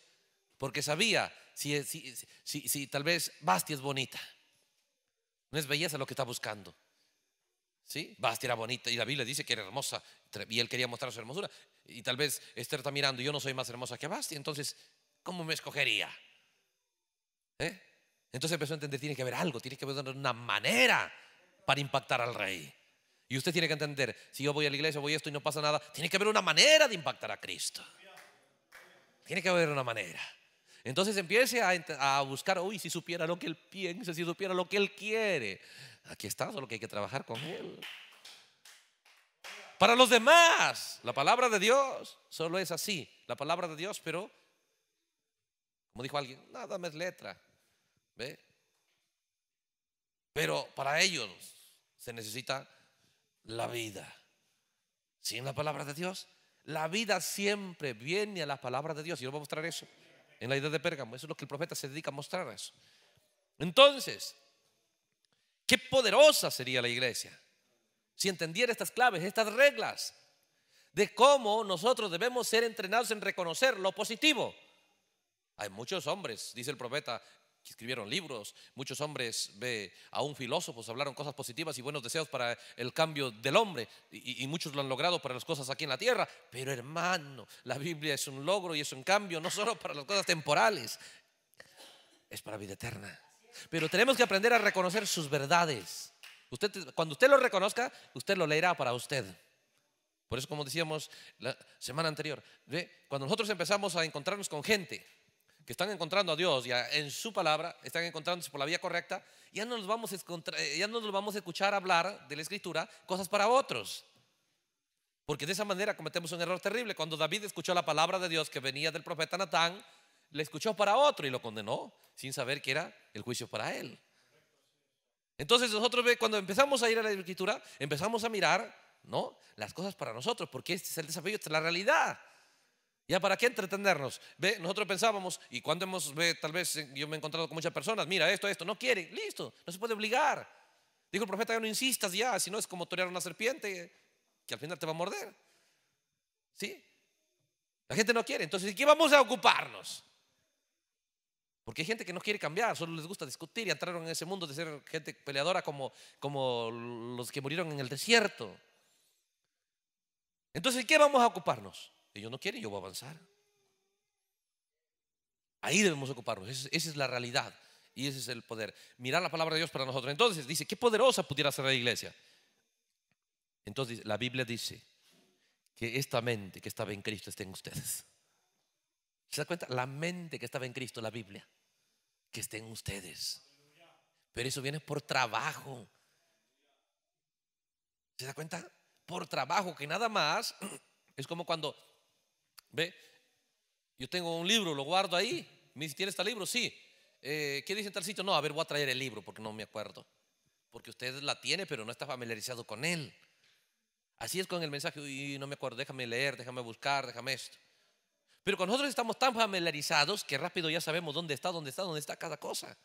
Porque sabía si, si, si, tal vez Basti es bonita. No es belleza lo que está buscando. ¿Sí? Basti era bonita y la Biblia dice que era hermosa y él quería mostrar su hermosura. Y tal vez Esther está mirando, yo no soy más hermosa que Basti, entonces, ¿cómo me escogería? ¿Eh? Entonces empezó a entender, tiene que haber algo, tiene que haber una manera para impactar al rey. Y usted tiene que entender, si yo voy a la iglesia, voy esto y no pasa nada, tiene que haber una manera de impactar a Cristo. Tiene que haber una manera. Entonces empiece a, a buscar, uy, si supiera lo que él piensa, si supiera lo que él quiere. Aquí está, solo que hay que trabajar con él. Para los demás, la palabra de Dios solo es así, la palabra de Dios, pero, como dijo alguien, nada más letra, pero para ellos se necesita la vida. Sin la palabra de Dios, la vida siempre viene a las palabras de Dios. Y yo voy a mostrar eso en la idea de Pérgamo. Eso es lo que el profeta se dedica a mostrar eso. Entonces, qué poderosa sería la iglesia si entendiera estas claves, estas reglas de cómo nosotros debemos ser entrenados en reconocer lo positivo. Hay muchos hombres, dice el profeta, que escribieron libros, muchos hombres, ve, aún filósofos, hablaron cosas positivas y buenos deseos para el cambio del hombre, y, muchos lo han logrado para las cosas aquí en la tierra. Pero hermano, la Biblia es un logro y es un cambio, no solo para las cosas temporales, es para vida eterna. Pero tenemos que aprender a reconocer sus verdades. Usted, cuando usted lo reconozca, usted lo leerá para usted. Por eso, como decíamos la semana anterior, ve, cuando nosotros empezamos a encontrarnos con gente, que están encontrando a Dios ya en su palabra, están encontrándose por la vía correcta, ya no nos vamos a, eh, ya no nos vamos a escuchar hablar de la escritura cosas para otros. Porque de esa manera cometemos un error terrible. Cuando David escuchó la palabra de Dios que venía del profeta Natán, le escuchó para otro y lo condenó sin saber que era el juicio para él. Entonces nosotros cuando empezamos a ir a la escritura, empezamos a mirar, ¿no? Las cosas para nosotros, porque este es el desafío, esta es la realidad. ¿Ya para qué entretenernos? Ve, nosotros pensábamos, y cuando hemos, ve, tal vez eh, yo me he encontrado con muchas personas, mira esto, esto, no quiere, listo, no se puede obligar. Dijo el profeta, no insistas ya, si no es como torear una serpiente que al final te va a morder. ¿Sí? La gente no quiere, entonces, ¿de qué vamos a ocuparnos? Porque hay gente que no quiere cambiar, solo les gusta discutir y entraron en ese mundo de ser gente peleadora como, como los que murieron en el desierto. Entonces, ¿qué vamos a ocuparnos? Ellos no quieren, yo voy a avanzar. Ahí debemos ocuparnos. Esa, es la realidad y ese es el poder. Mirar la palabra de Dios para nosotros. Entonces dice, qué poderosa pudiera ser la iglesia. Entonces la Biblia dice que esta mente que estaba en Cristo esté en ustedes. ¿Se da cuenta? La mente que estaba en Cristo, la Biblia, que esté en ustedes. Pero eso viene por trabajo. ¿Se da cuenta? Por trabajo, que nada más *clears throat* es como cuando ¿Ve? Yo tengo un libro, lo guardo ahí. Me dice, ¿tienes tal libro? Sí. Eh, ¿Qué dice tal sitio? No, a ver, voy a traer el libro porque no me acuerdo. Porque usted la tiene, pero no está familiarizado con él. Así es con el mensaje, y no me acuerdo, déjame leer, déjame buscar, déjame esto. Pero con nosotros estamos tan familiarizados que rápido ya sabemos dónde está, dónde está, dónde está cada cosa.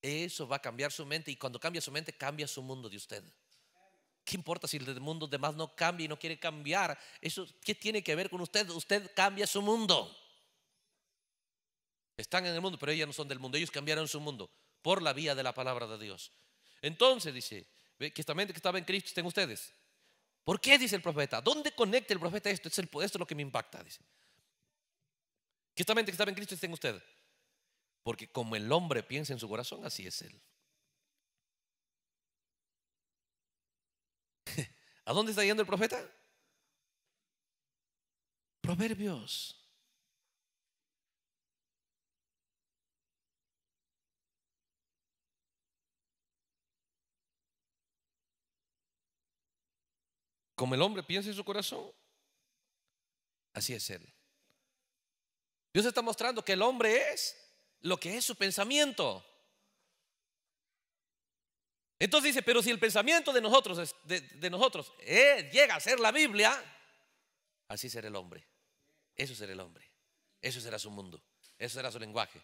Eso va a cambiar su mente y cuando cambia su mente, cambia su mundo de usted. ¿Qué importa si el mundo demás no cambia y no quiere cambiar? Eso, ¿Qué tiene que ver con usted? Usted cambia su mundo. Están en el mundo, pero ellas no son del mundo. Ellos cambiaron su mundo por la vía de la palabra de Dios. Entonces dice, que que estaba en Cristo está en ustedes. ¿Por qué dice el profeta? ¿Dónde conecta el profeta esto? esto es lo que me impacta, dice. Que esta mente que estaba en Cristo está en usted. Porque como el hombre piensa en su corazón, así es él. ¿A dónde está yendo el profeta? Proverbios. Como el hombre piensa en su corazón, así es él. Dios está mostrando que el hombre es lo que es su pensamiento. Entonces dice, pero si el pensamiento de nosotros, de, nosotros eh, llega a ser la Biblia, así será el hombre. Eso será el hombre. Eso será su mundo. Eso será su lenguaje.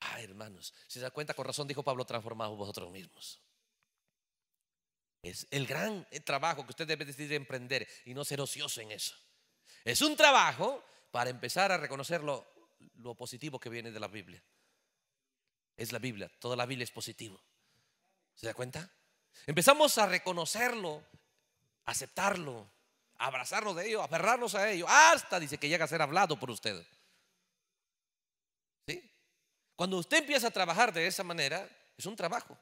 Ah, hermanos, si se da cuenta, con razón dijo Pablo, transformados vosotros mismos. Es el gran eh, trabajo que usted debe decidir emprender y no ser ocioso en eso. Es un trabajo para empezar a reconocer lo positivo que viene de la Biblia es la Biblia. Toda la Biblia es positivo. ¿Se da cuenta? Empezamos a reconocerlo, aceptarlo, abrazarnos de ello, aferrarnos a ello, hasta dice que llega a ser hablado por usted. ¿Sí? Cuando usted empieza a trabajar de esa manera, es un trabajo.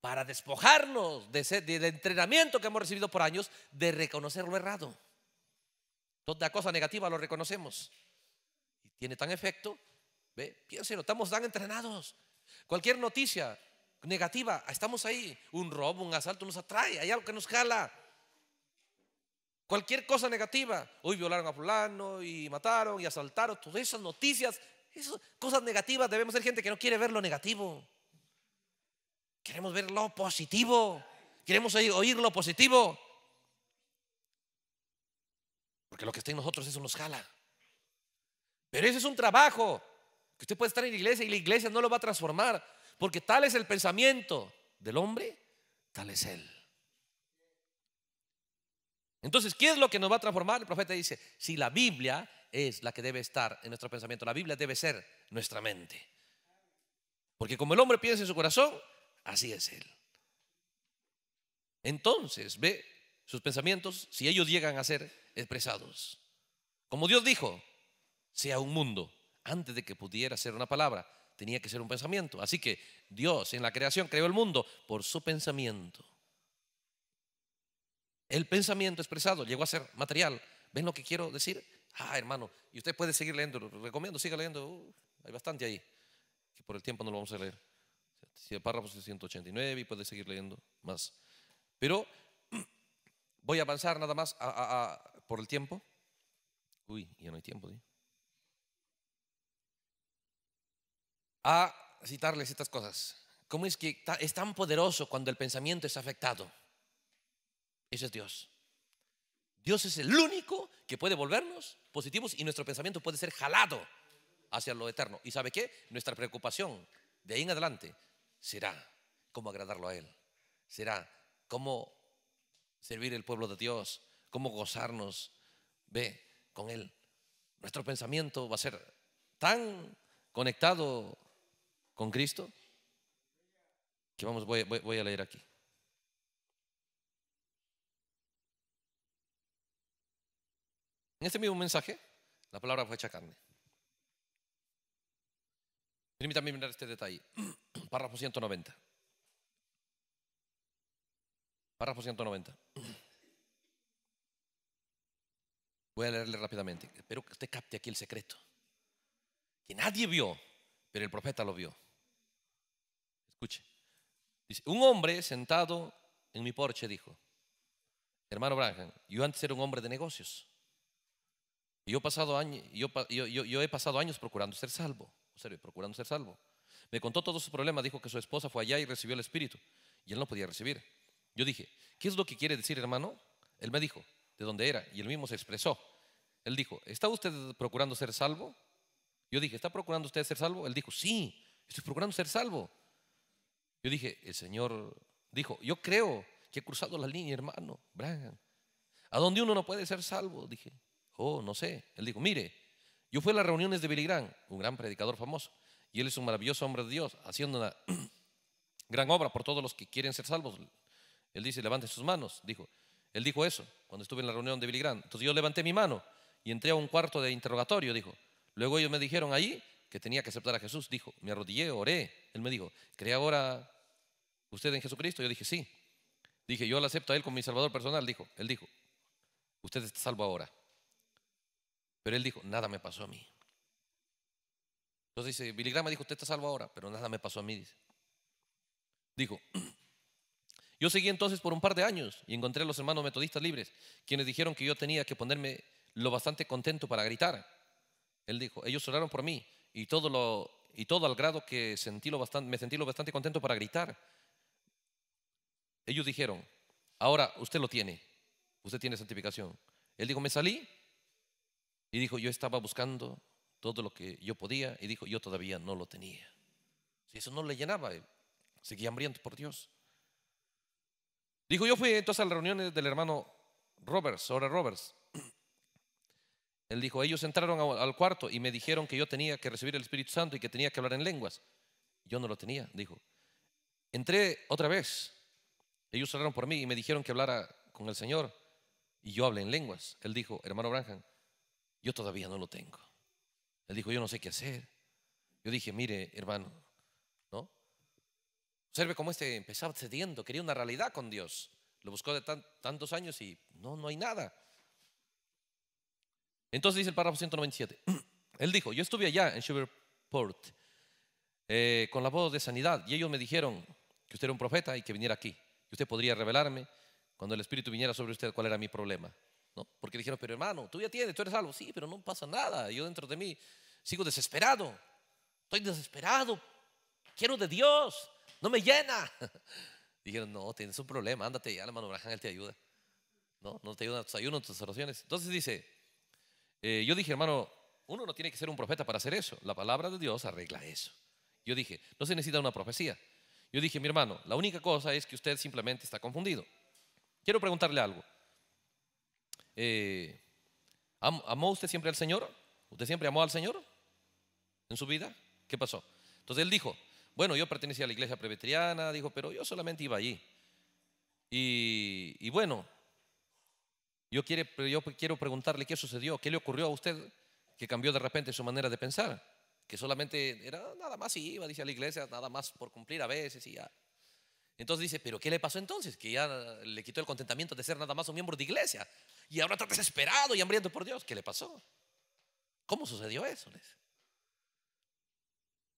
Para despojarnos de ese, del entrenamiento que hemos recibido por años de reconocer lo errado. Toda cosa negativa lo reconocemos. Y tiene tan efecto ¿Ve? estamos tan entrenados. Cualquier noticia negativa, estamos ahí. Un robo, un asalto nos atrae, hay algo que nos jala. Cualquier cosa negativa, hoy violaron a fulano y mataron y asaltaron, todas esas noticias, esas cosas negativas, debemos ser gente que no quiere ver lo negativo. Queremos ver lo positivo. Queremos oír lo positivo. Porque lo que está en nosotros eso nos jala. Pero ese es un trabajo que usted puede estar en la iglesia y la iglesia no lo va a transformar, porque tal es el pensamiento del hombre, tal es él. Entonces, ¿qué es lo que nos va a transformar? El profeta dice, si la Biblia es la que debe estar en nuestro pensamiento, la Biblia debe ser nuestra mente. Porque como el hombre piensa en su corazón, así es él. Entonces, ve sus pensamientos, si ellos llegan a ser expresados. Como Dios dijo, sea un mundo antes de que pudiera ser una palabra, tenía que ser un pensamiento. Así que Dios en la creación creó el mundo por su pensamiento. El pensamiento expresado llegó a ser material. ¿Ven lo que quiero decir? Ah, hermano, y usted puede seguir leyendo, recomiendo, siga leyendo, uh, hay bastante ahí, que por el tiempo no lo vamos a leer. Si el párrafo es 189 y puede seguir leyendo más. Pero *clears throat* voy a avanzar nada más por el tiempo. Uy, ya no hay tiempo. a citarles estas cosas. ¿Cómo es que es tan poderoso cuando el pensamiento es afectado? Ese es Dios. Dios es el único que puede volvernos positivos y nuestro pensamiento puede ser jalado hacia lo eterno. ¿Y sabe qué? Nuestra preocupación de ahí en adelante será cómo agradarlo a Él, será cómo servir el pueblo de Dios, cómo gozarnos, ve, con Él. Nuestro pensamiento va a ser tan conectado con Cristo? Que vamos, voy, a leer aquí. En este mismo mensaje, la palabra fue hecha carne. Permítame mirar este detalle. *clears throat* Párrafo 190. Párrafo 190. Voy a leerle rápidamente. Espero que usted capte aquí el secreto. Que nadie vio, pero el profeta lo vio. Escuche. Dice, un hombre sentado en mi porche dijo, hermano Branham, yo antes era un hombre de negocios. Yo he pasado, años, yo, he pasado años procurando ser salvo. procurando ser salvo. Me contó todos sus problemas, dijo que su esposa fue allá y recibió el Espíritu. Y él no podía recibir. Yo dije, ¿qué es lo que quiere decir, hermano? Él me dijo, de dónde era, y él mismo se expresó. Él dijo, ¿está usted procurando ser salvo? Yo dije, ¿está procurando usted ser salvo? Él dijo, sí, estoy procurando ser salvo. Yo dije, el Señor dijo, yo creo que he cruzado la línea, hermano, ¿A dónde uno no puede ser salvo? Dije, oh, no sé. Él dijo, mire, yo fui a las reuniones de Billy un gran predicador famoso, y él es un maravilloso hombre de Dios, haciendo una *clears throat* gran obra por todos los que quieren ser salvos. Él dice, levante sus manos, dijo. Él dijo eso cuando estuve en la reunión de Billy Entonces yo levanté mi mano y entré a un cuarto de interrogatorio, dijo. Luego ellos me dijeron ahí que tenía que aceptar a Jesús, dijo, me arrodillé, oré. Él me dijo, ¿cree ahora usted en Jesucristo? Yo dije, sí. Dije, yo lo acepto a Él como mi Salvador personal. Dijo, Él dijo, usted está salvo ahora. Pero Él dijo, nada me pasó a mí. Entonces dice, Billy dijo, usted está salvo ahora, pero nada me pasó a mí. Dice. Dijo, yo seguí entonces por un par de años y encontré a los hermanos metodistas libres, quienes dijeron que yo tenía que ponerme lo bastante contento para gritar. Él dijo, ellos oraron por mí, y todo, lo, y todo al grado que sentí lo bastante, me sentí lo bastante contento para gritar. Ellos dijeron, ahora usted lo tiene, usted tiene santificación. Él dijo, me salí y dijo, yo estaba buscando todo lo que yo podía y dijo, yo todavía no lo tenía. Si eso no le llenaba, eh, seguía hambriento por Dios. Dijo, yo fui entonces a las reuniones del hermano Roberts, ahora Roberts, él dijo, ellos entraron al cuarto y me dijeron que yo tenía que recibir el Espíritu Santo y que tenía que hablar en lenguas. Yo no lo tenía, dijo. Entré otra vez. Ellos hablaron por mí y me dijeron que hablara con el Señor y yo hablé en lenguas. Él dijo, hermano Branham, yo todavía no lo tengo. Él dijo, yo no sé qué hacer. Yo dije, mire, hermano, ¿no? Observe cómo este empezaba cediendo, quería una realidad con Dios. Lo buscó de tantos años y no, no hay nada. Entonces dice el párrafo 197. *clears throat* Él dijo, yo estuve allá en Shreveport eh, con la voz de sanidad y ellos me dijeron que usted era un profeta y que viniera aquí, que usted podría revelarme cuando el Espíritu viniera sobre usted cuál era mi problema. ¿No? Porque dijeron, pero hermano, tú ya tienes, tú eres algo, sí, pero no pasa nada, yo dentro de mí sigo desesperado, estoy desesperado, quiero de Dios, no me llena. *laughs* Dijeron, no, tienes un problema, ándate ya, hermano Abraham, él te ayuda. No, no te ayuda tus ayunos, tus oraciones. Entonces dice, eh, yo dije, hermano, uno no tiene que ser un profeta para hacer eso. La palabra de Dios arregla eso. Yo dije, no se necesita una profecía. Yo dije, mi hermano, la única cosa es que usted simplemente está confundido. Quiero preguntarle algo. Eh, ¿Amó usted siempre al Señor? ¿Usted siempre amó al Señor en su vida? ¿Qué pasó? Entonces él dijo, bueno, yo pertenecía a la iglesia presbiteriana, dijo, pero yo solamente iba allí. y bueno, yo, quiero preguntarle qué sucedió, qué le ocurrió a usted que cambió de repente su manera de pensar, que solamente era nada más y iba, dice a la iglesia, nada más por cumplir a veces y ya. Entonces dice, pero ¿qué le pasó entonces? Que ya le quitó el contentamiento de ser nada más un miembro de iglesia y ahora está desesperado y hambriento por Dios. ¿Qué le pasó? ¿Cómo sucedió eso?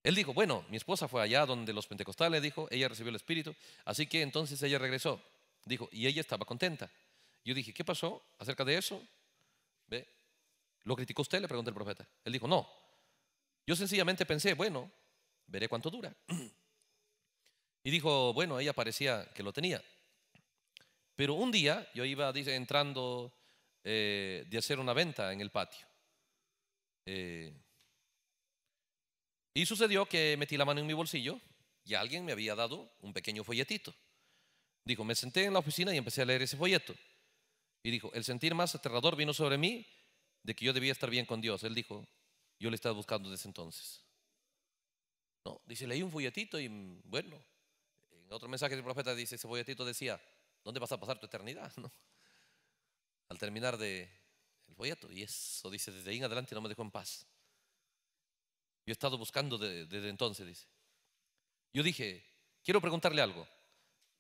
Él dijo, bueno, mi esposa fue allá donde los pentecostales, dijo, ella recibió el Espíritu, así que entonces ella regresó, dijo, y ella estaba contenta. Yo dije, ¿qué pasó acerca de eso? ¿Ve? ¿Lo criticó usted? Le pregunté el profeta. Él dijo, no. Yo sencillamente pensé, bueno, veré cuánto dura. *clears throat* Y dijo, bueno, ella parecía que lo tenía. Pero un día yo iba entrando eh, de hacer una venta en el patio. Eh, y sucedió que metí la mano en mi bolsillo y alguien me había dado un pequeño folletito. Dijo, me senté en la oficina y empecé a leer ese folleto. Y dijo, el sentir más aterrador vino sobre mí de que yo debía estar bien con Dios. Él dijo, yo le estaba buscando desde entonces. No, dice, leí un folletito y bueno, en otro mensaje del profeta dice, ese folletito decía, ¿dónde vas a pasar tu eternidad? *laughs* ¿No? Al terminar de el folleto, y eso dice, desde ahí en adelante no me dejó en paz. Yo he estado buscando desde entonces, dice. Yo dije, quiero preguntarle algo.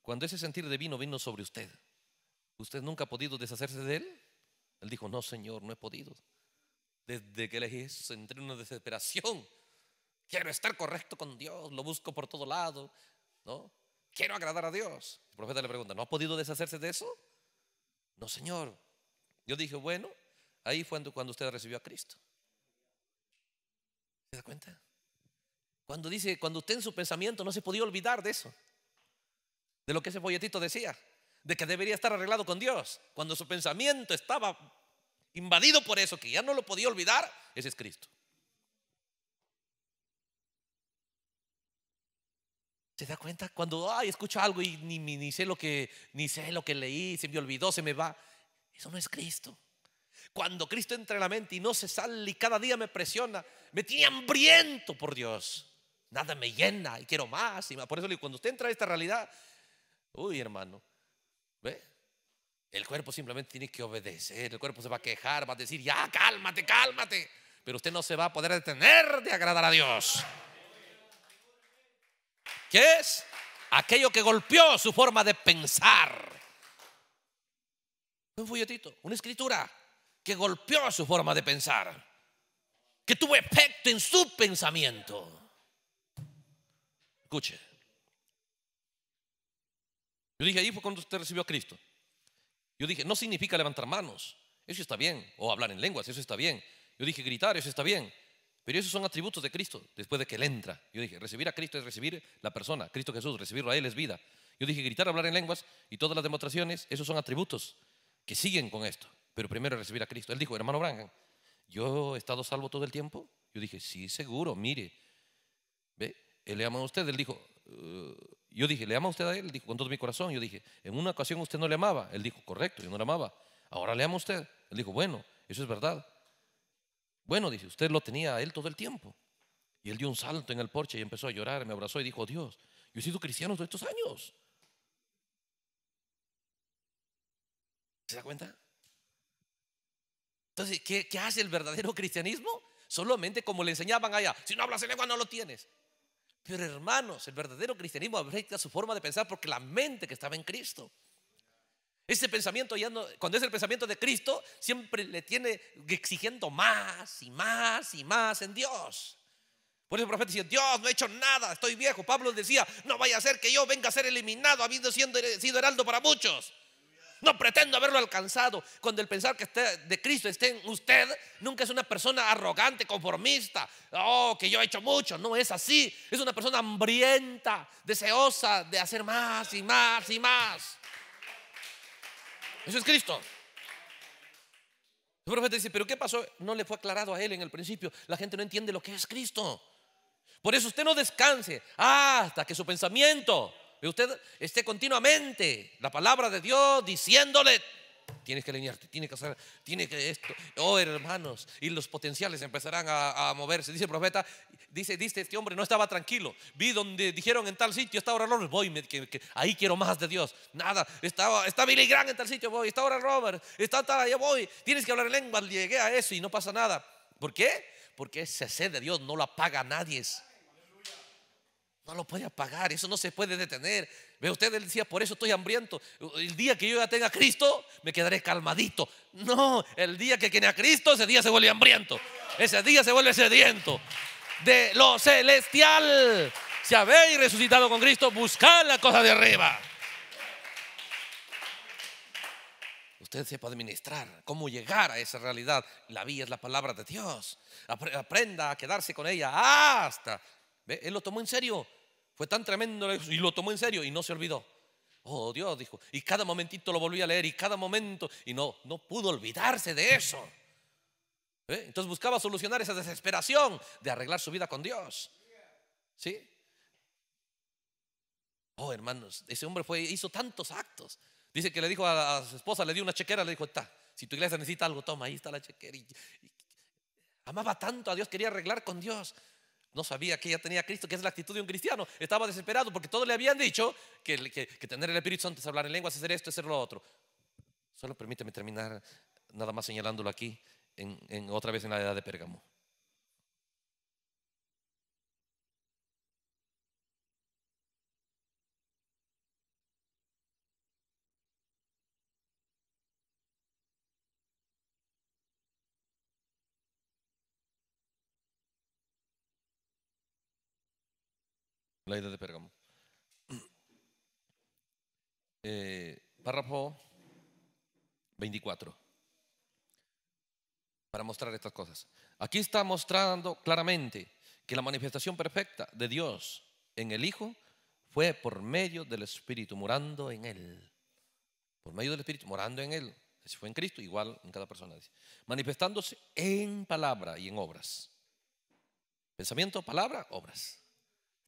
Cuando ese sentir de vino vino sobre usted, ¿Usted nunca ha podido deshacerse de él? Él dijo, no, Señor, no he podido. Desde que elegí eso, entré en una desesperación. Quiero estar correcto con Dios, lo busco por todo lado, ¿no? Quiero agradar a Dios. El profeta le pregunta, ¿no ha podido deshacerse de eso? No, Señor. Yo dije, bueno, ahí fue cuando usted recibió a Cristo. ¿Se da cuenta? Cuando dice, cuando usted en su pensamiento no se podía olvidar de eso, de lo que ese folletito decía de que debería estar arreglado con Dios, cuando su pensamiento estaba invadido por eso, que ya no lo podía olvidar, ese es Cristo. ¿Se da cuenta? Cuando ay, escucho algo y ni, ni, sé lo que, ni sé lo que leí, se me olvidó, se me va. Eso no es Cristo. Cuando Cristo entra en la mente y no se sale y cada día me presiona, me tiene hambriento por Dios. Nada me llena y quiero más. Y más. Por eso cuando usted entra a esta realidad, uy hermano, ¿Ve? El cuerpo simplemente tiene que obedecer, el cuerpo se va a quejar, va a decir, ya, cálmate, cálmate. Pero usted no se va a poder detener de agradar a Dios. ¿Qué es? Aquello que golpeó su forma de pensar. Un folletito, una escritura que golpeó su forma de pensar, que tuvo efecto en su pensamiento. Escuche. Yo dije, ahí fue cuando usted recibió a Cristo. Yo dije, no significa levantar manos, eso está bien, o hablar en lenguas, eso está bien. Yo dije, gritar, eso está bien. Pero esos son atributos de Cristo después de que Él entra. Yo dije, recibir a Cristo es recibir la persona, Cristo Jesús, recibirlo a Él es vida. Yo dije, gritar, hablar en lenguas y todas las demostraciones, esos son atributos que siguen con esto. Pero primero recibir a Cristo. Él dijo, hermano Branham, yo he estado salvo todo el tiempo. Yo dije, sí, seguro, mire. ¿Ve? Él le ama a usted. Él dijo, eh, yo dije, ¿le ama usted a él? Dijo, con todo mi corazón. Yo dije, en una ocasión usted no le amaba. Él dijo, correcto, yo no le amaba. Ahora le ama usted. Él dijo, bueno, eso es verdad. Bueno, dice, usted lo tenía a él todo el tiempo. Y él dio un salto en el porche y empezó a llorar, me abrazó y dijo, Dios, yo he sido cristiano todos estos años. ¿Se da cuenta? Entonces, ¿qué, hace el verdadero cristianismo? Solamente como le enseñaban allá, si no hablas en lengua no lo tienes. Pero hermanos, el verdadero cristianismo afecta su forma de pensar porque la mente que estaba en Cristo. Ese pensamiento ya cuando es el pensamiento de Cristo, siempre le tiene exigiendo más y más y más en Dios. Por eso el profeta dice, Dios, no he hecho nada, estoy viejo. Pablo decía, no vaya a ser que yo venga a ser eliminado, habiendo sido heraldo para muchos. No pretendo haberlo alcanzado. Cuando el pensar que esté de Cristo esté en usted, nunca es una persona arrogante, conformista. Oh, que yo he hecho mucho. No es así. Es una persona hambrienta, deseosa de hacer más y más y más. Eso es Cristo. El profeta dice, pero ¿qué pasó? No le fue aclarado a él en el principio. La gente no entiende lo que es Cristo. Por eso usted no descanse hasta que su pensamiento usted esté continuamente la palabra de Dios diciéndole, tienes que alinearte, tienes que hacer, tiene que esto. Oh, hermanos, y los potenciales empezarán a, moverse. Dice el profeta, dice, dice, este hombre no estaba tranquilo. Vi donde dijeron en tal sitio, está ahora Robert, voy, ahí quiero más de Dios. Nada, estaba, está Billy en tal sitio, voy, está ahora Robert, está tal, allá voy. Tienes que hablar lengua, llegué a eso y no pasa nada. ¿Por qué? Porque ese sed de Dios no la paga nadie. No lo puede apagar, eso no se puede detener. Ve usted, decía, por eso estoy hambriento. El día que yo ya tenga a Cristo, me quedaré calmadito. No, el día que tiene a Cristo, ese día se vuelve hambriento. Ese día se vuelve sediento. De lo celestial. Si habéis resucitado con Cristo, buscad la cosa de arriba. usted sepa administrar, cómo llegar a esa realidad. La vida es la palabra de Dios. Aprenda a quedarse con ella hasta él lo tomó en serio. Fue tan tremendo y lo tomó en serio y no se olvidó. Oh Dios, dijo. Y cada momentito lo volví a leer y cada momento. Y no, no pudo olvidarse de eso. ¿Eh? Entonces buscaba solucionar esa desesperación de arreglar su vida con Dios. ¿Sí? Oh, hermanos, ese hombre fue, hizo tantos actos. Dice que le dijo a, su esposa, le dio una chequera, le dijo, está, si tu iglesia necesita algo, toma, ahí está la chequera. amaba tanto a Dios, quería arreglar con Dios. No sabía que ella tenía a Cristo, que es la actitud de un cristiano. Estaba desesperado porque todos le habían dicho que, tener el Espíritu Santo es hablar en lenguas, hacer esto, hacer lo otro. Solo permíteme terminar nada más señalándolo aquí, en, otra vez en la edad de Pérgamo. la de Pérgamo. Eh, párrafo 24 para mostrar estas cosas. Aquí está mostrando claramente que la manifestación perfecta de Dios en el Hijo fue por medio del Espíritu morando en Él. Por medio del Espíritu morando en Él. Si fue en Cristo, igual en cada persona. Manifestándose en palabra y en obras. Pensamiento, palabra, obras.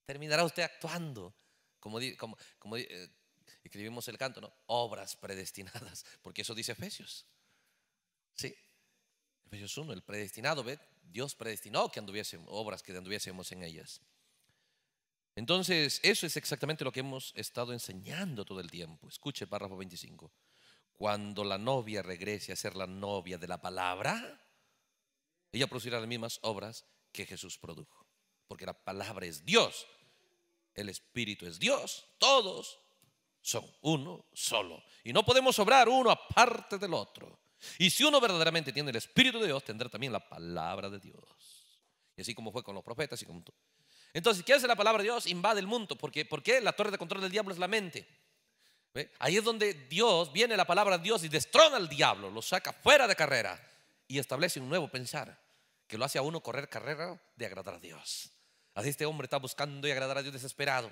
Terminará usted actuando, como, como, eh, escribimos el canto, ¿no? obras predestinadas, *laughs* porque eso dice Efesios. Sí, Efesios 1, el predestinado, ¿ve? Dios predestinó que anduviésemos, obras que anduviésemos en ellas. Entonces, eso es exactamente lo que hemos estado enseñando todo el tiempo. Escuche párrafo 25. Cuando la novia regrese a ser la novia de la palabra, ella producirá las mismas obras que Jesús produjo porque la palabra es Dios, el Espíritu es Dios, todos son uno solo. Y no podemos obrar uno aparte del otro. Y si uno verdaderamente tiene el Espíritu de Dios, tendrá también la palabra de Dios. Y así como fue con los profetas y con todo. Entonces, ¿qué hace la palabra de Dios? Invade el mundo. Porque, porque la torre de control del diablo es la mente. Ahí es donde Dios, viene la palabra de Dios y destrona al diablo, lo saca fuera de carrera y establece un nuevo pensar que lo hace a uno correr carrera de agradar a Dios. Así este hombre está buscando y agradar a Dios desesperado.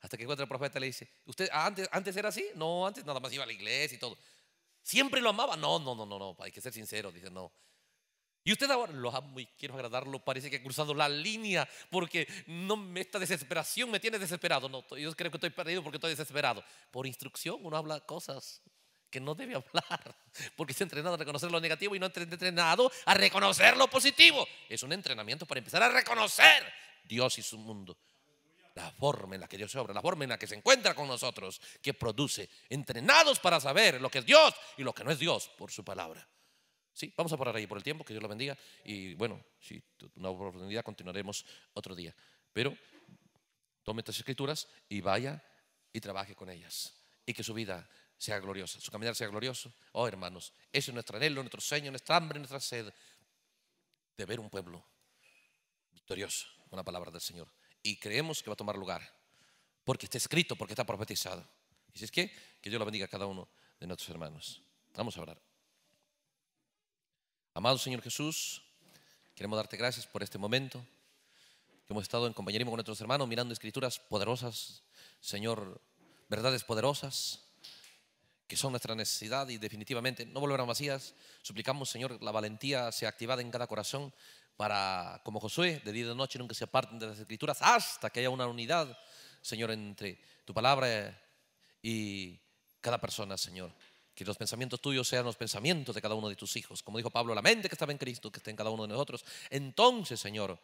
Hasta que encuentra el profeta y le dice, ¿usted ah, antes, era así? No, antes nada más iba a la iglesia y todo. ¿Siempre lo amaba? No, no, no, no, no, hay que ser sincero, dice, no. Y usted ahora lo amo y quiero agradarlo, parece que he cruzado la línea porque no, esta desesperación me tiene desesperado. No, yo creo que estoy perdido porque estoy desesperado. Por instrucción uno habla cosas que no debe *laughs* hablar, porque se ha entrenado a reconocer lo negativo y no ha entrenado a reconocer lo positivo. Es un entrenamiento para empezar a reconocer Dios y su mundo. La forma en la que Dios se obra, la forma en la que se encuentra con nosotros, que produce entrenados para saber lo que es Dios y lo que no es Dios por su palabra. Sí, vamos a parar ahí por el tiempo, que Dios lo bendiga. Y bueno, si una oportunidad continuaremos otro día. Pero tome estas escrituras y vaya y trabaje con ellas. Y que su vida sea gloriosa, su caminar sea glorioso. Oh, hermanos, ese es nuestro anhelo, nuestro sueño, nuestra hambre, nuestra sed de ver un pueblo victorioso una palabra del Señor. Y creemos que va a tomar lugar, porque está escrito, porque está profetizado. Y si es que, que Dios lo bendiga a cada uno de nuestros hermanos. Vamos a hablar Amado Señor Jesús, queremos darte gracias por este momento que hemos estado en compañerismo con nuestros hermanos, mirando escrituras poderosas, Señor, verdades poderosas que son nuestra necesidad y definitivamente no volverán vacías. Suplicamos, Señor, la valentía sea activada en cada corazón para, como Josué, de día y de noche nunca se aparten de las escrituras hasta que haya una unidad, Señor, entre tu palabra y cada persona, Señor. Que los pensamientos tuyos sean los pensamientos de cada uno de tus hijos. Como dijo Pablo, la mente que estaba en Cristo, que está en cada uno de nosotros. Entonces, Señor,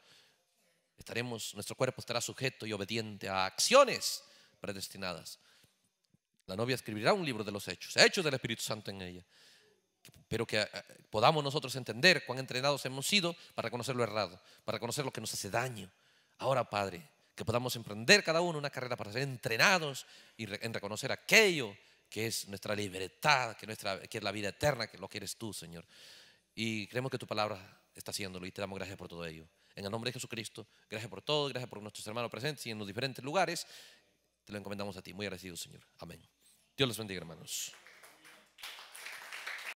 estaremos, nuestro cuerpo estará sujeto y obediente a acciones predestinadas. La novia escribirá un libro de los hechos, hechos del Espíritu Santo en ella pero que eh, podamos nosotros entender cuán entrenados hemos sido para reconocer lo errado, para reconocer lo que nos hace daño. Ahora, Padre, que podamos emprender cada uno una carrera para ser entrenados y en reconocer aquello que es nuestra libertad, que, nuestra, que es la vida eterna, que lo que eres tú, Señor. Y creemos que tu palabra está haciéndolo y te damos gracias por todo ello. En el nombre de Jesucristo, gracias por todo, gracias por nuestros hermanos presentes y en los diferentes lugares. Te lo encomendamos a ti, muy agradecido, Señor. Amén. Dios los bendiga, hermanos.